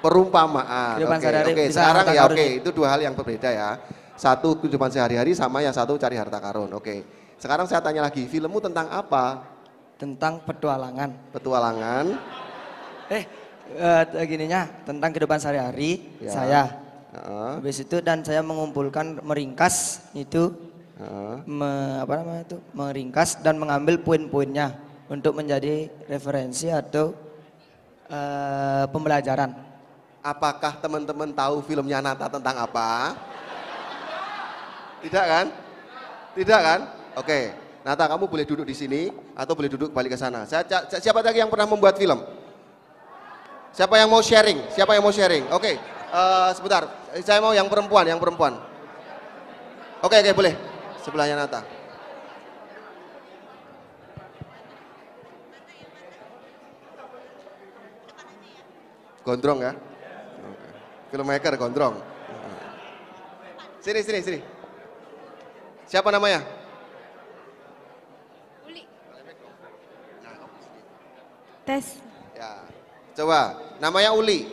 Perumpamaan. Kehidupan oke, oke. sekarang ya oke, itu dua hal yang berbeda ya. Satu kehidupan sehari-hari sama yang satu cari harta karun. Oke. Sekarang saya tanya lagi, filmmu tentang apa? Tentang petualangan. Petualangan. Eh, uh, gininya tentang kehidupan sehari-hari ya. saya. Uh. Habis itu dan saya mengumpulkan meringkas itu uh. me, apa namanya itu meringkas dan mengambil poin-poinnya untuk menjadi referensi atau uh, pembelajaran. Apakah teman-teman tahu filmnya Nata tentang apa? Tidak kan? Tidak kan? Oke. Nata, kamu boleh duduk di sini atau boleh duduk balik ke sana. Saya, siapa lagi yang pernah membuat film? Siapa yang mau sharing? Siapa yang mau sharing? Oke. Uh, sebentar. Saya mau yang perempuan, yang perempuan. Oke, oke, boleh. Sebelahnya Nata. Gondrong ya? Okay. Filmmaker gondrong. Sini, sini, sini. Siapa namanya? Tes. Ya. Coba, namanya Uli.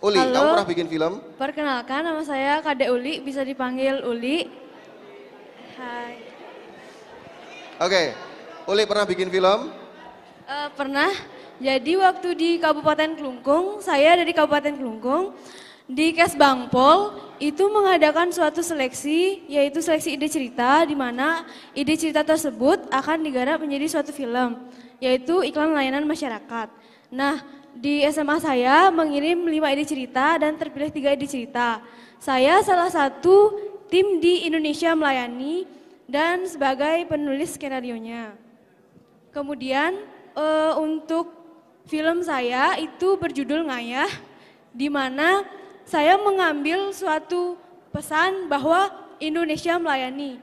Uli, Halo, kamu pernah bikin film? Perkenalkan, nama saya Kade Uli, bisa dipanggil Uli. Hai. Oke, Uli pernah bikin film? Uh, pernah. Jadi waktu di Kabupaten Klungkung, saya dari Kabupaten Klungkung, di Kesbangpol itu mengadakan suatu seleksi, yaitu seleksi ide cerita, di mana ide cerita tersebut akan digarap menjadi suatu film yaitu iklan layanan masyarakat. Nah, di SMA saya mengirim lima ide cerita dan terpilih tiga ide cerita. Saya salah satu tim di Indonesia Melayani dan sebagai penulis skenarionya. Kemudian e, untuk film saya itu berjudul Ngayah, di mana saya mengambil suatu pesan bahwa Indonesia melayani.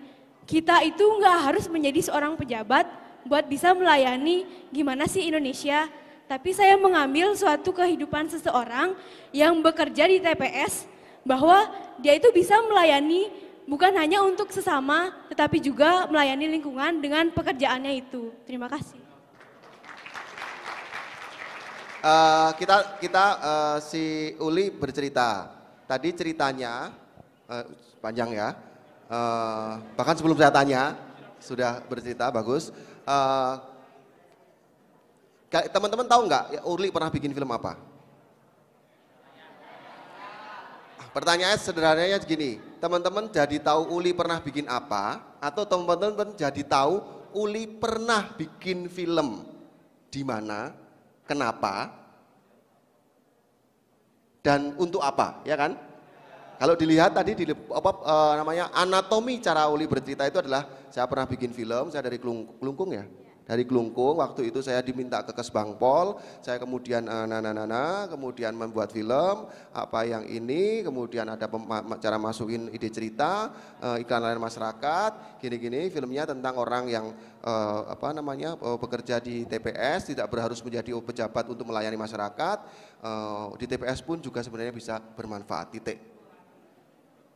Kita itu nggak harus menjadi seorang pejabat, buat bisa melayani gimana sih Indonesia. Tapi saya mengambil suatu kehidupan seseorang yang bekerja di TPS bahwa dia itu bisa melayani bukan hanya untuk sesama tetapi juga melayani lingkungan dengan pekerjaannya itu. Terima kasih. Uh, kita kita uh, si Uli bercerita. Tadi ceritanya uh, panjang ya. Uh, bahkan sebelum saya tanya sudah bercerita bagus. Eh, teman-teman uh, teman -teman tahu nggak ya, Urli pernah bikin film apa? Ah, Pertanyaan sederhananya gini, teman-teman jadi tahu Uli pernah bikin apa? Atau teman-teman jadi tahu Uli pernah bikin film di mana, kenapa, dan untuk apa, ya kan? Kalau dilihat tadi di apa e, namanya anatomi cara Uli bercerita itu adalah saya pernah bikin film, saya dari Kelung, Kelungkung ya. Dari Kelungkung waktu itu saya diminta ke Kesbangpol, saya kemudian e, eh, nana nana, kemudian membuat film apa yang ini, kemudian ada pem, cara masukin ide cerita, e, iklan layar masyarakat, gini-gini filmnya tentang orang yang e, apa namanya e, bekerja di TPS tidak berharus menjadi pejabat untuk melayani masyarakat. E, di TPS pun juga sebenarnya bisa bermanfaat titik.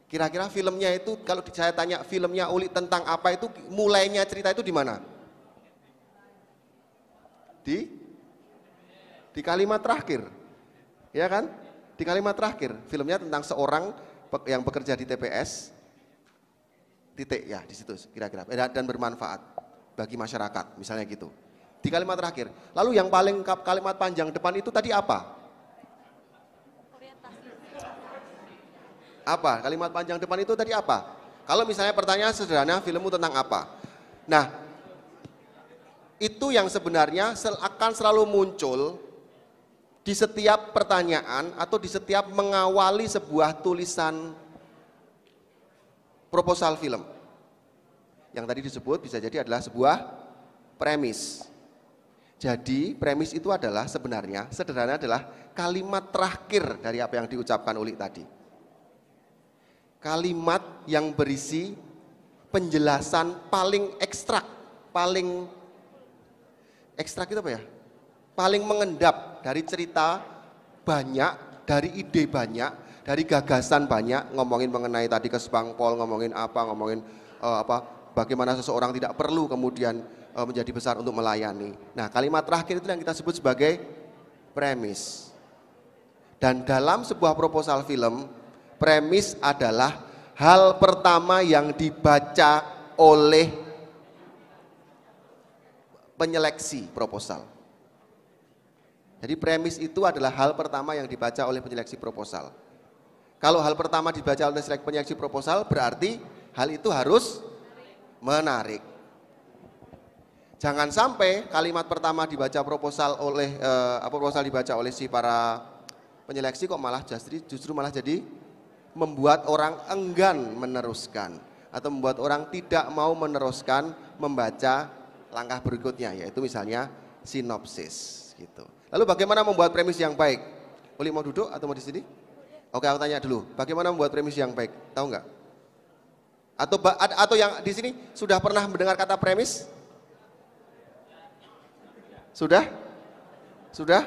Kira-kira filmnya itu kalau saya tanya filmnya Uli tentang apa itu mulainya cerita itu di mana? Di di kalimat terakhir. Ya kan? Di kalimat terakhir, filmnya tentang seorang yang bekerja di TPS titik ya di situ kira-kira eh, dan bermanfaat bagi masyarakat misalnya gitu. Di kalimat terakhir. Lalu yang paling kalimat panjang depan itu tadi apa? Apa? Kalimat panjang depan itu tadi apa? Kalau misalnya pertanyaan sederhana, filmmu tentang apa? Nah, itu yang sebenarnya akan selalu muncul di setiap pertanyaan atau di setiap mengawali sebuah tulisan proposal film. Yang tadi disebut bisa jadi adalah sebuah premis. Jadi premis itu adalah sebenarnya sederhana adalah kalimat terakhir dari apa yang diucapkan Uli tadi kalimat yang berisi penjelasan paling ekstrak, paling ekstrak itu apa ya? Paling mengendap dari cerita banyak, dari ide banyak, dari gagasan banyak, ngomongin mengenai tadi ke Spangpol, ngomongin apa, ngomongin uh, apa, bagaimana seseorang tidak perlu kemudian uh, menjadi besar untuk melayani. Nah, kalimat terakhir itu yang kita sebut sebagai premis. Dan dalam sebuah proposal film, premis adalah hal pertama yang dibaca oleh penyeleksi proposal. Jadi premis itu adalah hal pertama yang dibaca oleh penyeleksi proposal. Kalau hal pertama dibaca oleh penyeleksi proposal berarti hal itu harus menarik. Jangan sampai kalimat pertama dibaca proposal oleh eh, proposal dibaca oleh si para penyeleksi kok malah justru malah jadi membuat orang enggan meneruskan atau membuat orang tidak mau meneruskan membaca langkah berikutnya yaitu misalnya sinopsis gitu. Lalu bagaimana membuat premis yang baik? Uli mau duduk atau mau di sini? Oke, aku tanya dulu. Bagaimana membuat premis yang baik? Tahu nggak? Atau atau yang di sini sudah pernah mendengar kata premis? Sudah? Sudah?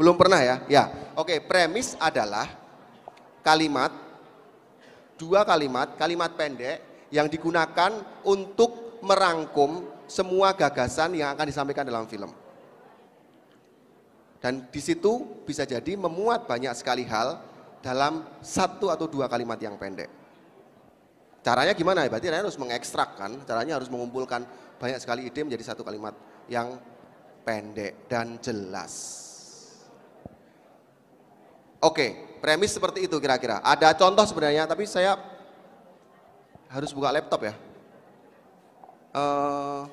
Belum pernah ya? Ya. Oke, premis adalah kalimat, dua kalimat, kalimat pendek yang digunakan untuk merangkum semua gagasan yang akan disampaikan dalam film. Dan di situ bisa jadi memuat banyak sekali hal dalam satu atau dua kalimat yang pendek. Caranya gimana? Ya? Berarti Ryan harus mengekstrak kan, caranya harus mengumpulkan banyak sekali ide menjadi satu kalimat yang pendek dan jelas. Oke, Premis seperti itu kira-kira. Ada contoh sebenarnya, tapi saya harus buka laptop ya. Uh,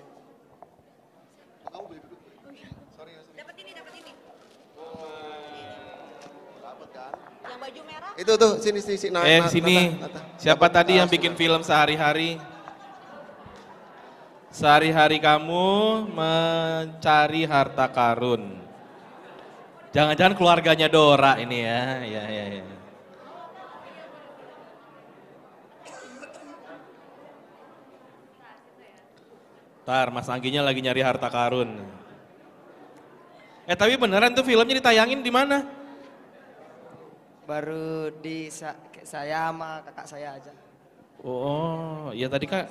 Itu tuh sini sini sini. Nah, eh nah, sini. Nata, nata. Nah. Siapa tadi nah, yang nah, bikin film sehari-hari? Sehari-hari kamu mencari harta karun. Jangan-jangan keluarganya Dora ini ya. Ya, ya, ya. Ntar Mas Angginya lagi nyari harta karun. Eh tapi beneran tuh filmnya ditayangin di mana? Baru di sa saya sama kakak saya aja. Oh, ya tadi kak.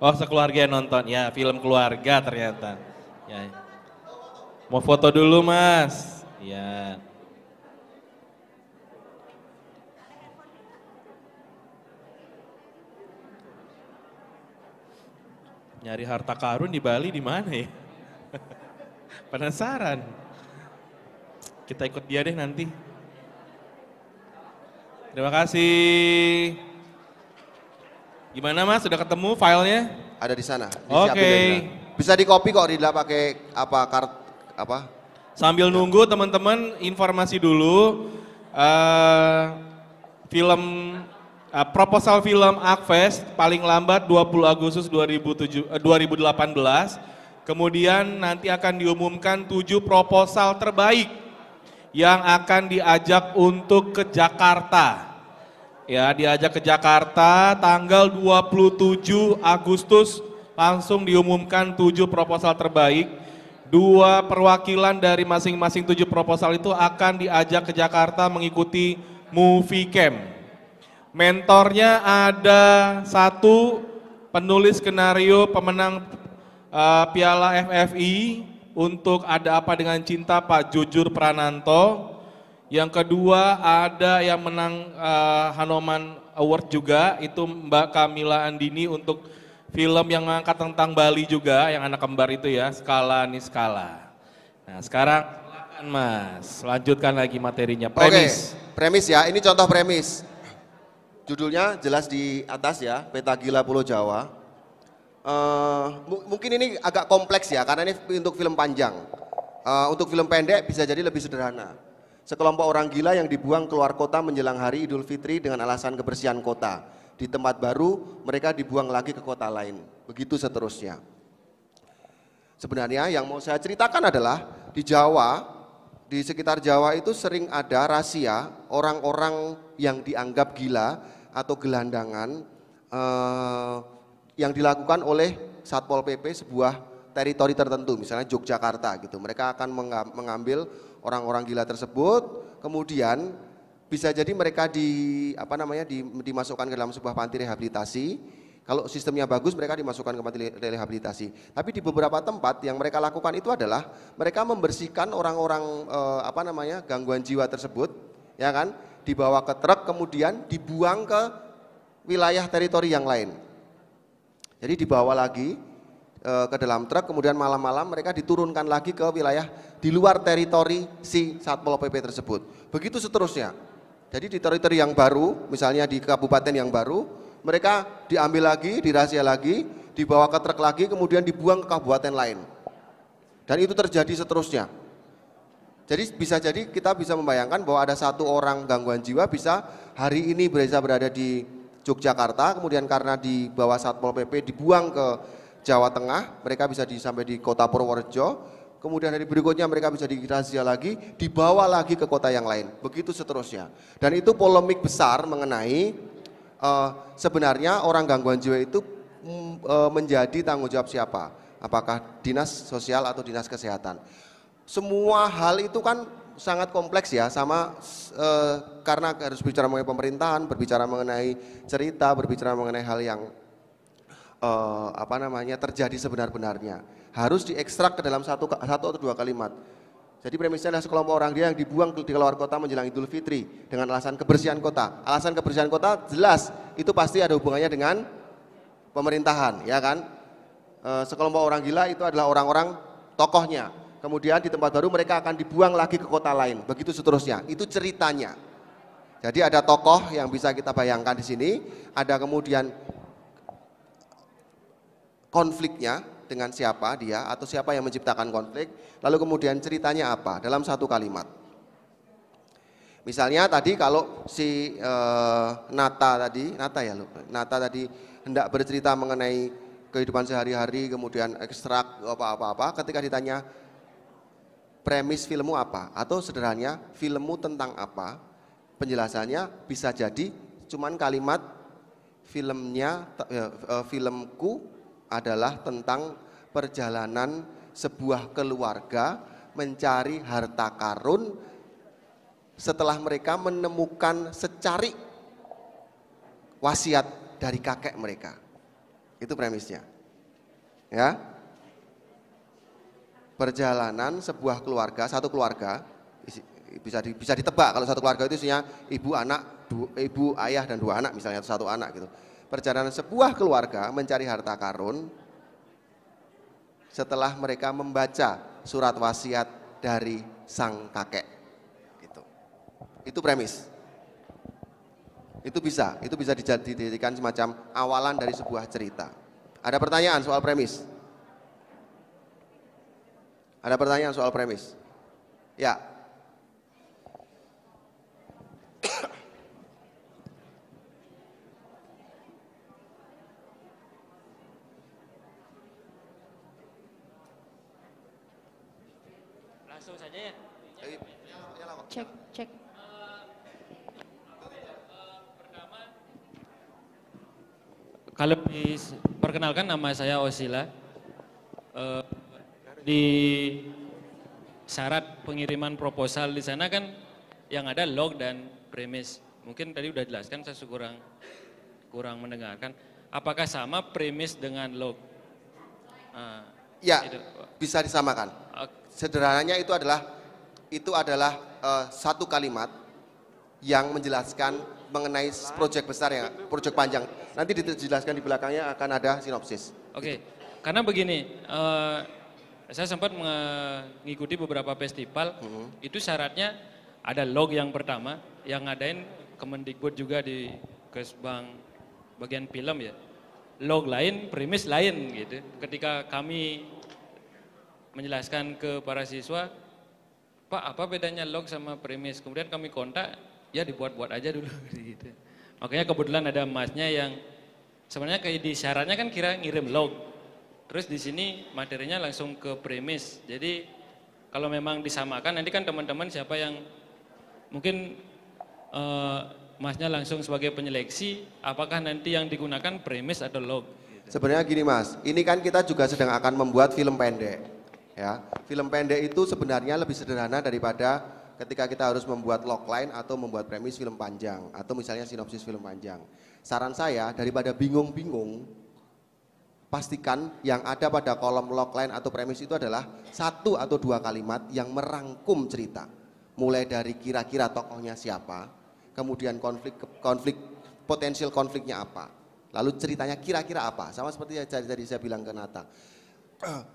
Oh sekeluarga yang nonton. Ya film keluarga ternyata. Ya. ya. Mau foto dulu mas. Ya. Nyari harta karun di Bali di mana ya? Penasaran. Kita ikut dia deh nanti. Terima kasih. Gimana Mas, sudah ketemu filenya? Ada di sana. Oke. Okay. Bisa di copy kok, tidak pakai apa kart apa Sambil nunggu teman-teman informasi dulu uh, film uh, proposal film Akfest paling lambat 20 Agustus 2007, uh, 2018. Kemudian nanti akan diumumkan tujuh proposal terbaik yang akan diajak untuk ke Jakarta. Ya, diajak ke Jakarta tanggal 27 Agustus langsung diumumkan tujuh proposal terbaik dua perwakilan dari masing-masing tujuh proposal itu akan diajak ke Jakarta mengikuti movie camp. Mentornya ada satu penulis skenario pemenang uh, Piala FFI untuk Ada Apa Dengan Cinta Pak Jujur Prananto. Yang kedua ada yang menang uh, Hanoman Award juga itu Mbak Kamila Andini untuk film yang mengangkat tentang Bali juga, yang anak kembar itu ya, Skala nih skala. Nah sekarang silakan Mas, lanjutkan lagi materinya, premis. Oke, premis ya, ini contoh premis. Judulnya jelas di atas ya, Peta Gila Pulau Jawa. Uh, mungkin ini agak kompleks ya, karena ini untuk film panjang. Uh, untuk film pendek bisa jadi lebih sederhana. Sekelompok orang gila yang dibuang keluar kota menjelang hari Idul Fitri dengan alasan kebersihan kota di tempat baru, mereka dibuang lagi ke kota lain. Begitu seterusnya. Sebenarnya yang mau saya ceritakan adalah di Jawa, di sekitar Jawa itu sering ada rahasia orang-orang yang dianggap gila atau gelandangan eh, yang dilakukan oleh Satpol PP sebuah teritori tertentu, misalnya Yogyakarta gitu. Mereka akan mengambil orang-orang gila tersebut, kemudian bisa jadi mereka di apa namanya di, dimasukkan ke dalam sebuah panti rehabilitasi. Kalau sistemnya bagus mereka dimasukkan ke panti rehabilitasi. Tapi di beberapa tempat yang mereka lakukan itu adalah mereka membersihkan orang-orang eh, apa namanya gangguan jiwa tersebut, ya kan? Dibawa ke truk kemudian dibuang ke wilayah teritori yang lain. Jadi dibawa lagi e, ke dalam truk kemudian malam-malam mereka diturunkan lagi ke wilayah di luar teritori si Satpol PP tersebut. Begitu seterusnya. Jadi di teritori yang baru, misalnya di kabupaten yang baru, mereka diambil lagi, dirahasia lagi, dibawa ke truk lagi, kemudian dibuang ke kabupaten lain. Dan itu terjadi seterusnya. Jadi bisa jadi kita bisa membayangkan bahwa ada satu orang gangguan jiwa bisa hari ini bisa berada di Yogyakarta, kemudian karena di bawah Satpol PP dibuang ke Jawa Tengah, mereka bisa sampai di kota Purworejo, kemudian hari berikutnya mereka bisa dirazia lagi, dibawa lagi ke kota yang lain, begitu seterusnya. Dan itu polemik besar mengenai uh, sebenarnya orang gangguan jiwa itu uh, menjadi tanggung jawab siapa? Apakah dinas sosial atau dinas kesehatan? Semua hal itu kan sangat kompleks ya, sama uh, karena harus bicara mengenai pemerintahan, berbicara mengenai cerita, berbicara mengenai hal yang uh, apa namanya terjadi sebenar-benarnya harus diekstrak ke dalam satu, satu atau dua kalimat. Jadi premisnya adalah sekelompok orang dia yang dibuang di keluar kota menjelang Idul Fitri dengan alasan kebersihan kota. Alasan kebersihan kota jelas itu pasti ada hubungannya dengan pemerintahan, ya kan? E, sekelompok orang gila itu adalah orang-orang tokohnya. Kemudian di tempat baru mereka akan dibuang lagi ke kota lain, begitu seterusnya. Itu ceritanya. Jadi ada tokoh yang bisa kita bayangkan di sini, ada kemudian konfliknya, dengan siapa dia atau siapa yang menciptakan konflik, lalu kemudian ceritanya apa dalam satu kalimat. Misalnya tadi kalau si e, Nata tadi, Nata ya lupa, Nata tadi hendak bercerita mengenai kehidupan sehari-hari, kemudian ekstrak apa-apa-apa, ketika ditanya premis filmmu apa atau sederhananya filmmu tentang apa, penjelasannya bisa jadi cuman kalimat filmnya eh, filmku adalah tentang perjalanan sebuah keluarga mencari harta karun setelah mereka menemukan secari wasiat dari kakek mereka. Itu premisnya. Ya. Perjalanan sebuah keluarga, satu keluarga bisa di, bisa ditebak kalau satu keluarga itu isinya ibu anak, du, ibu ayah dan dua anak misalnya satu anak gitu perjalanan sebuah keluarga mencari harta karun setelah mereka membaca surat wasiat dari sang kakek. Itu, itu premis. Itu bisa, itu bisa dijadikan semacam awalan dari sebuah cerita. Ada pertanyaan soal premis? Ada pertanyaan soal premis? Ya, Kalau diperkenalkan nama saya Osila. Eh, di syarat pengiriman proposal di sana kan yang ada log dan premis. Mungkin tadi sudah jelaskan saya kurang kurang mendengarkan. Apakah sama premis dengan log? Ah, ya, itu. bisa disamakan. Sederhananya itu adalah itu adalah uh, satu kalimat yang menjelaskan mengenai proyek besar ya, proyek panjang. Nanti dijelaskan di belakangnya akan ada sinopsis. Oke, karena begini, uh, saya sempat mengikuti beberapa festival, mm -hmm. itu syaratnya ada log yang pertama, yang ngadain Kemendikbud juga di Kesbang bagian film ya. Log lain, premis lain gitu. Ketika kami menjelaskan ke para siswa, Pak apa bedanya log sama premis? Kemudian kami kontak, ya dibuat-buat aja dulu gitu. Makanya kebetulan ada emasnya yang sebenarnya kayak di syaratnya kan kira ngirim log. Terus di sini materinya langsung ke premis. Jadi kalau memang disamakan nanti kan teman-teman siapa yang mungkin uh, eh, masnya langsung sebagai penyeleksi apakah nanti yang digunakan premis atau log. Gitu. Sebenarnya gini Mas, ini kan kita juga sedang akan membuat film pendek. Ya, film pendek itu sebenarnya lebih sederhana daripada ketika kita harus membuat logline atau membuat premis film panjang atau misalnya sinopsis film panjang. Saran saya daripada bingung-bingung pastikan yang ada pada kolom logline atau premis itu adalah satu atau dua kalimat yang merangkum cerita. Mulai dari kira-kira tokohnya siapa, kemudian konflik konflik potensial konfliknya apa. Lalu ceritanya kira-kira apa? Sama seperti yang tadi saya bilang ke Nata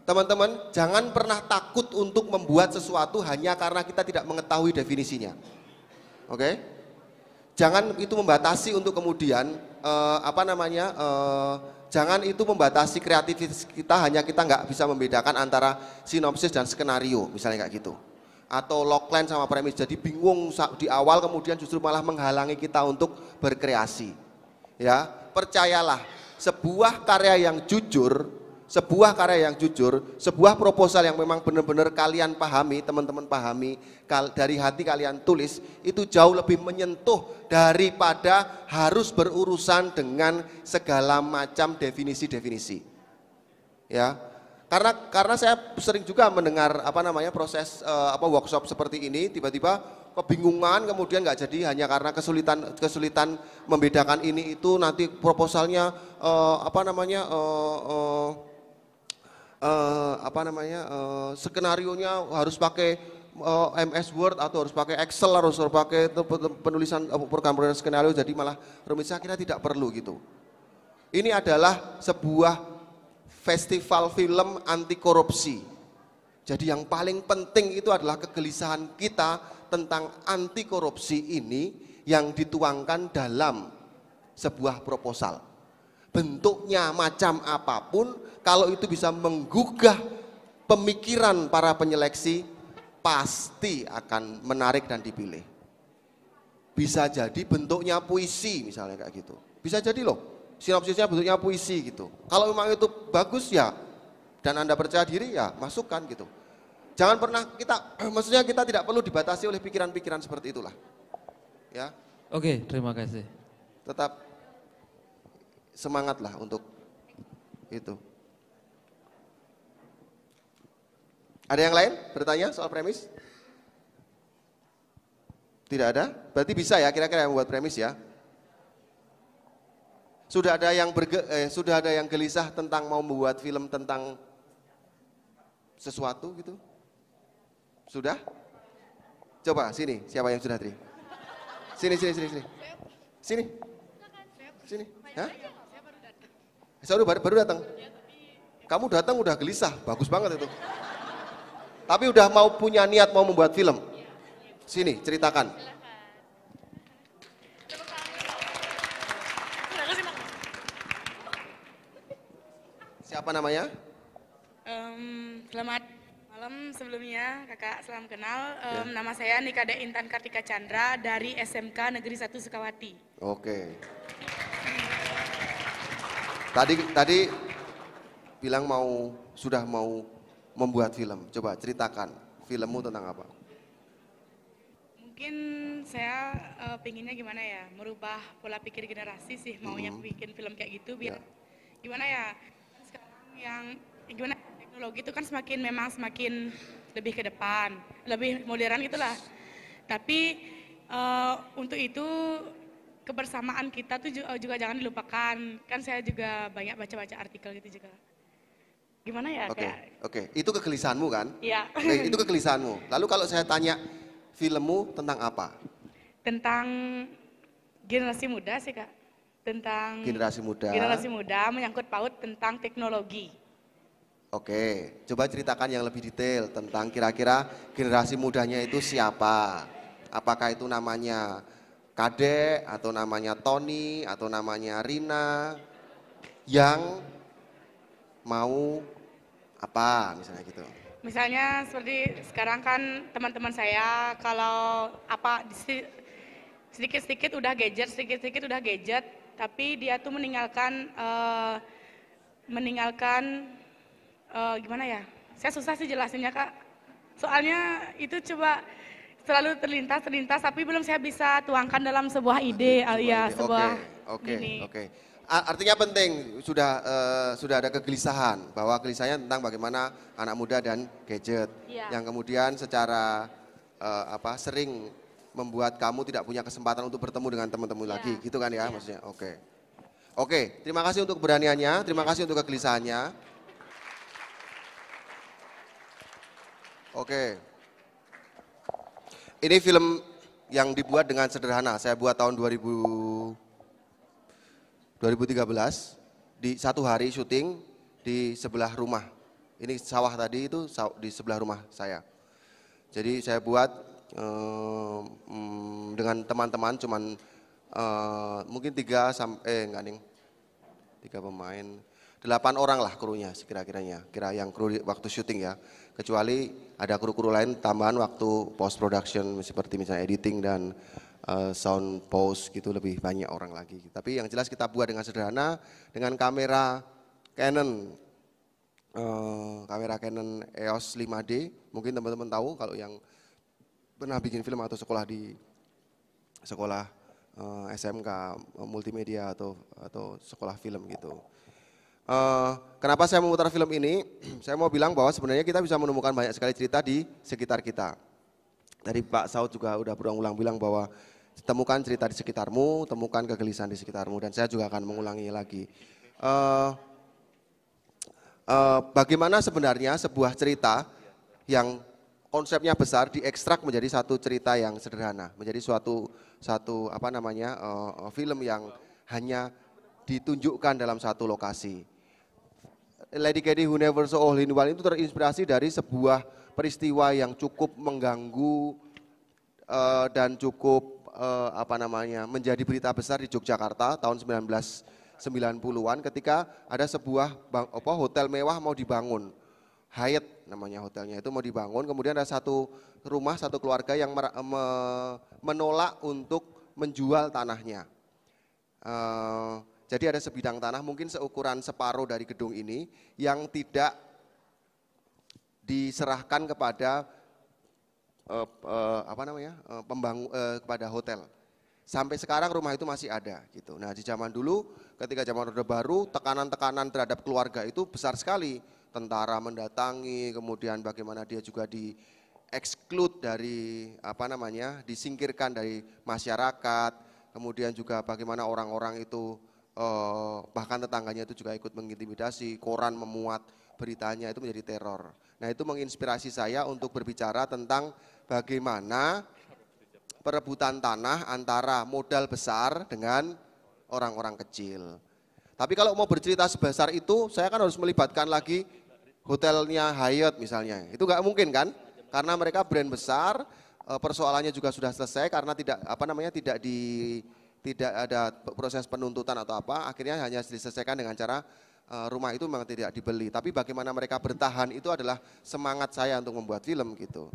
Teman-teman, jangan pernah takut untuk membuat sesuatu hanya karena kita tidak mengetahui definisinya. Oke? Jangan itu membatasi untuk kemudian eh, apa namanya? Eh, jangan itu membatasi kreativitas kita hanya kita nggak bisa membedakan antara sinopsis dan skenario, misalnya kayak gitu. Atau logline sama premis. Jadi bingung di awal kemudian justru malah menghalangi kita untuk berkreasi. Ya, percayalah, sebuah karya yang jujur sebuah karya yang jujur, sebuah proposal yang memang benar-benar kalian pahami, teman-teman pahami, dari hati kalian tulis, itu jauh lebih menyentuh daripada harus berurusan dengan segala macam definisi-definisi. Ya. Karena karena saya sering juga mendengar apa namanya proses uh, apa workshop seperti ini tiba-tiba kebingungan kemudian nggak jadi hanya karena kesulitan kesulitan membedakan ini itu nanti proposalnya uh, apa namanya uh, uh, uh, apa namanya uh, eh, skenario nya harus pakai uh, eh, MS Word atau harus pakai Excel harus harus pakai penulisan program-program skenario jadi malah rumit saya kira tidak perlu gitu. Ini adalah sebuah festival film anti korupsi. Jadi yang paling penting itu adalah kegelisahan kita tentang anti korupsi ini yang dituangkan dalam sebuah proposal bentuknya macam apapun, kalau itu bisa menggugah pemikiran para penyeleksi, pasti akan menarik dan dipilih. Bisa jadi bentuknya puisi misalnya kayak gitu. Bisa jadi loh, sinopsisnya bentuknya puisi gitu. Kalau memang itu bagus ya, dan Anda percaya diri ya masukkan gitu. Jangan pernah kita, maksudnya kita tidak perlu dibatasi oleh pikiran-pikiran seperti itulah. Ya. Oke, terima kasih. Tetap semangatlah untuk itu. Ada yang lain bertanya soal premis? Tidak ada? Berarti bisa ya kira-kira yang buat premis ya. Sudah ada yang berge, eh, sudah ada yang gelisah tentang mau membuat film tentang sesuatu gitu? Sudah? Coba sini, siapa yang sudah Tri? Sini, sini, sini, sini. Sini. Sini. Hah? Saya baru, baru datang. Kamu datang udah gelisah, bagus banget itu. Tapi udah mau punya niat mau membuat film. Sini, ceritakan. Siapa namanya? Um, selamat malam sebelumnya kakak salam kenal. Um, ya. Nama saya Nikada Intan Kartika Chandra dari SMK Negeri 1 Sukawati. Oke. Okay. Tadi tadi bilang mau sudah mau membuat film. Coba ceritakan filmmu tentang apa? Mungkin saya uh, pinginnya gimana ya, merubah pola pikir generasi sih maunya mm -hmm. bikin film kayak gitu biar yeah. gimana ya sekarang yang gimana ya, teknologi itu kan semakin memang semakin lebih ke depan, lebih modern itulah. Tapi uh, untuk itu kebersamaan kita tuh juga, eh, juga jangan dilupakan. Kan saya juga banyak baca-baca artikel gitu juga. Gimana ya? Oke, okay, oke. Okay. Itu kekelisahanmu kan? Iya. Okay, itu kekelisahanmu. Lalu kalau saya tanya filmmu tentang apa? Tentang generasi muda sih kak. Tentang generasi muda. Generasi muda menyangkut paut tentang teknologi. Oke, coba ceritakan yang lebih detail tentang kira-kira generasi mudanya itu siapa? Apakah itu namanya Kadek atau namanya Tony atau namanya Rina yang mau apa misalnya gitu. Misalnya seperti sekarang kan teman-teman saya kalau apa sedikit-sedikit udah gadget, sedikit-sedikit udah gadget, tapi dia tuh meninggalkan uh, meninggalkan uh, gimana ya? Saya susah sih jelasinnya kak. Soalnya itu coba selalu terlintas terlintas tapi belum saya bisa tuangkan dalam sebuah ide alias eh, sebuah oke oke oke artinya penting sudah uh, sudah ada kegelisahan bahwa gelisahnya tentang bagaimana anak muda dan gadget ya. yang kemudian secara uh, apa sering membuat kamu tidak punya kesempatan untuk bertemu dengan teman-teman ya. lagi gitu kan ya, ya. maksudnya oke okay. oke okay, terima kasih untuk keberaniannya terima kasih untuk kegelisahannya oke okay. Ini film yang dibuat dengan sederhana. Saya buat tahun 2000, 2013 di satu hari syuting di sebelah rumah. Ini sawah tadi itu di sebelah rumah saya. Jadi saya buat um, dengan teman-teman cuman uh, mungkin tiga sampai eh enggak nih tiga pemain delapan orang lah krunya kira kiranya kira yang kru waktu syuting ya kecuali ada kru-kru lain tambahan waktu post production seperti misalnya editing dan uh, sound post gitu lebih banyak orang lagi. Tapi yang jelas kita buat dengan sederhana dengan kamera Canon uh, kamera Canon EOS 5D. Mungkin teman-teman tahu kalau yang pernah bikin film atau sekolah di sekolah uh, eh, SMK multimedia atau atau sekolah film gitu. Eh, kenapa saya memutar film ini? saya mau bilang bahwa sebenarnya kita bisa menemukan banyak sekali cerita di sekitar kita. Dari Pak Saud juga udah berulang-ulang bilang bahwa temukan cerita di sekitarmu, temukan kegelisahan di sekitarmu, dan saya juga akan mengulangi lagi. Uh, uh, bagaimana sebenarnya sebuah cerita yang konsepnya besar diekstrak menjadi satu cerita yang sederhana, menjadi suatu satu apa namanya uh, film yang hanya ditunjukkan dalam satu lokasi. Lady Kenny Who Never Saw All in One itu terinspirasi dari sebuah peristiwa yang cukup mengganggu uh, dan cukup uh, apa namanya menjadi berita besar di Yogyakarta tahun 1990-an ketika ada sebuah bang, apa hotel mewah mau dibangun. Hyatt namanya hotelnya itu mau dibangun kemudian ada satu rumah satu keluarga yang mer, me, menolak untuk menjual tanahnya. Uh, jadi ada sebidang tanah mungkin seukuran separuh dari gedung ini yang tidak diserahkan kepada uh, uh, apa namanya uh, eh, pembangun uh, kepada hotel. Sampai sekarang rumah itu masih ada gitu. Nah di zaman dulu ketika zaman Orde Baru tekanan-tekanan terhadap keluarga itu besar sekali. Tentara mendatangi, kemudian bagaimana dia juga di exclude dari apa namanya disingkirkan dari masyarakat kemudian juga bagaimana orang-orang itu eh, bahkan tetangganya itu juga ikut mengintimidasi, koran memuat beritanya itu menjadi teror. Nah itu menginspirasi saya untuk berbicara tentang bagaimana perebutan tanah antara modal besar dengan orang-orang kecil. Tapi kalau mau bercerita sebesar itu, saya kan harus melibatkan lagi hotelnya Hyatt misalnya. Itu nggak mungkin kan? Karena mereka brand besar, eh, persoalannya juga sudah selesai karena tidak apa namanya tidak di tidak ada proses penuntutan atau apa, akhirnya hanya diselesaikan dengan cara eh, rumah itu memang tidak dibeli. Tapi bagaimana mereka bertahan itu adalah semangat saya untuk membuat film gitu.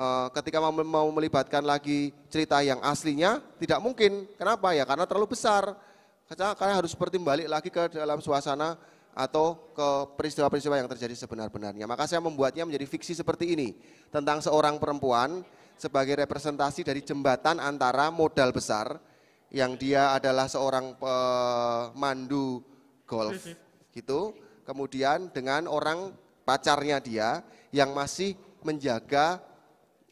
Eh, ketika mau, melibatkan lagi cerita yang aslinya tidak mungkin. Kenapa ya? Karena terlalu besar. Karena harus seperti balik lagi ke dalam suasana atau ke peristiwa-peristiwa yang terjadi sebenar-benarnya. Maka saya membuatnya menjadi fiksi seperti ini tentang seorang perempuan sebagai representasi dari jembatan antara modal besar yang dia adalah seorang pemandu golf mhm. gitu. Kemudian dengan orang pacarnya dia yang masih menjaga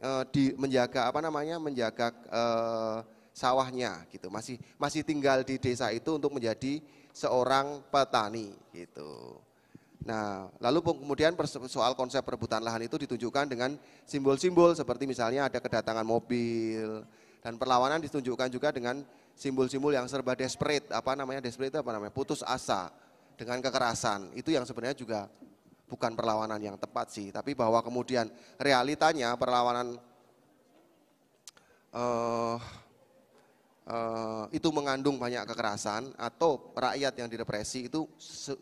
uh, di menjaga apa namanya? menjaga uh, sawahnya gitu. Masih masih tinggal di desa itu untuk menjadi seorang petani gitu. Nah, lalu kemudian soal konsep perebutan lahan itu ditunjukkan dengan simbol-simbol seperti misalnya ada kedatangan mobil dan perlawanan ditunjukkan juga dengan simbol-simbol yang serba desperate, apa namanya desperate apa namanya putus asa dengan kekerasan. Itu yang sebenarnya juga bukan perlawanan yang tepat sih, tapi bahwa kemudian realitanya perlawanan uh, uh, itu mengandung banyak kekerasan atau rakyat yang direpresi itu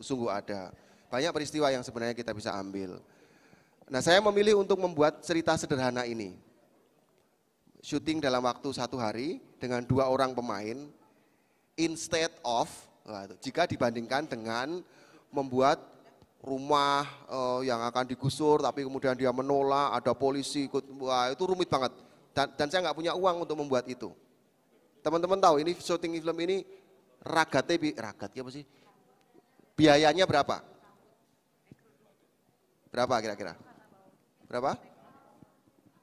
sungguh ada. Banyak peristiwa yang sebenarnya kita bisa ambil. Nah saya memilih untuk membuat cerita sederhana ini. Syuting dalam waktu satu hari, dengan dua orang pemain instead of nah, jika dibandingkan dengan membuat rumah eh, yang akan digusur tapi kemudian dia menolak ada polisi ikut wah itu rumit banget dan, dan saya nggak punya uang untuk membuat itu teman-teman tahu ini syuting film ini tapi ragat ya apa sih biayanya berapa berapa kira-kira berapa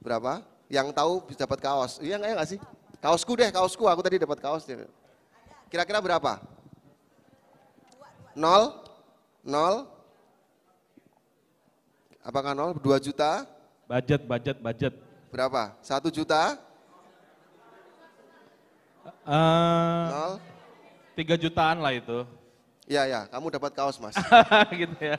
berapa yang tahu bisa dapat kaos iya nggak ya nggak sih Kaosku deh, kaosku. Aku tadi dapat kaos. Kira-kira berapa? Nol? Nol? Apakah nol? Dua juta? Budget, budget, budget. Berapa? Satu juta? Uh, nol? Tiga jutaan lah itu. Ya ya, kamu dapat kaos mas. gitu ya.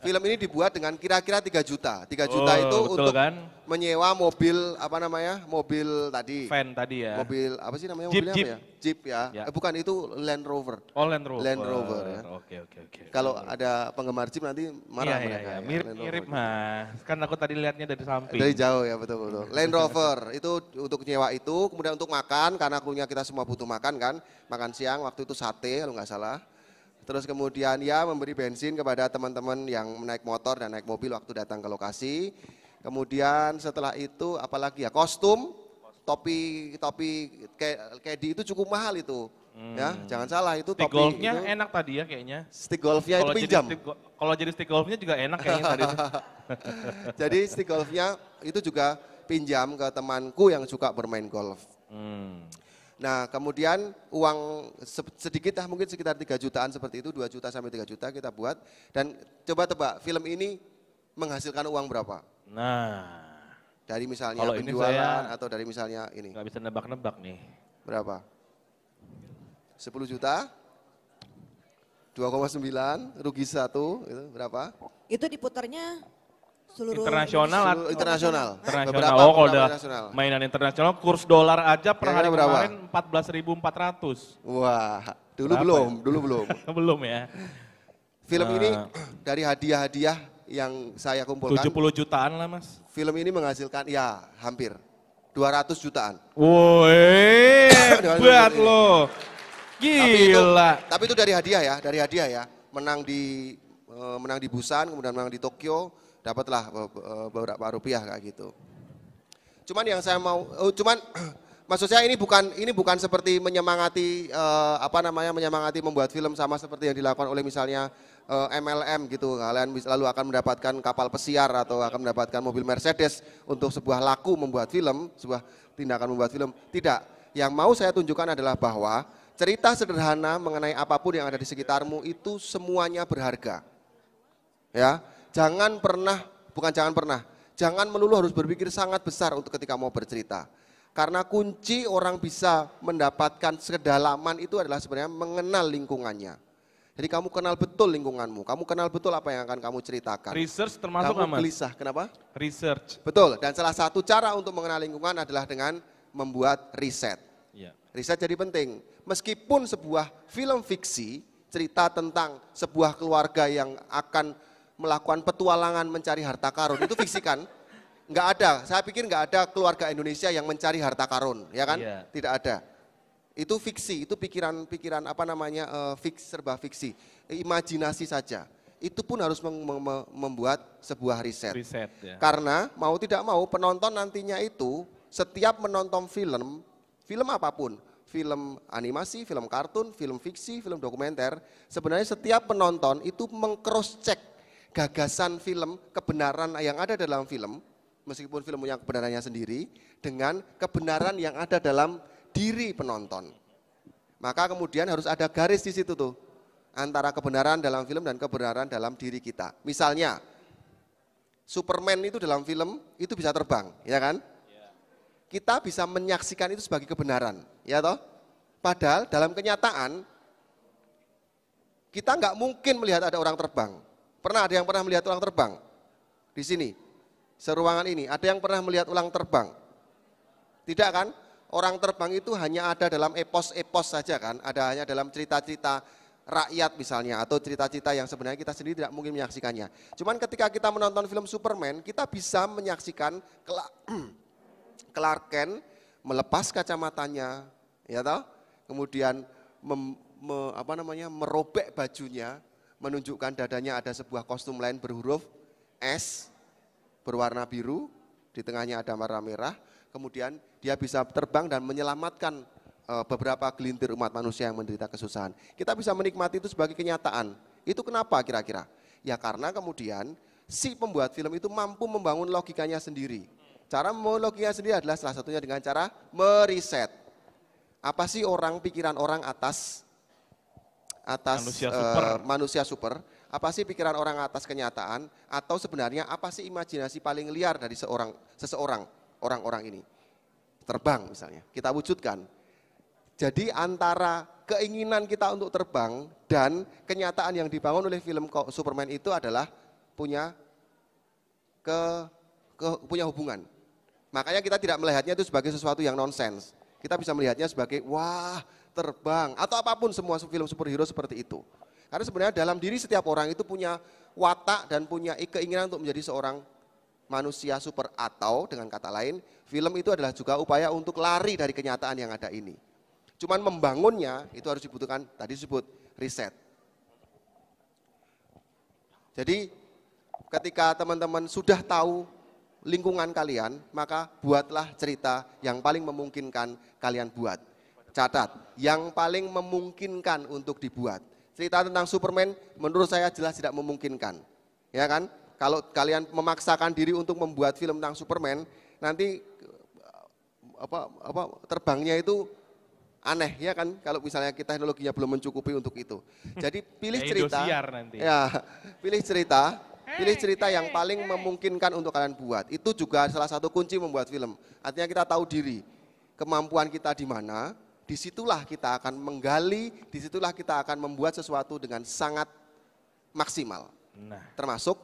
Film ini dibuat dengan kira-kira 3 juta. 3 juta oh, itu untuk kan? menyewa mobil apa namanya? Mobil tadi. Fan tadi ya. Mobil apa sih namanya? Jeep, mobilnya Jeep. apa ya? Jeep ya. ya. Eh, bukan itu Land Rover. Oh Land Rover. Land Rover ya. Oke oke oke. Kalau ada penggemar Jeep nanti marah ya, mereka. Ya, ya. Mirip ya, mirip mas. Kan aku tadi lihatnya dari samping. Dari jauh ya betul betul. Land Rover itu untuk nyewa itu, kemudian untuk makan karena akunya kita semua butuh makan kan. Makan siang waktu itu sate kalau nggak salah Terus kemudian ya memberi bensin kepada teman-teman yang naik motor dan naik mobil waktu datang ke lokasi. Kemudian setelah itu apalagi ya kostum, topi topi kedi itu cukup mahal itu. Ya, hmm. Ya, jangan salah itu stick topi golfnya itu. enak tadi ya kayaknya. Stick golfnya kalo itu pinjam. Kalau jadi stick golfnya juga enak kayaknya tadi. jadi stick golfnya itu juga pinjam ke temanku yang suka bermain golf. Hmm. Nah, kemudian uang sedikit lah mungkin sekitar 3 jutaan seperti itu, 2 juta sampai 3 juta kita buat dan coba tebak film ini menghasilkan uang berapa? Nah, dari misalnya kalau penjualan ini saya atau dari misalnya ini. Gak bisa nebak-nebak nih. Berapa? 10 juta? 2,9, rugi satu itu berapa? Itu diputarnya seluruh internasional seluruh internasional. Internasional. Oh, kalau udah mainan internasional kurs dolar aja per hari berapa? kemarin 14.400. Wah, dulu Berapa belum, ya? dulu belum. belum ya. Film uh, ini eh. dari hadiah-hadiah yang saya kumpulkan. 70 jutaan lah mas. Film ini menghasilkan ya hampir 200 jutaan. Woi, hebat lo. Gila. Tapi itu, tapi itu dari hadiah ya, dari hadiah ya. Menang di eh, menang di Busan, kemudian menang di Tokyo, dapatlah beberapa rupiah kayak gitu. Cuman yang saya mau, oh, cuman maksud saya ini bukan ini bukan seperti menyemangati uh, apa namanya menyemangati membuat film sama seperti yang dilakukan oleh misalnya uh, eh, MLM gitu. Kalian lalu akan mendapatkan kapal pesiar atau akan mendapatkan mobil Mercedes untuk sebuah laku membuat film, sebuah tindakan membuat film. Tidak. Yang mau saya tunjukkan adalah bahwa cerita sederhana mengenai apapun yang ada di sekitarmu itu semuanya berharga. Ya jangan pernah, bukan jangan pernah, jangan melulu harus berpikir sangat besar untuk ketika mau bercerita. Karena kunci orang bisa mendapatkan kedalaman itu adalah sebenarnya mengenal lingkungannya. Jadi kamu kenal betul lingkunganmu, kamu kenal betul apa yang akan kamu ceritakan. Research termasuk kamu gelisah, kenapa? Research. Betul, dan salah satu cara untuk mengenal lingkungan adalah dengan membuat riset. Ya. Riset jadi penting. Meskipun sebuah film fiksi cerita tentang sebuah keluarga yang akan melakukan petualangan mencari harta karun itu fiksi kan? Enggak ada. Saya pikir enggak ada keluarga Indonesia yang mencari harta karun, ya kan? Yeah. Tidak ada. Itu fiksi, itu pikiran-pikiran apa namanya uh, eh, fix serba fiksi, imajinasi saja. Itu pun harus membuat sebuah riset. riset ya. Karena mau tidak mau penonton nantinya itu setiap menonton film, film apapun, film animasi, film kartun, film fiksi, film dokumenter, sebenarnya setiap penonton itu mengcross check gagasan film, kebenaran yang ada dalam film, meskipun film punya kebenarannya sendiri, dengan kebenaran yang ada dalam diri penonton. Maka kemudian harus ada garis di situ tuh, antara kebenaran dalam film dan kebenaran dalam diri kita. Misalnya, Superman itu dalam film itu bisa terbang, ya kan? Kita bisa menyaksikan itu sebagai kebenaran, ya toh? Padahal dalam kenyataan kita nggak mungkin melihat ada orang terbang. Pernah ada yang pernah melihat ulang terbang? Di sini, seruangan ini, ada yang pernah melihat ulang terbang? Tidak kan? Orang terbang itu hanya ada dalam epos-epos saja kan, ada hanya dalam cerita-cerita rakyat misalnya, atau cerita-cerita yang sebenarnya kita sendiri tidak mungkin menyaksikannya. Cuman ketika kita menonton film Superman, kita bisa menyaksikan Clark Kent melepas kacamatanya, ya toh, kemudian mem, me, apa namanya merobek bajunya, menunjukkan dadanya ada sebuah kostum lain berhuruf S berwarna biru, di tengahnya ada warna merah, kemudian dia bisa terbang dan menyelamatkan e, beberapa gelintir umat manusia yang menderita kesusahan. Kita bisa menikmati itu sebagai kenyataan. Itu kenapa kira-kira? Ya karena kemudian si pembuat film itu mampu membangun logikanya sendiri. Cara membangun logikanya sendiri adalah salah satunya dengan cara meriset. Apa sih orang pikiran orang atas atas manusia eh, super. Uh, manusia super. Apa sih pikiran orang atas kenyataan atau sebenarnya apa sih imajinasi paling liar dari seorang seseorang orang-orang ini? Terbang misalnya. Kita wujudkan. Jadi antara keinginan kita untuk terbang dan kenyataan yang dibangun oleh film Superman itu adalah punya ke, ke punya hubungan. Makanya kita tidak melihatnya itu sebagai sesuatu yang nonsens. Kita bisa melihatnya sebagai wah terbang atau apapun semua film superhero seperti itu. Karena sebenarnya dalam diri setiap orang itu punya watak dan punya keinginan untuk menjadi seorang manusia super atau dengan kata lain film itu adalah juga upaya untuk lari dari kenyataan yang ada ini. Cuman membangunnya itu harus dibutuhkan tadi disebut riset. Jadi ketika teman-teman sudah tahu lingkungan kalian, maka buatlah cerita yang paling memungkinkan kalian buat. Catat, yang paling memungkinkan untuk dibuat. Cerita tentang Superman menurut saya jelas tidak memungkinkan. Ya kan? Kalau kalian memaksakan diri untuk membuat film tentang Superman, nanti eh, apa apa terbangnya itu aneh ya kan kalau misalnya kita teknologinya belum mencukupi untuk itu. Jadi pilih cerita. nanti. Ya, pilih cerita, pilih cerita yang paling memungkinkan untuk kalian buat. Itu juga salah satu kunci membuat film. Artinya kita tahu diri, kemampuan kita di mana, disitulah kita akan menggali, disitulah kita akan membuat sesuatu dengan sangat maksimal. Nah. Termasuk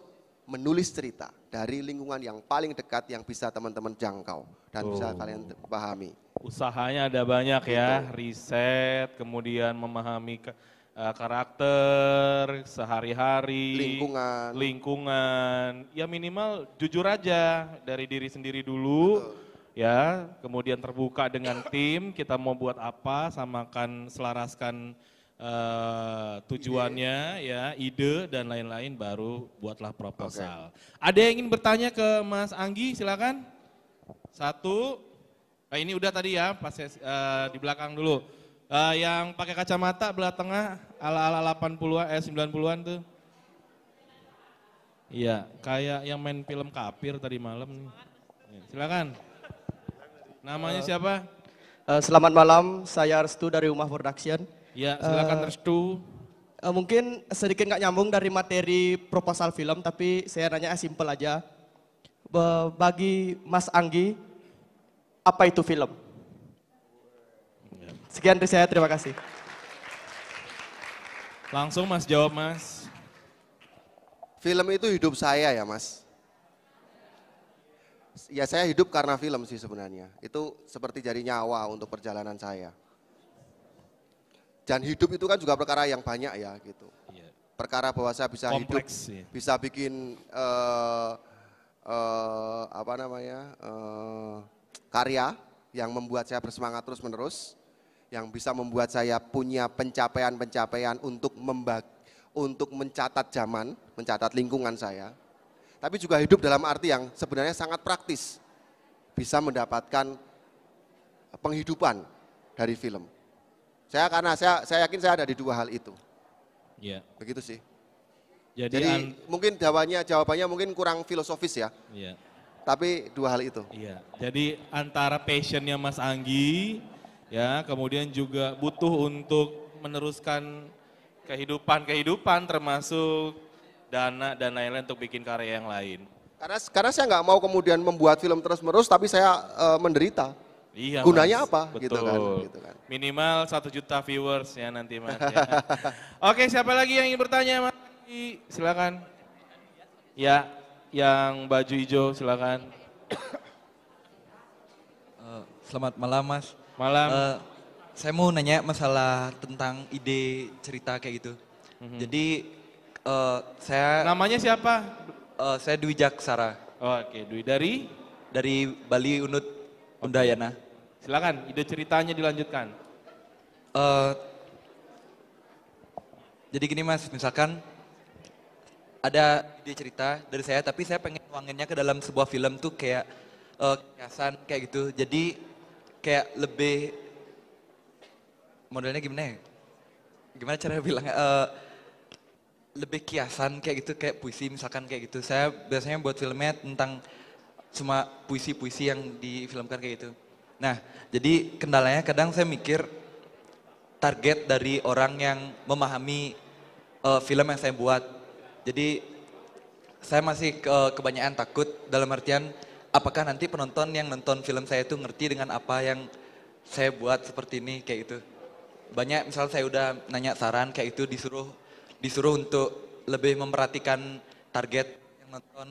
menulis cerita dari lingkungan yang paling dekat yang bisa teman-teman jangkau dan oh. bisa kalian pahami. Usahanya ada banyak ya, Betul. riset, kemudian memahami eh, karakter sehari-hari, lingkungan, lingkungan. Ya minimal jujur aja dari diri sendiri dulu. Betul ya kemudian terbuka dengan tim kita mau buat apa samakan selaraskan uh, tujuannya ide. ya ide dan lain-lain baru buatlah proposal okay. ada yang ingin bertanya ke Mas Anggi silakan satu nah, ini udah tadi ya pas uh, di belakang dulu uh, yang pakai kacamata belah tengah ala-ala 80-an eh 90-an tuh Iya, kayak yang main film kapir tadi malam nih. Silakan. Namanya uh, siapa? Uh, selamat malam, saya Restu dari Rumah Production. Ya, silakan uh, Restu. Uh, mungkin sedikit nggak nyambung dari materi proposal film, tapi saya nanya simple aja. bagi Mas Anggi, apa itu film? Sekian dari saya, terima kasih. Langsung Mas jawab Mas. Film itu hidup saya ya Mas ya saya hidup karena film sih sebenarnya. Itu seperti jadi nyawa untuk perjalanan saya. Dan hidup itu kan juga perkara yang banyak ya gitu. Iya. Perkara bahwa saya bisa Kompleks, hidup, ya. bisa bikin uh, uh, apa namanya uh, karya yang membuat saya bersemangat terus menerus, yang bisa membuat saya punya pencapaian-pencapaian untuk membagi, untuk mencatat zaman, mencatat lingkungan saya tapi juga hidup dalam arti yang sebenarnya sangat praktis. Bisa mendapatkan eh, penghidupan dari film. Saya karena saya saya yakin saya ada di dua hal itu. Iya. Begitu sih. Jadi, Jadi mungkin jawabannya jawabannya mungkin kurang filosofis ya. Iya. Tapi dua hal itu. Iya. Jadi antara passionnya Mas Anggi ya, kemudian juga butuh untuk meneruskan kehidupan-kehidupan termasuk dana dan lain-lain untuk bikin karya yang lain. Karena karena saya nggak mau kemudian membuat film terus-menerus tapi saya uh, menderita. Iya. Gunanya mas, apa? Betul. Gitu kan, gitu kan. Minimal satu juta viewers ya nanti mas. ya. Oke siapa lagi yang ingin bertanya mas? Silakan. Ya, yang baju hijau silakan. Eh, selamat malam mas. Malam. Uh, saya mau nanya masalah tentang ide cerita kayak gitu. Mm -hmm. Jadi Uh, saya Namanya siapa? uh, saya Dwi Jaksara Oh, Oke, Dwi dari dari Bali Unut Undayana. silakan ide ceritanya dilanjutkan. Uh, jadi gini mas, misalkan ada ide cerita dari saya, tapi saya pengen nuanginnya ke dalam sebuah film tuh kayak uh, kiasan kayak gitu. Jadi kayak lebih modelnya gimana ya? Gimana cara bilangnya? Uh, lebih kiasan kayak gitu kayak puisi misalkan kayak gitu. Saya biasanya buat filmnya tentang cuma puisi-puisi yang difilmkan kayak gitu. Nah, jadi kendalanya kadang saya mikir target dari orang yang memahami uh, film yang saya buat. Jadi saya masih ke kebanyakan takut dalam artian apakah nanti penonton yang nonton film saya itu ngerti dengan apa yang saya buat seperti ini kayak itu. Banyak misal saya udah nanya saran kayak itu disuruh disuruh untuk lebih memperhatikan target yang nonton.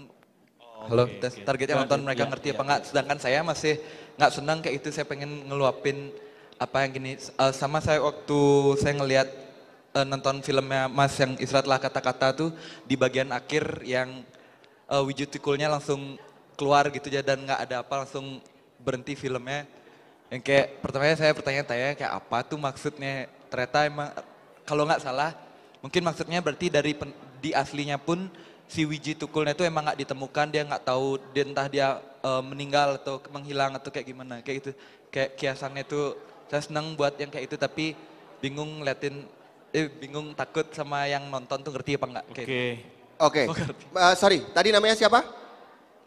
Oh, Halo, okay, okay. target yang iya, nonton iya, mereka ya, ngerti ya, apa enggak. Sedangkan saya masih nggak senang kayak itu. Saya pengen ngeluapin apa yang gini. Uh, sama saya waktu saya ngelihat uh, nonton filmnya Mas yang telah kata-kata tuh di bagian akhir yang uh, eh, wujud langsung keluar gitu ya dan nggak ada apa langsung berhenti filmnya. Yang kayak pertamanya saya pertanyaan tanya kayak apa tuh maksudnya. Ternyata emang kalau nggak salah Mungkin maksudnya berarti dari pen, di aslinya pun si Wiji Tukulnya itu emang gak ditemukan, dia nggak tahu dia entah dia e, meninggal atau menghilang atau kayak gimana, kayak gitu. Kayak kiasannya itu saya seneng buat yang kayak itu tapi bingung liatin eh bingung takut sama yang nonton tuh ngerti apa enggak Oke. Okay. Gitu. Oke. Okay. uh, sorry, tadi namanya siapa?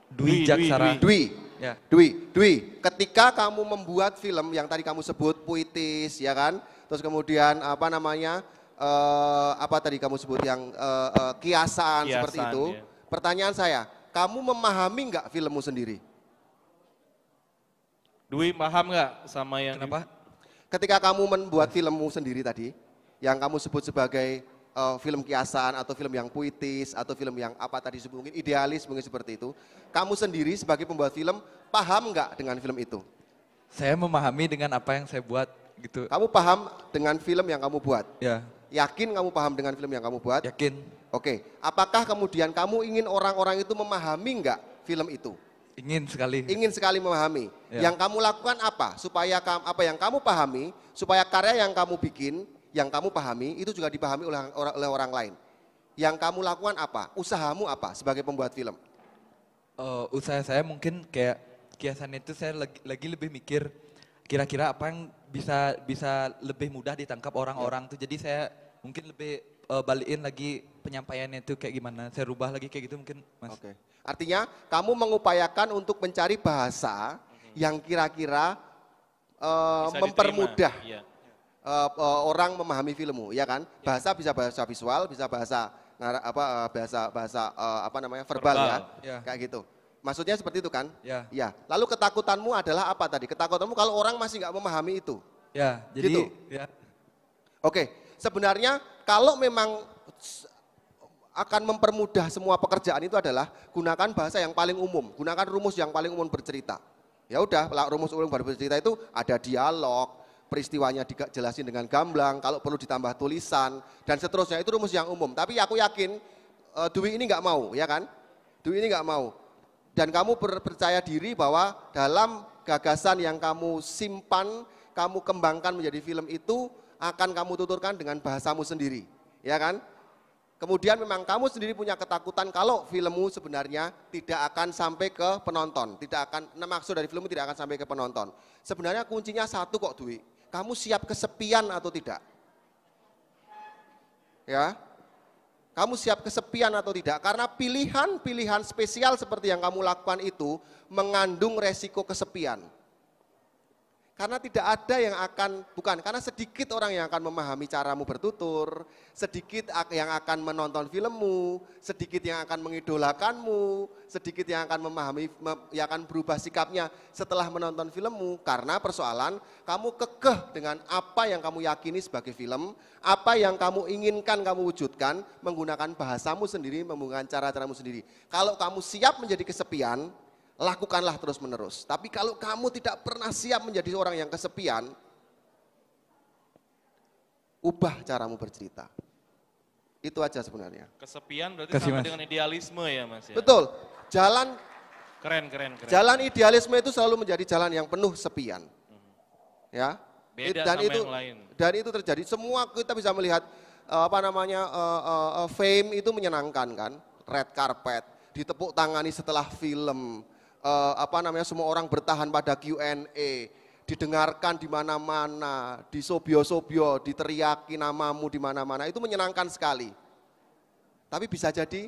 Dwi, Dwi Jaksara. Dwi. Dwi. Ya. Dwi, Dwi, ketika kamu membuat film yang tadi kamu sebut puitis ya kan? Terus kemudian apa namanya? uh, apa tadi kamu sebut yang uh, uh, kiasan, kiasan seperti itu. Ya. Pertanyaan saya, kamu memahami nggak filmmu sendiri? Dwi paham nggak sama yang Kenapa? Ketika kamu membuat filmmu sendiri tadi, yang kamu sebut sebagai uh, film kiasan atau film yang puitis atau film yang apa tadi sebut mungkin idealis mungkin seperti itu, kamu sendiri sebagai pembuat film paham nggak dengan film itu? Saya memahami dengan apa yang saya buat gitu. Kamu paham dengan film yang kamu buat? Ya Yakin kamu paham dengan film yang kamu buat? Yakin. Oke, apakah kemudian kamu ingin orang-orang itu memahami enggak film itu? Ingin sekali. Ingin sekali memahami. Ya. Yang kamu lakukan apa? Supaya apa yang kamu pahami, supaya karya yang kamu bikin, yang kamu pahami itu juga dipahami oleh, oleh orang lain. Yang kamu lakukan apa? Usahamu apa sebagai pembuat film? Uh, usaha saya mungkin kayak kiasan itu saya lagi, lagi lebih mikir kira-kira apa yang bisa bisa lebih mudah ditangkap orang-orang tuh. Jadi saya mungkin lebih uh, balikin lagi penyampaiannya itu kayak gimana. Saya rubah lagi kayak gitu mungkin, Mas. Oke. Okay. Artinya kamu mengupayakan untuk mencari bahasa okay. Mhm. yang kira-kira uh, mempermudah yeah. Iya. uh, eh, uh, orang memahami filmmu, ya kan? Yeah. Bahasa bisa bahasa visual, bisa bahasa apa bahasa bahasa uh, apa namanya verbal, verbal. ya. Yeah. Kayak gitu. Maksudnya seperti itu kan? Ya. ya. Lalu ketakutanmu adalah apa tadi? Ketakutanmu kalau orang masih nggak memahami itu. Ya, jadi gitu. ya. Oke, sebenarnya kalau memang akan mempermudah semua pekerjaan itu adalah gunakan bahasa yang paling umum, gunakan rumus yang paling umum bercerita. Ya udah, rumus umum bercerita itu ada dialog, peristiwanya dijelasin dengan gamblang, kalau perlu ditambah tulisan dan seterusnya itu rumus yang umum. Tapi aku yakin uh, Dwi ini nggak mau, ya kan? Dwi ini nggak mau dan kamu percaya diri bahwa dalam gagasan yang kamu simpan, kamu kembangkan menjadi film itu akan kamu tuturkan dengan bahasamu sendiri, ya kan? Kemudian memang kamu sendiri punya ketakutan kalau filmmu sebenarnya tidak akan sampai ke penonton, tidak akan nah maksud dari filmmu tidak akan sampai ke penonton. Sebenarnya kuncinya satu kok Dwi, kamu siap kesepian atau tidak? Ya, kamu siap kesepian atau tidak. Karena pilihan-pilihan spesial seperti yang kamu lakukan itu mengandung resiko kesepian. Karena tidak ada yang akan, bukan, karena sedikit orang yang akan memahami caramu bertutur, sedikit yang akan menonton filmmu, sedikit yang akan mengidolakanmu, sedikit yang akan memahami, yang akan berubah sikapnya setelah menonton filmmu. Karena persoalan kamu kekeh dengan apa yang kamu yakini sebagai film, apa yang kamu inginkan kamu wujudkan, menggunakan bahasamu sendiri, menggunakan cara-caramu sendiri. Kalau kamu siap menjadi kesepian, lakukanlah terus-menerus. Tapi kalau kamu tidak pernah siap menjadi orang yang kesepian, ubah caramu bercerita. Itu aja sebenarnya. Kesepian berarti Kasih, sama mas. dengan idealisme ya mas ya? Betul. Jalan keren, keren, keren. Jalan idealisme itu selalu menjadi jalan yang penuh sepian. Mhm. Ya. Beda dan sama itu, yang lain. Dan itu terjadi. Semua kita bisa melihat eh, apa namanya uh, uh, fame itu menyenangkan kan, red carpet, ditepuk tangani setelah film, eh, apa namanya semua orang bertahan pada Q&A, didengarkan di mana-mana, di sobio-sobio, diteriaki namamu di mana-mana, itu menyenangkan sekali. Tapi bisa jadi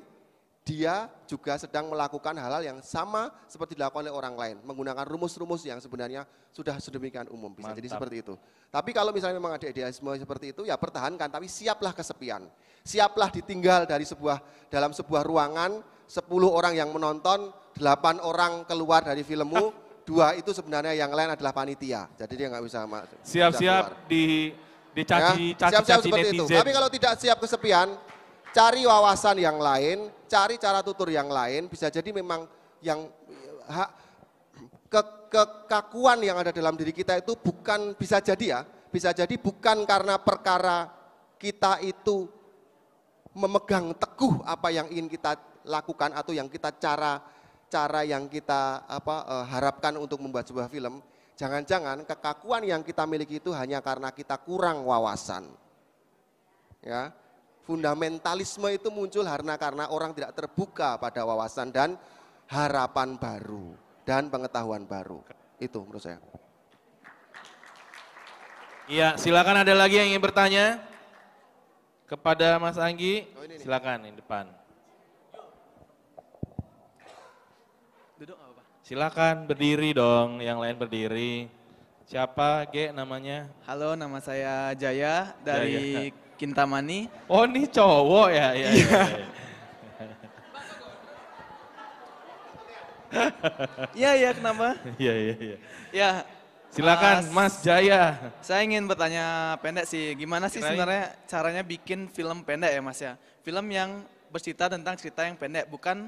dia juga sedang melakukan hal-hal yang sama seperti dilakukan oleh orang lain, menggunakan rumus-rumus yang sebenarnya sudah sedemikian umum bisa jadi seperti itu. Tapi kalau misalnya memang ada idealisme seperti itu, ya pertahankan, tapi siaplah kesepian, siaplah ditinggal dari sebuah dalam sebuah ruangan, 10 orang yang menonton, 8 orang keluar dari filmmu, dua itu sebenarnya yang lain adalah panitia, jadi dia nggak bisa siap-siap siap di dicaci ya, siap, siap caci seperti itu. Tapi kalau tidak siap kesepian, Cari wawasan yang lain, cari cara tutur yang lain, bisa jadi memang yang ha, ke, kekakuan yang ada dalam diri kita itu bukan bisa jadi ya, bisa jadi bukan karena perkara kita itu memegang teguh apa yang ingin kita lakukan atau yang kita cara cara yang kita apa uh, harapkan untuk membuat sebuah film. Jangan-jangan kekakuan yang kita miliki itu hanya karena kita kurang wawasan. Ya fundamentalisme itu muncul karena karena orang tidak terbuka pada wawasan dan harapan baru dan pengetahuan baru. Itu menurut saya. Iya, silakan ada lagi yang ingin bertanya kepada Mas Anggi. Oh, ini, ini. silakan di depan. Duduk apa? Silakan berdiri dong, yang lain berdiri. Siapa G namanya? Halo, nama saya Jaya dari Jaya. Ya. Kintamani. Oh ini cowok ya. ya, ya, Iya, iya, kenapa? Iya, iya, iya. Ya, silakan uh, Mas Jaya. Saya ingin bertanya pendek sih, gimana sih sebenarnya caranya bikin film pendek ya Mas ya? Film yang bercerita tentang cerita yang pendek, bukan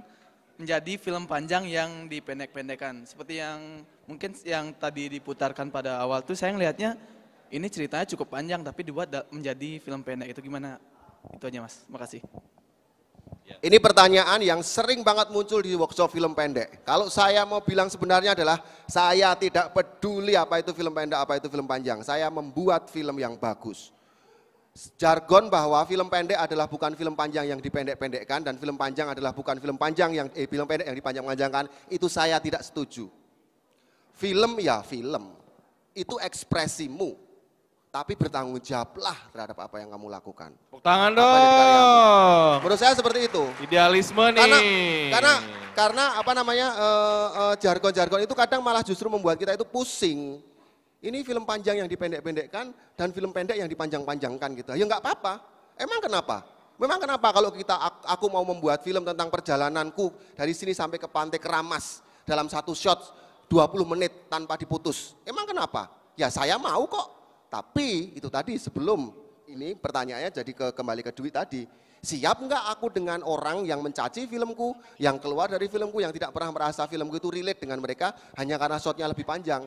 menjadi film panjang yang dipendek pendekkan Seperti yang mungkin yang tadi diputarkan pada awal tuh saya ngelihatnya ini ceritanya cukup panjang tapi dibuat menjadi film pendek. Itu gimana? Itu aja Mas. Makasih. Ya. Ini pertanyaan yang sering banget muncul di workshop film pendek. Kalau saya mau bilang sebenarnya adalah saya tidak peduli apa itu film pendek, apa itu film panjang. Saya membuat film yang bagus. Jargon bahwa film pendek adalah bukan film panjang yang dipendek-pendekkan dan film panjang adalah bukan film panjang yang eh, film pendek yang dipanjang-panjangkan itu saya tidak setuju. Film ya film. Itu ekspresimu tapi bertanggung jawablah terhadap apa yang kamu lakukan. Tepuk tangan dong. Menurut saya seperti itu. Idealisme nih. Karena karena, apa namanya eh, eh, jargon-jargon uh, uh, itu kadang malah justru membuat kita itu pusing. Ini film panjang yang dipendek-pendekkan dan film pendek yang dipanjang-panjangkan gitu. Ya nggak apa-apa. Emang kenapa? Memang kenapa kalau kita aku mau membuat film tentang perjalananku dari sini sampai ke Pantai Keramas dalam satu shot 20 menit tanpa diputus. Emang kenapa? Ya saya mau kok tapi itu tadi sebelum ini pertanyaannya jadi ke, kembali ke duit tadi. Siap nggak aku dengan orang yang mencaci filmku, yang keluar dari filmku, yang tidak pernah merasa filmku itu relate dengan mereka hanya karena shotnya lebih panjang.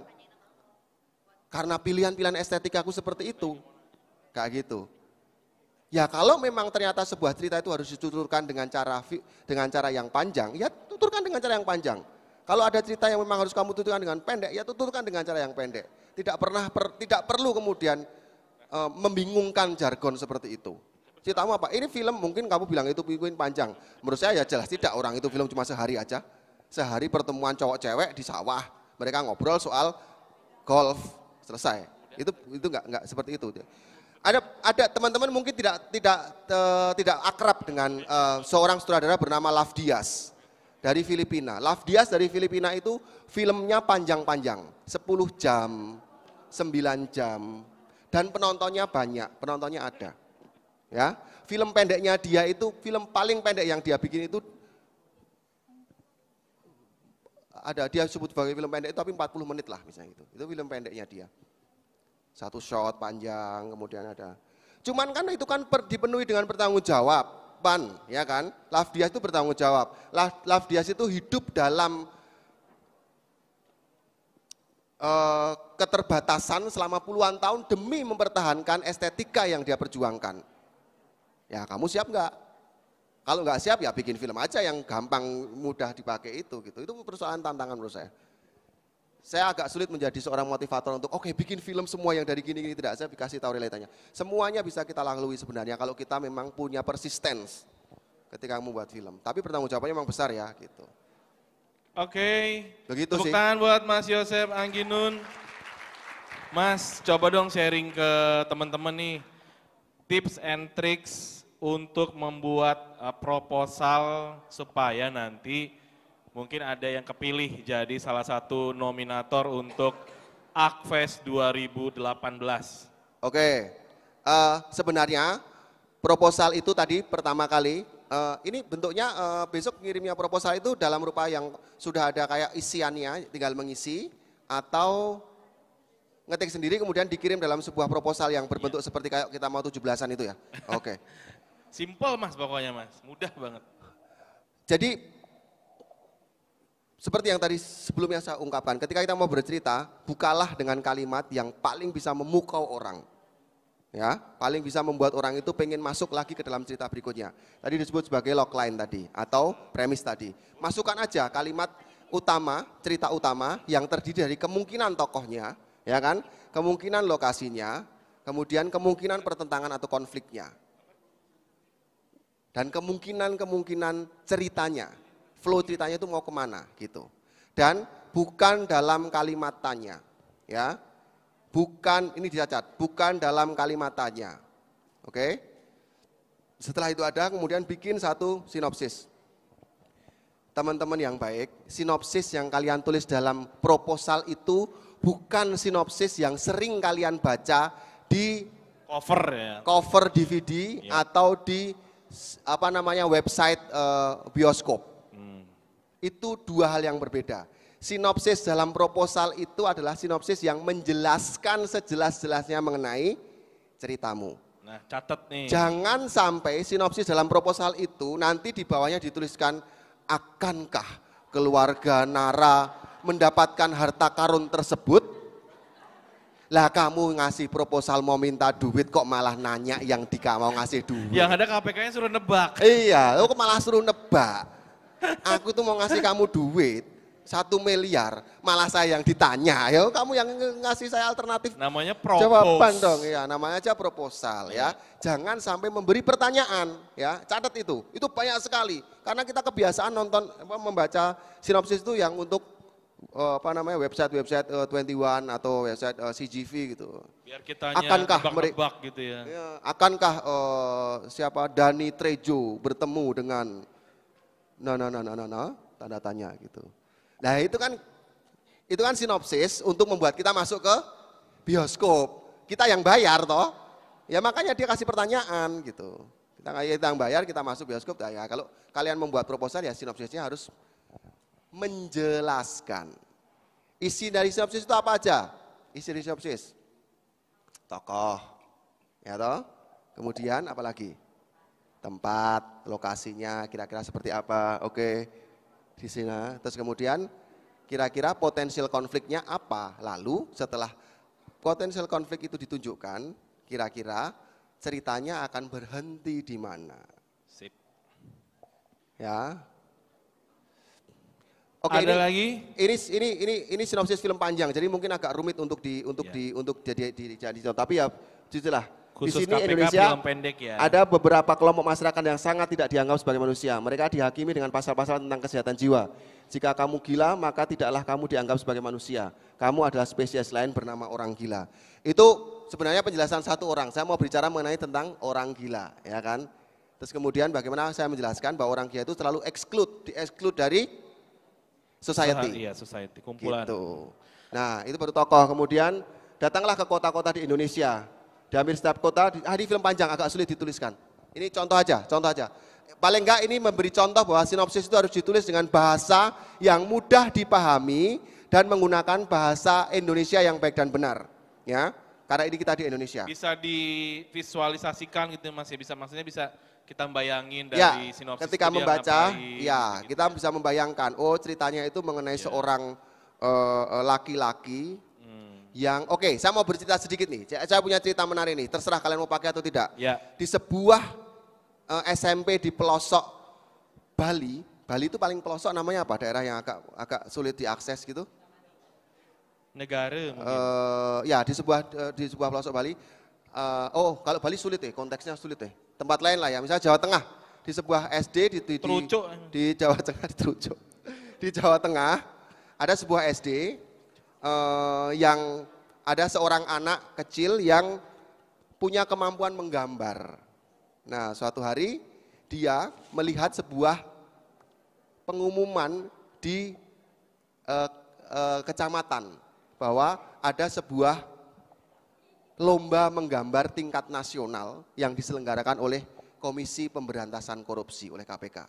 Karena pilihan-pilihan estetika aku seperti itu. Kayak gitu. Ya kalau memang ternyata sebuah cerita itu harus dituturkan dengan cara dengan cara yang panjang, ya tuturkan dengan cara yang panjang. Kalau ada cerita yang memang harus kamu tutupkan dengan pendek, ya tutupkan dengan cara yang pendek. Tidak pernah per, tidak perlu kemudian uh, membingungkan jargon seperti itu. Ceritamu apa? Ini film mungkin kamu bilang itu bikin panjang. Menurut saya ya jelas tidak orang itu film cuma sehari aja. Sehari pertemuan cowok cewek di sawah. Mereka ngobrol soal golf selesai. Itu itu nggak nggak seperti itu. Ada ada teman-teman mungkin tidak tidak te, eh, tidak akrab dengan uh, seorang sutradara bernama Love Diaz dari Filipina. Diaz dari Filipina itu filmnya panjang-panjang, 10 jam, 9 jam, dan penontonnya banyak, penontonnya ada. Ya, film pendeknya dia itu film paling pendek yang dia bikin itu ada dia sebut sebagai film pendek tapi 40 menit lah misalnya itu, Itu film pendeknya dia. Satu shot panjang kemudian ada. Cuman kan itu kan per, dipenuhi dengan bertanggung jawab. Lakban, ya kan? Lafdias itu bertanggung jawab. Lafdias itu hidup dalam uh, keterbatasan selama puluhan tahun demi mempertahankan estetika yang dia perjuangkan. Ya kamu siap nggak? Kalau nggak siap ya bikin film aja yang gampang mudah dipakai itu gitu. Itu persoalan tantangan menurut saya saya agak sulit menjadi seorang motivator untuk oke okay, bikin film semua yang dari gini gini tidak saya kasih tahu relatanya Semuanya bisa kita lalui sebenarnya kalau kita memang punya persistence ketika membuat film. Tapi pertanggung jawabannya memang besar ya gitu. Oke. Okay. Begitu Tepuk sih. tangan buat Mas Yosep Angginun. Mas, coba dong sharing ke teman-teman nih tips and tricks untuk membuat eh, proposal supaya nanti mungkin ada yang kepilih jadi salah satu nominator untuk Akfest 2018. Oke, uh, sebenarnya proposal itu tadi pertama kali, uh, ini bentuknya uh, besok ngirimnya proposal itu dalam rupa yang sudah ada kayak isiannya, tinggal mengisi, atau ngetik sendiri kemudian dikirim dalam sebuah proposal yang berbentuk yeah. seperti kayak kita mau 17-an itu ya? Oke. Okay. Simple mas pokoknya mas, mudah banget. Jadi seperti yang tadi sebelumnya saya ungkapkan, ketika kita mau bercerita, bukalah dengan kalimat yang paling bisa memukau orang. Ya, paling bisa membuat orang itu pengen masuk lagi ke dalam cerita berikutnya. Tadi disebut sebagai logline tadi atau premis tadi. Masukkan aja kalimat utama, cerita utama yang terdiri dari kemungkinan tokohnya, ya kan? Kemungkinan lokasinya, kemudian kemungkinan pertentangan atau konfliknya dan kemungkinan-kemungkinan ceritanya flow ceritanya itu mau kemana gitu. Dan bukan dalam kalimat tanya, ya. Bukan ini dicacat, bukan dalam kalimat tanya. Oke. Okay? Setelah itu ada kemudian bikin satu sinopsis. Teman-teman yang baik, sinopsis yang kalian tulis dalam proposal itu bukan sinopsis yang sering kalian baca di cover ya. Cover DVD ya. atau di apa namanya website uh, bioskop itu dua hal yang berbeda. Sinopsis dalam proposal itu adalah sinopsis yang menjelaskan sejelas-jelasnya mengenai ceritamu. Nah, catat nih. Jangan sampai sinopsis dalam proposal itu nanti di bawahnya dituliskan akankah keluarga Nara mendapatkan harta karun tersebut? Lah kamu ngasih proposal mau minta duit kok malah nanya yang dika mau ngasih duit. Yang ada KPK-nya suruh nebak. Iya, lo oh, kok malah suruh nebak. Aku tuh mau ngasih kamu duit satu miliar, malah saya yang ditanya. Ya, kamu yang ngasih saya alternatif. Namanya propose. Jawaban dong, ya. Namanya aja proposal, ya. Jangan sampai memberi pertanyaan, ya. Catat itu. Itu banyak sekali. Karena kita kebiasaan nonton, membaca sinopsis itu yang untuk eh, apa namanya website-website eh, uh, 21 atau website eh, CGV gitu. Biar kita akankah mereka gitu ya. Iya, akankah uh, siapa Dani Trejo bertemu dengan no, no, no, no, no, no, tanda tanya gitu. Nah itu kan itu kan sinopsis untuk membuat kita masuk ke bioskop. Kita yang bayar toh. Ya makanya dia kasih pertanyaan gitu. Kita kita yang bayar, kita masuk bioskop. Nah, ya kalau kalian membuat proposal ya sinopsisnya harus menjelaskan. Isi dari sinopsis itu apa aja? Isi dari sinopsis. Tokoh. Ya toh? Kemudian apalagi? tempat, lokasinya kira-kira seperti apa. Oke. Di sini. Terus kemudian kira-kira potensial konfliknya apa? Lalu setelah potensial konflik itu ditunjukkan, kira-kira ceritanya akan berhenti di mana? Sip. Ya. Oke, ada ini, lagi? Ini ini ini ini sinopsis film panjang, jadi mungkin agak rumit untuk di untuk yeah. di untuk jadi di, di tapi ya jujurlah Khusus di sini KPK Indonesia pendek ya. ada beberapa kelompok masyarakat yang sangat tidak dianggap sebagai manusia. Mereka dihakimi dengan pasal-pasal tentang kesehatan jiwa. Jika kamu gila, maka tidaklah kamu dianggap sebagai manusia. Kamu adalah spesies lain bernama orang gila. Itu sebenarnya penjelasan satu orang. Saya mau bicara mengenai tentang orang gila, ya kan? Terus kemudian bagaimana saya menjelaskan bahwa orang gila itu terlalu exclude, di-exclude dari society. Iya, society, kumpulan. Gitu. Nah, itu baru tokoh. Kemudian datanglah ke kota-kota di Indonesia diambil setiap kota. Ah, ini film panjang, agak sulit dituliskan. Ini contoh aja, contoh aja. Paling enggak ini memberi contoh bahwa sinopsis itu harus ditulis dengan bahasa yang mudah dipahami dan menggunakan bahasa Indonesia yang baik dan benar. Ya, karena ini kita di Indonesia. Bisa divisualisasikan gitu masih ya. bisa maksudnya bisa kita bayangin ya, dari ya, sinopsis ketika membaca ngapain, ya gitu. kita bisa membayangkan oh ceritanya itu mengenai ya. seorang laki laki -laki yang oke, okay, saya mau bercerita sedikit nih. Saya, saya punya cerita menarik nih. Terserah kalian mau pakai atau tidak. Ya. Di sebuah uh, eh, SMP di pelosok Bali, Bali itu paling pelosok namanya apa? Daerah yang agak agak sulit diakses gitu. Negara Uh, ya, di sebuah uh, di sebuah pelosok Bali. Uh, oh, kalau Bali sulit ya, konteksnya sulit ya. Tempat lain lah ya, misalnya Jawa Tengah. Di sebuah SD di di, di, di Jawa Tengah di Di Jawa Tengah ada sebuah SD eh, yang ada seorang anak kecil yang punya kemampuan menggambar. Nah, suatu hari dia melihat sebuah pengumuman di eh, eh, kecamatan bahwa ada sebuah lomba menggambar tingkat nasional yang diselenggarakan oleh Komisi Pemberantasan Korupsi oleh KPK.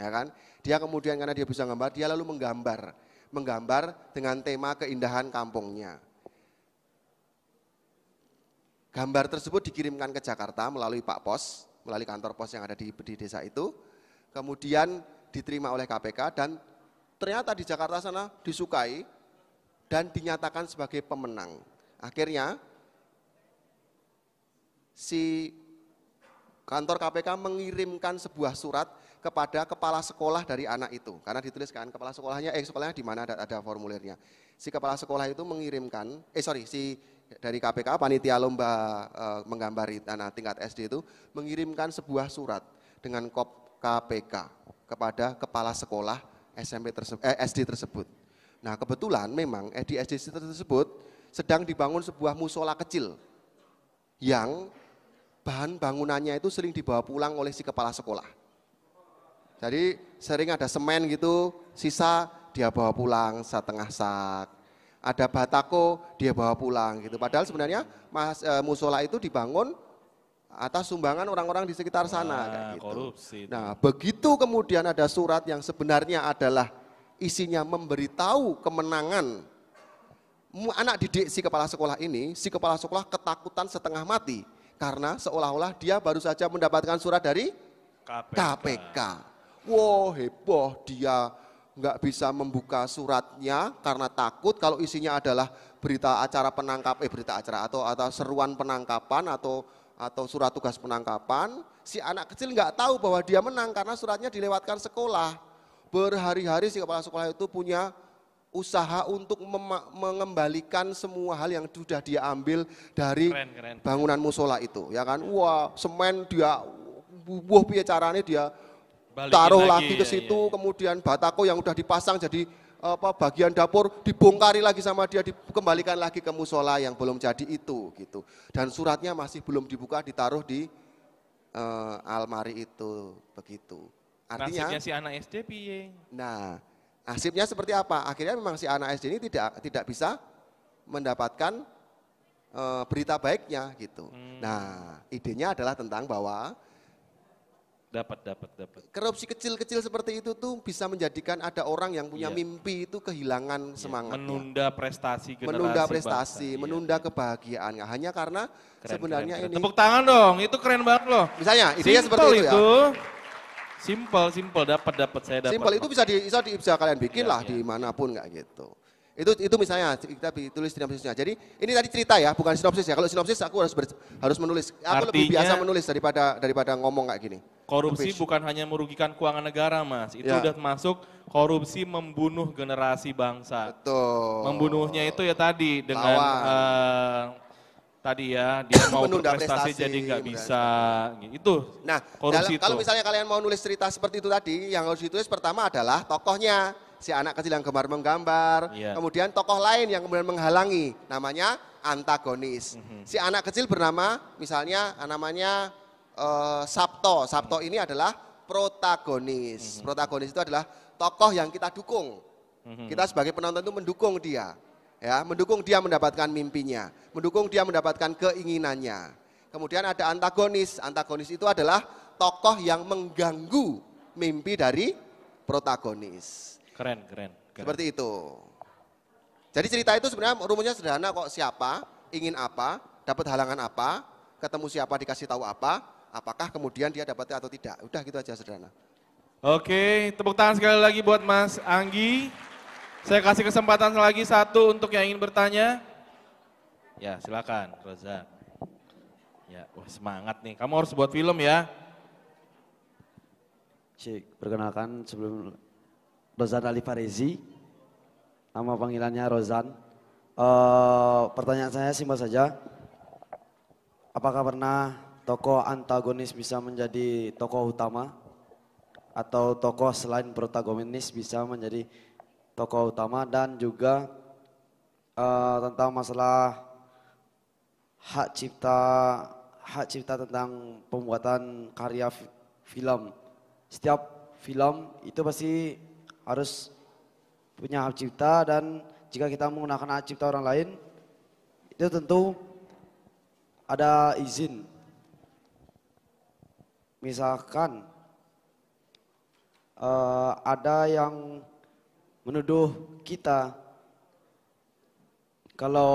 Ya kan? Dia kemudian karena dia bisa gambar, dia lalu menggambar menggambar dengan tema keindahan kampungnya. Gambar tersebut dikirimkan ke Jakarta melalui Pak Pos, melalui kantor pos yang ada di, di desa itu. Kemudian diterima oleh KPK dan ternyata di Jakarta sana disukai dan dinyatakan sebagai pemenang. Akhirnya si kantor KPK mengirimkan sebuah surat kepada kepala sekolah dari anak itu. Karena dituliskan kepala sekolahnya, eh sekolahnya di mana ada, ada formulirnya. Si kepala sekolah itu mengirimkan, eh sorry, si dari KPK panitia lomba e, eh, menggambari anak tingkat SD itu mengirimkan sebuah surat dengan kop KPK kepada kepala sekolah SMP tersebut, eh, SD tersebut. Nah kebetulan memang eh, di SD tersebut sedang dibangun sebuah musola kecil yang bahan bangunannya itu sering dibawa pulang oleh si kepala sekolah. Jadi sering ada semen gitu, sisa dia bawa pulang setengah sak. Ada batako dia bawa pulang gitu. Padahal sebenarnya mas, e, musola itu dibangun atas sumbangan orang-orang di sekitar sana kayak gitu. Korupsi. Nah, begitu kemudian ada surat yang sebenarnya adalah isinya memberitahu kemenangan anak didik si kepala sekolah ini, si kepala sekolah ketakutan setengah mati karena seolah-olah dia baru saja mendapatkan surat dari KPK. KPK wow heboh dia nggak bisa membuka suratnya karena takut kalau isinya adalah berita acara penangkap eh berita acara atau atau seruan penangkapan atau atau surat tugas penangkapan si anak kecil nggak tahu bahwa dia menang karena suratnya dilewatkan sekolah berhari-hari si kepala sekolah itu punya usaha untuk mengembalikan semua hal yang sudah dia ambil dari keren, keren. bangunan musola itu ya kan wah semen dia buah pihak carane dia Balikin taruh lagi, lagi ke situ, iya, iya. kemudian batako yang udah dipasang jadi apa bagian dapur dibongkari lagi sama dia dikembalikan lagi ke musola yang belum jadi itu gitu dan suratnya masih belum dibuka ditaruh di uh, almari itu begitu artinya nasibnya si anak SD piye nah nasibnya seperti apa akhirnya memang si anak SD ini tidak tidak bisa mendapatkan uh, berita baiknya gitu hmm. nah idenya adalah tentang bahwa Dapat, dapat, dapat. Korupsi kecil-kecil seperti itu tuh bisa menjadikan ada orang yang punya yeah. mimpi itu kehilangan yeah. semangat. Menunda prestasi generasi Menunda prestasi, bangsa, iya. menunda yeah. kebahagiaan. hanya karena keren, sebenarnya keren, keren. ini. Tepuk tangan dong, itu keren banget loh. Misalnya, idenya seperti itu, itu ya. Simple, simple, dapat, dapat, saya dapat. Simple, itu bisa di, bisa, di, bisa kalian bikin yeah, lah iya. dimanapun nggak gitu. Itu itu misalnya kita tulis sinopsisnya. Jadi ini tadi cerita ya, bukan sinopsis ya. Kalau sinopsis aku harus ber, harus menulis. Aku Artinya, lebih biasa menulis daripada daripada ngomong kayak gini. Korupsi bukan hanya merugikan keuangan negara, Mas. Itu ya. udah masuk korupsi membunuh generasi bangsa. Betul. Membunuhnya itu ya tadi dengan uh, tadi ya dia mau berprestasi prestasi, jadi nggak bisa itu nah korupsi dalam, itu. kalau misalnya kalian mau nulis cerita seperti itu tadi yang harus ditulis pertama adalah tokohnya si anak kecil yang gemar menggambar, yeah. kemudian tokoh lain yang kemudian menghalangi, namanya antagonis. Mm -hmm. Si anak kecil bernama misalnya ah, namanya uh, Sabto. Sabto mm -hmm. ini adalah protagonis. Mm -hmm. Protagonis itu adalah tokoh yang kita dukung. Mm -hmm. Kita sebagai penonton itu mendukung dia. Ya, mendukung dia mendapatkan mimpinya, mendukung dia mendapatkan keinginannya. Kemudian ada antagonis. Antagonis itu adalah tokoh yang mengganggu mimpi dari protagonis. Keren, keren, keren. Seperti itu. Jadi cerita itu sebenarnya rumusnya sederhana kok siapa, ingin apa, dapat halangan apa, ketemu siapa dikasih tahu apa, apakah kemudian dia dapat atau tidak. Udah gitu aja sederhana. Oke, tepuk tangan sekali lagi buat Mas Anggi. Saya kasih kesempatan lagi satu untuk yang ingin bertanya. Ya, silakan Reza. Ya, wah semangat nih. Kamu harus buat film ya. Cik, perkenalkan sebelum Rozan Ali Farezi. Nama panggilannya Rozan. Uh, pertanyaan saya simpel saja. Apakah pernah tokoh antagonis bisa menjadi tokoh utama? Atau tokoh selain protagonis bisa menjadi tokoh utama? Dan juga uh, tentang masalah hak cipta hak cipta tentang pembuatan karya film. Setiap film itu pasti harus punya hak cipta dan jika kita menggunakan hak cipta orang lain itu tentu ada izin. Misalkan uh, ada yang menuduh kita kalau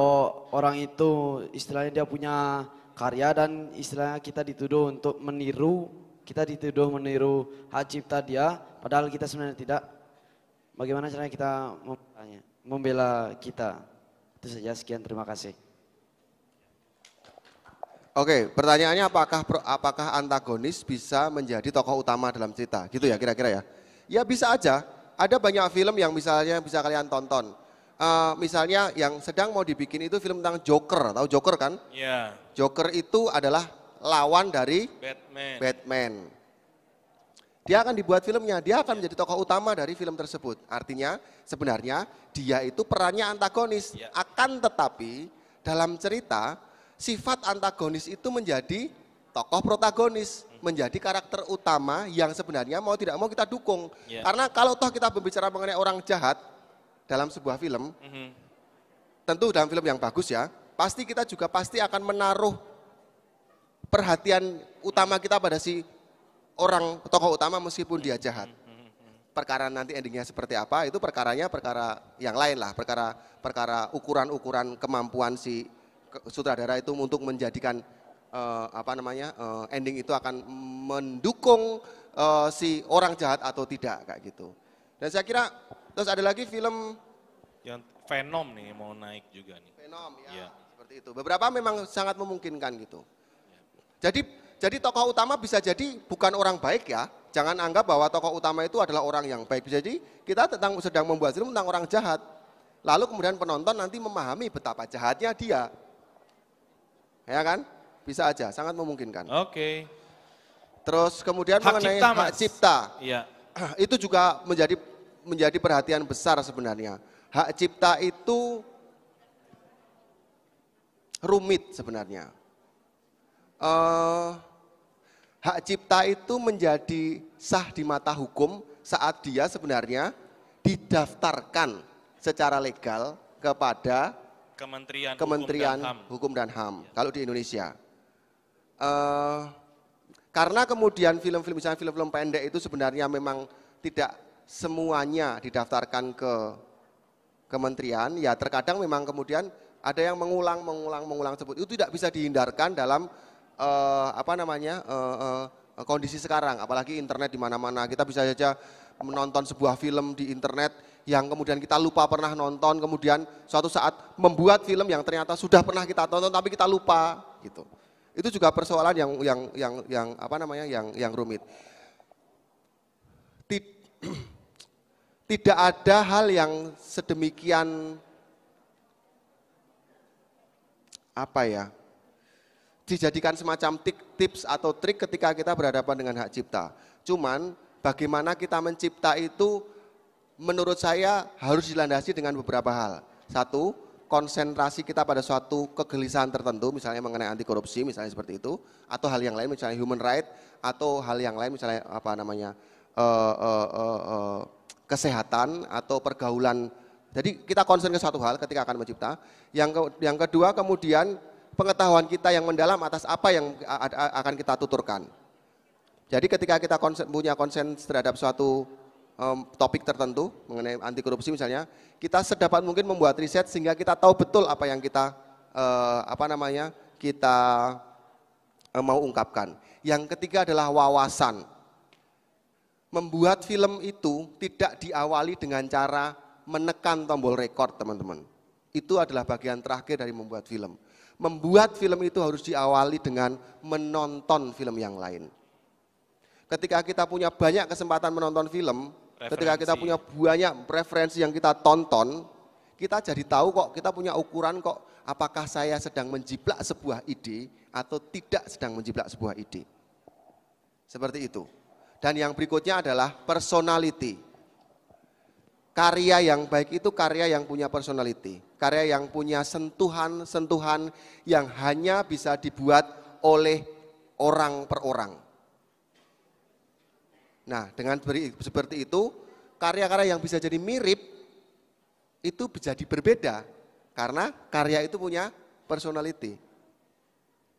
orang itu istilahnya dia punya karya dan istilahnya kita dituduh untuk meniru, kita dituduh meniru hak cipta dia padahal kita sebenarnya tidak bagaimana caranya kita membelanya, membela kita. Itu saja sekian terima kasih. Oke, pertanyaannya apakah apakah antagonis bisa menjadi tokoh utama dalam cerita? Gitu ya kira-kira ya. Ya bisa aja. Ada banyak film yang misalnya bisa kalian tonton. Uh, misalnya yang sedang mau dibikin itu film tentang Joker, tahu Joker kan? Iya. Yeah. Joker itu adalah lawan dari Batman. Batman. Dia akan dibuat filmnya, dia akan menjadi tokoh utama dari film tersebut. Artinya sebenarnya dia itu perannya antagonis. Ya. Akan tetapi dalam cerita sifat antagonis itu menjadi tokoh protagonis, hmm. menjadi karakter utama yang sebenarnya mau tidak mau kita dukung. Ya. Karena kalau toh kita berbicara mengenai orang jahat dalam sebuah film, hmm. tentu dalam film yang bagus ya, pasti kita juga pasti akan menaruh perhatian utama kita pada si orang tokoh utama meskipun dia hmm, jahat. Hmm, hmm, perkara nanti endingnya seperti apa itu perkaranya perkara yang lain lah, perkara perkara ukuran-ukuran kemampuan si sutradara itu untuk menjadikan uh, apa namanya uh, ending itu akan mendukung uh, si orang jahat atau tidak kayak gitu. Dan saya kira terus ada lagi film yang Venom nih mau naik juga nih. Venom ya, ya. seperti itu. Beberapa memang sangat memungkinkan gitu. Iya. Jadi jadi tokoh utama bisa jadi bukan orang baik ya. Jangan anggap bahwa tokoh utama itu adalah orang yang baik. Jadi kita tentang sedang membuat film tentang orang jahat. Lalu kemudian penonton nanti memahami betapa jahatnya dia. Ya kan? Bisa aja, sangat memungkinkan. Oke. Okay. Terus kemudian hak mengenai cipta, hak cipta. Iya. Itu juga menjadi menjadi perhatian besar sebenarnya. Hak cipta itu rumit sebenarnya uh, hak cipta itu menjadi sah di mata hukum saat dia sebenarnya didaftarkan secara legal kepada Kementerian, Kementerian Hukum dan Ham, Hukum ya. dan HAM kalau di Indonesia. Uh, karena kemudian film-film misalnya film-film pendek itu sebenarnya memang tidak semuanya didaftarkan ke kementerian, ya terkadang memang kemudian ada yang mengulang, mengulang, mengulang sebut itu tidak bisa dihindarkan dalam uh, apa namanya uh, uh, kondisi sekarang, apalagi internet di mana-mana. Kita bisa saja menonton sebuah film di internet yang kemudian kita lupa pernah nonton, kemudian suatu saat membuat film yang ternyata sudah pernah kita tonton tapi kita lupa gitu. Itu juga persoalan yang yang yang yang apa namanya yang yang rumit. Tidak ada hal yang sedemikian apa ya? dijadikan semacam tips atau trik ketika kita berhadapan dengan hak cipta. Cuman bagaimana kita mencipta itu menurut saya harus dilandasi dengan beberapa hal. Satu, konsentrasi kita pada suatu kegelisahan tertentu, misalnya mengenai anti korupsi, misalnya seperti itu, atau hal yang lain, misalnya human right, atau hal yang lain, misalnya apa namanya uh, uh, uh, uh, kesehatan atau pergaulan. Jadi kita konsen ke satu hal ketika akan mencipta. Yang ke, yang kedua kemudian pengetahuan kita yang mendalam atas apa yang akan kita tuturkan. Jadi ketika kita konsen, punya konsen terhadap suatu um, topik tertentu mengenai anti korupsi misalnya, kita sedapat mungkin membuat riset sehingga kita tahu betul apa yang kita uh, apa namanya kita uh, mau ungkapkan. Yang ketiga adalah wawasan. Membuat film itu tidak diawali dengan cara menekan tombol record, teman-teman. Itu adalah bagian terakhir dari membuat film membuat film itu harus diawali dengan menonton film yang lain. Ketika kita punya banyak kesempatan menonton film, referensi. ketika kita punya banyak preferensi yang kita tonton, kita jadi tahu kok kita punya ukuran kok apakah saya sedang menjiplak sebuah ide atau tidak sedang menjiplak sebuah ide. Seperti itu. Dan yang berikutnya adalah personality. Karya yang baik itu karya yang punya personality, karya yang punya sentuhan-sentuhan yang hanya bisa dibuat oleh orang per orang. Nah, dengan seperti itu, karya-karya yang bisa jadi mirip itu bisa menjadi berbeda karena karya itu punya personality.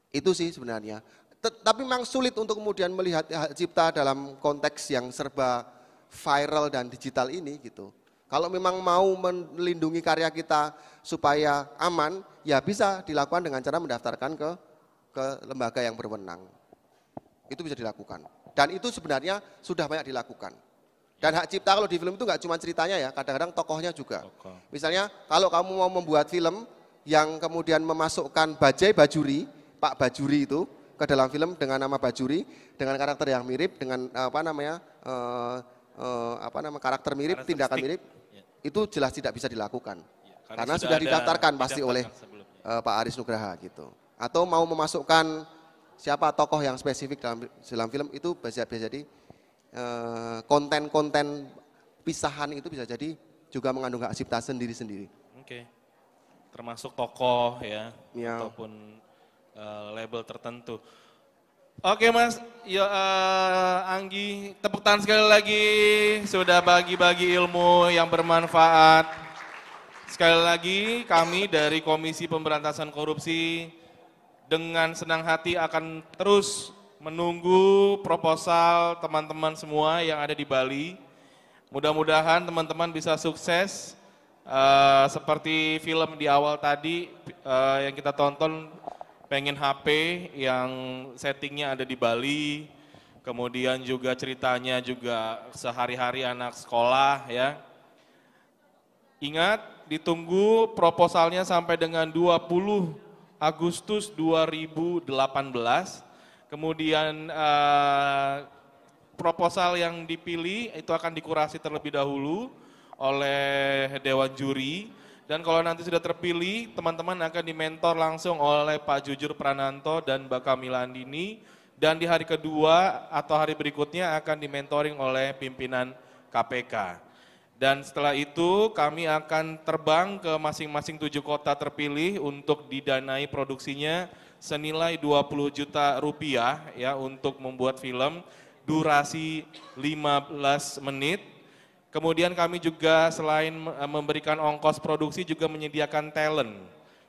Itu sih sebenarnya. Tapi memang sulit untuk kemudian melihat cipta dalam konteks yang serba viral dan digital ini gitu. Kalau memang mau melindungi karya kita supaya aman, ya bisa dilakukan dengan cara mendaftarkan ke ke lembaga yang berwenang. Itu bisa dilakukan. Dan itu sebenarnya sudah banyak dilakukan. Dan hak cipta kalau di film itu nggak cuma ceritanya ya, kadang-kadang tokohnya juga. Misalnya kalau kamu mau membuat film yang kemudian memasukkan Bajai Bajuri, Pak Bajuri itu ke dalam film dengan nama Bajuri, dengan karakter yang mirip, dengan apa namanya eh, eh, apa nama karakter mirip, karakter tindakan stick. mirip, ya. itu jelas tidak bisa dilakukan. Ya, karena, karena sudah, sudah didaftarkan pasti oleh eh, Pak Aris Nugraha gitu. Atau mau memasukkan siapa tokoh yang spesifik dalam dalam film itu bisa bisa jadi konten eh, konten-konten pisahan itu bisa jadi juga mengandung hak cipta sendiri-sendiri. Oke. Okay. Termasuk tokoh ya, ya. ataupun uh, label tertentu. Oke Mas ya uh, Anggi, tepuk tangan sekali lagi sudah bagi-bagi ilmu yang bermanfaat. Sekali lagi kami dari Komisi Pemberantasan Korupsi dengan senang hati akan terus menunggu proposal teman-teman semua yang ada di Bali. Mudah-mudahan teman-teman bisa sukses uh, seperti film di awal tadi uh, yang kita tonton pengen HP yang settingnya ada di Bali, kemudian juga ceritanya juga sehari-hari anak sekolah ya. Ingat, ditunggu proposalnya sampai dengan 20 Agustus 2018. Kemudian eh, proposal yang dipilih itu akan dikurasi terlebih dahulu oleh Dewan Juri dan kalau nanti sudah terpilih, teman-teman akan dimentor langsung oleh Pak Jujur Prananto dan Mbak Kamila Andini. Dan di hari kedua atau hari berikutnya akan dimentoring oleh pimpinan KPK. Dan setelah itu kami akan terbang ke masing-masing tujuh kota terpilih untuk didanai produksinya senilai 20 juta rupiah ya untuk membuat film durasi 15 menit Kemudian kami juga selain eh, memberikan ongkos produksi juga menyediakan talent.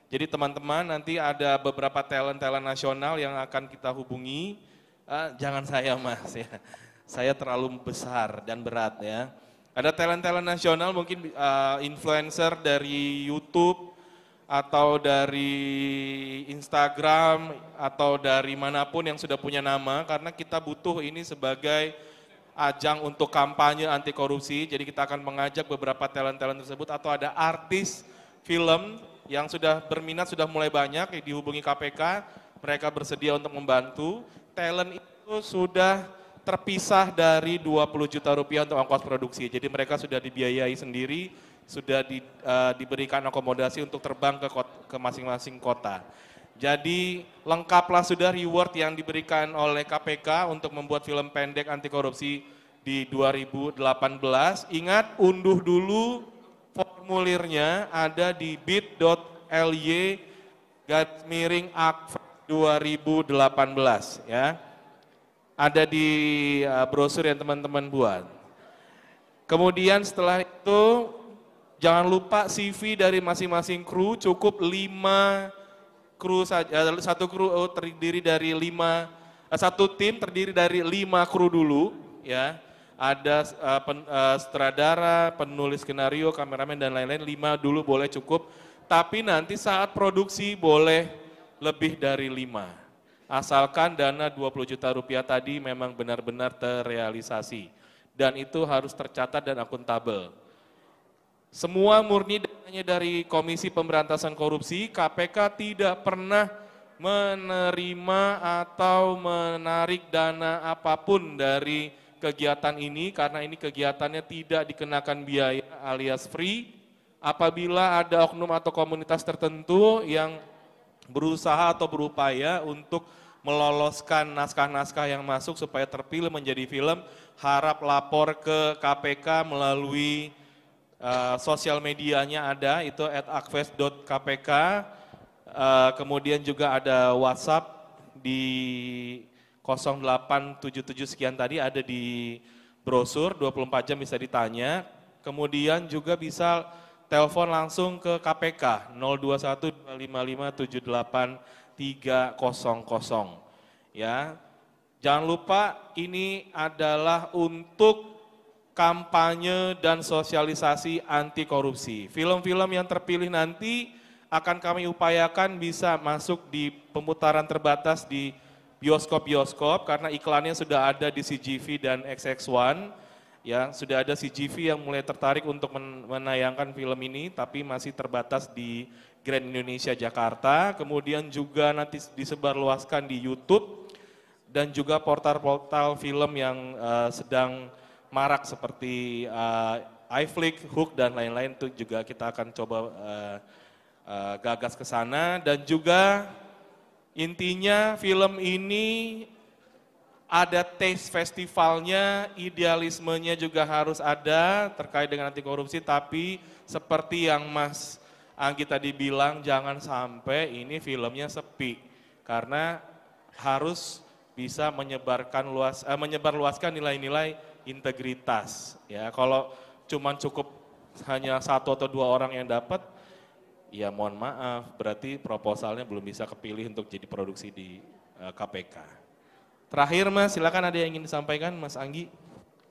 Jadi teman-teman nanti ada beberapa talent-talent nasional yang akan kita hubungi. Ah, jangan saya mas ya, saya terlalu besar dan berat ya. Ada talent-talent nasional mungkin uh, influencer dari YouTube atau dari Instagram atau dari manapun yang sudah punya nama karena kita butuh ini sebagai ajang untuk kampanye anti korupsi. Jadi kita akan mengajak beberapa talent-talent tersebut atau ada artis film yang sudah berminat sudah mulai banyak dihubungi KPK, mereka bersedia untuk membantu. Talent itu sudah terpisah dari 20 juta rupiah untuk ongkos produksi. Jadi mereka sudah dibiayai sendiri, sudah di, uh, diberikan akomodasi untuk terbang ke kota. Ke masing -masing kota. Jadi lengkaplah sudah reward yang diberikan oleh KPK untuk membuat film pendek anti korupsi di 2018. Ingat unduh dulu formulirnya ada di bit.ly garis miring 2018 ya. Ada di uh, brosur yang teman-teman buat. Kemudian setelah itu jangan lupa CV dari masing-masing kru cukup 5 kru saja, eh, satu kru oh, terdiri dari lima, eh, satu tim terdiri dari lima kru dulu, ya. Ada uh, pen, uh, sutradara, penulis skenario, kameramen dan lain-lain, lima dulu boleh cukup. Tapi nanti saat produksi boleh lebih dari lima. Asalkan dana 20 juta rupiah tadi memang benar-benar terrealisasi. Dan itu harus tercatat dan akuntabel semua murni hanya dari Komisi Pemberantasan Korupsi, KPK tidak pernah menerima atau menarik dana apapun dari kegiatan ini karena ini kegiatannya tidak dikenakan biaya alias free. Apabila ada oknum atau komunitas tertentu yang berusaha atau berupaya untuk meloloskan naskah-naskah yang masuk supaya terpilih menjadi film, harap lapor ke KPK melalui Eh, sosial medianya ada itu at akves.kpk uh, kemudian juga ada WhatsApp di 0877 sekian tadi ada di brosur 24 jam bisa ditanya kemudian juga bisa telepon langsung ke KPK 0215578300 ya jangan lupa ini adalah untuk kampanye dan sosialisasi anti korupsi. Film-film yang terpilih nanti akan kami upayakan bisa masuk di pemutaran terbatas di bioskop-bioskop karena iklannya sudah ada di CGV dan XX1 ya sudah ada CGV yang mulai tertarik untuk menayangkan film ini tapi masih terbatas di Grand Indonesia Jakarta kemudian juga nanti disebarluaskan di YouTube dan juga portal-portal film yang uh, sedang marak seperti uh, eh, iFlick, Hook dan lain-lain itu juga kita akan coba uh, uh, gagas ke sana dan juga intinya film ini ada taste festivalnya, idealismenya juga harus ada terkait dengan anti korupsi tapi seperti yang Mas Anggi tadi bilang jangan sampai ini filmnya sepi karena harus bisa menyebarkan luas eh, menyebarluaskan nilai-nilai integritas. Ya, kalau cuman cukup hanya satu atau dua orang yang dapat, ya mohon maaf, berarti proposalnya belum bisa kepilih untuk jadi produksi di KPK. Eh, Terakhir Mas, silakan ada yang ingin disampaikan Mas Anggi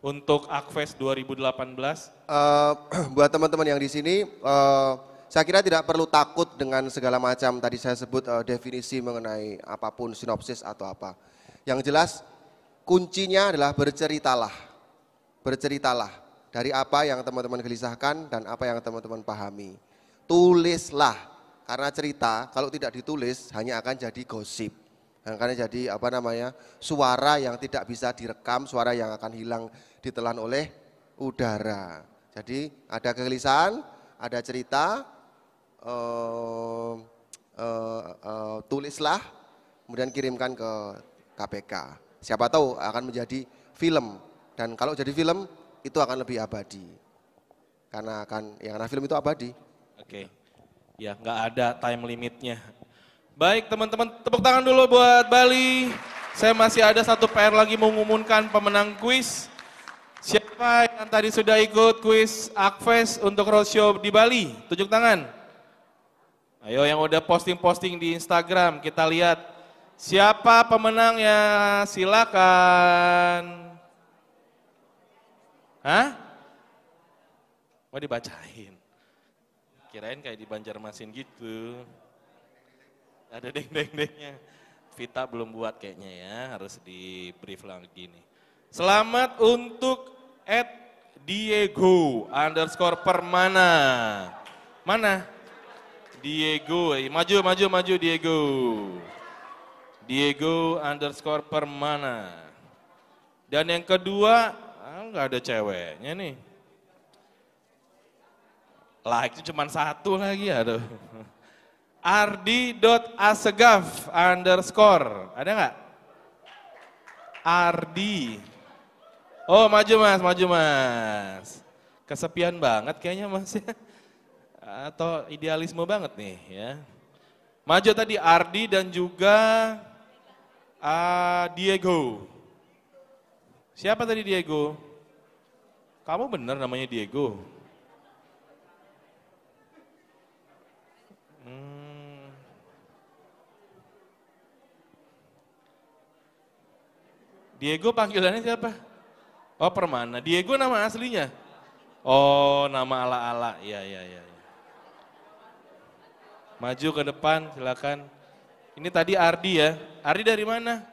untuk Akves 2018. Uh, eh, buat teman-teman yang di sini, uh, saya kira tidak perlu takut dengan segala macam tadi saya sebut uh, definisi mengenai apapun sinopsis atau apa. Yang jelas kuncinya adalah berceritalah berceritalah dari apa yang teman-teman gelisahkan dan apa yang teman-teman pahami. Tulislah, karena cerita kalau tidak ditulis hanya akan jadi gosip. Karena jadi apa namanya suara yang tidak bisa direkam, suara yang akan hilang ditelan oleh udara. Jadi ada kegelisahan, ada cerita, eh, eh, eh, tulislah, kemudian kirimkan ke KPK. Siapa tahu akan menjadi film dan kalau jadi film itu akan lebih abadi. Karena akan ya karena film itu abadi. Oke. Okay. Ya, nggak ada time limitnya. Baik, teman-teman tepuk tangan dulu buat Bali. Saya masih ada satu PR lagi mengumumkan pemenang kuis. Siapa yang tadi sudah ikut kuis Akves untuk roadshow di Bali? Tunjuk tangan. Ayo yang udah posting-posting di Instagram, kita lihat siapa pemenangnya. Silakan. Hah? Mau dibacain. Kirain kayak di Banjarmasin gitu. Ada deng-deng-dengnya. Vita belum buat kayaknya ya, harus di brief lagi nih. Selamat untuk at Diego underscore permana. Mana? Diego, eh, maju, maju, maju Diego. Diego underscore permana. Dan yang kedua nggak ada ceweknya nih. Like itu cuma satu lagi aduh. Ardi.asegaf underscore. Ada nggak? Ardi. Oh maju mas, maju mas. Kesepian banget kayaknya mas ya. Atau idealisme banget nih ya. Maju tadi Ardi dan juga uh, Diego. Siapa tadi Diego? Kamu benar namanya Diego? Hmm. Diego panggilannya siapa? Oh Permana. Diego nama aslinya? Oh nama ala-ala. Ya, ya, ya. Maju ke depan silakan. Ini tadi Ardi ya. Ardi dari mana?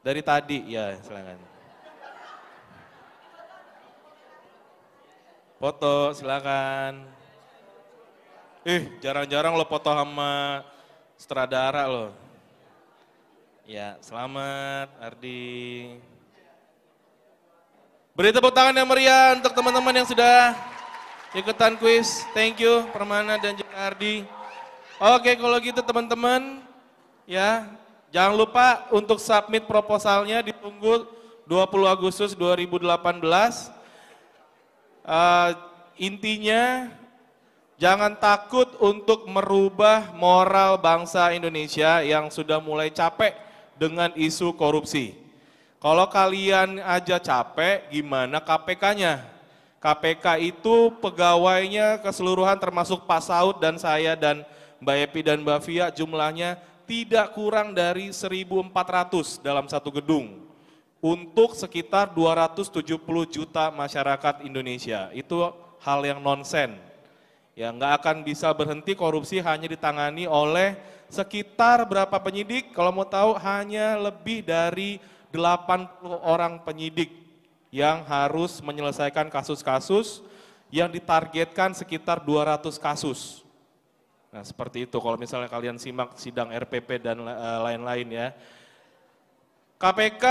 Dari tadi ya silakan. Foto, silakan. Ih, jarang-jarang lo foto sama stradara lo. Ya, selamat Ardi. Beri tepuk tangan yang meriah untuk teman-teman yang sudah ikutan kuis. Thank you Permana dan juga Ardi. Oke, kalau gitu teman-teman, ya jangan lupa untuk submit proposalnya ditunggu 20 Agustus 2018 uh, intinya jangan takut untuk merubah moral bangsa Indonesia yang sudah mulai capek dengan isu korupsi. Kalau kalian aja capek, gimana KPK-nya? KPK itu pegawainya keseluruhan termasuk Pak Saud dan saya dan Mbak Epi dan Mbak Fia jumlahnya tidak kurang dari 1.400 dalam satu gedung untuk sekitar 270 juta masyarakat Indonesia. Itu hal yang nonsen. Ya, nggak akan bisa berhenti korupsi hanya ditangani oleh sekitar berapa penyidik? Kalau mau tahu hanya lebih dari 80 orang penyidik yang harus menyelesaikan kasus-kasus yang ditargetkan sekitar 200 kasus. Nah, seperti itu kalau misalnya kalian simak sidang RPP dan eh, lain-lain ya. KPK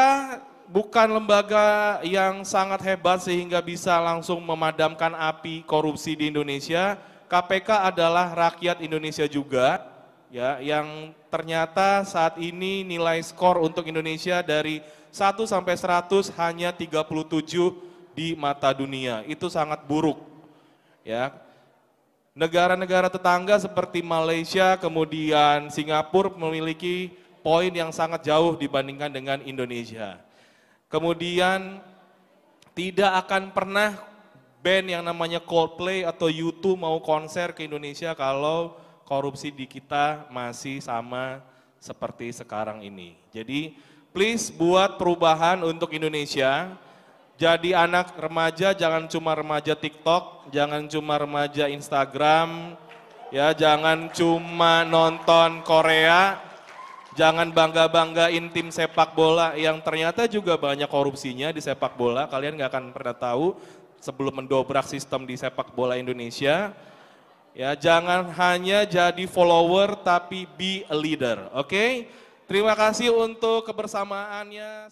bukan lembaga yang sangat hebat sehingga bisa langsung memadamkan api korupsi di Indonesia. KPK adalah rakyat Indonesia juga ya yang ternyata saat ini nilai skor untuk Indonesia dari 1 sampai 100 hanya 37 di mata dunia. Itu sangat buruk. Ya. Negara-negara tetangga seperti Malaysia kemudian Singapura memiliki poin yang sangat jauh dibandingkan dengan Indonesia. Kemudian tidak akan pernah band yang namanya Coldplay atau YouTube mau konser ke Indonesia kalau korupsi di kita masih sama seperti sekarang ini. Jadi please buat perubahan untuk Indonesia. Jadi anak remaja jangan cuma remaja TikTok, jangan cuma remaja Instagram, ya jangan cuma nonton Korea, Jangan bangga-banggain tim sepak bola yang ternyata juga banyak korupsinya di sepak bola. Kalian nggak akan pernah tahu sebelum mendobrak sistem di sepak bola Indonesia. Ya, jangan hanya jadi follower tapi be a leader, oke? Okay? Terima kasih untuk kebersamaannya.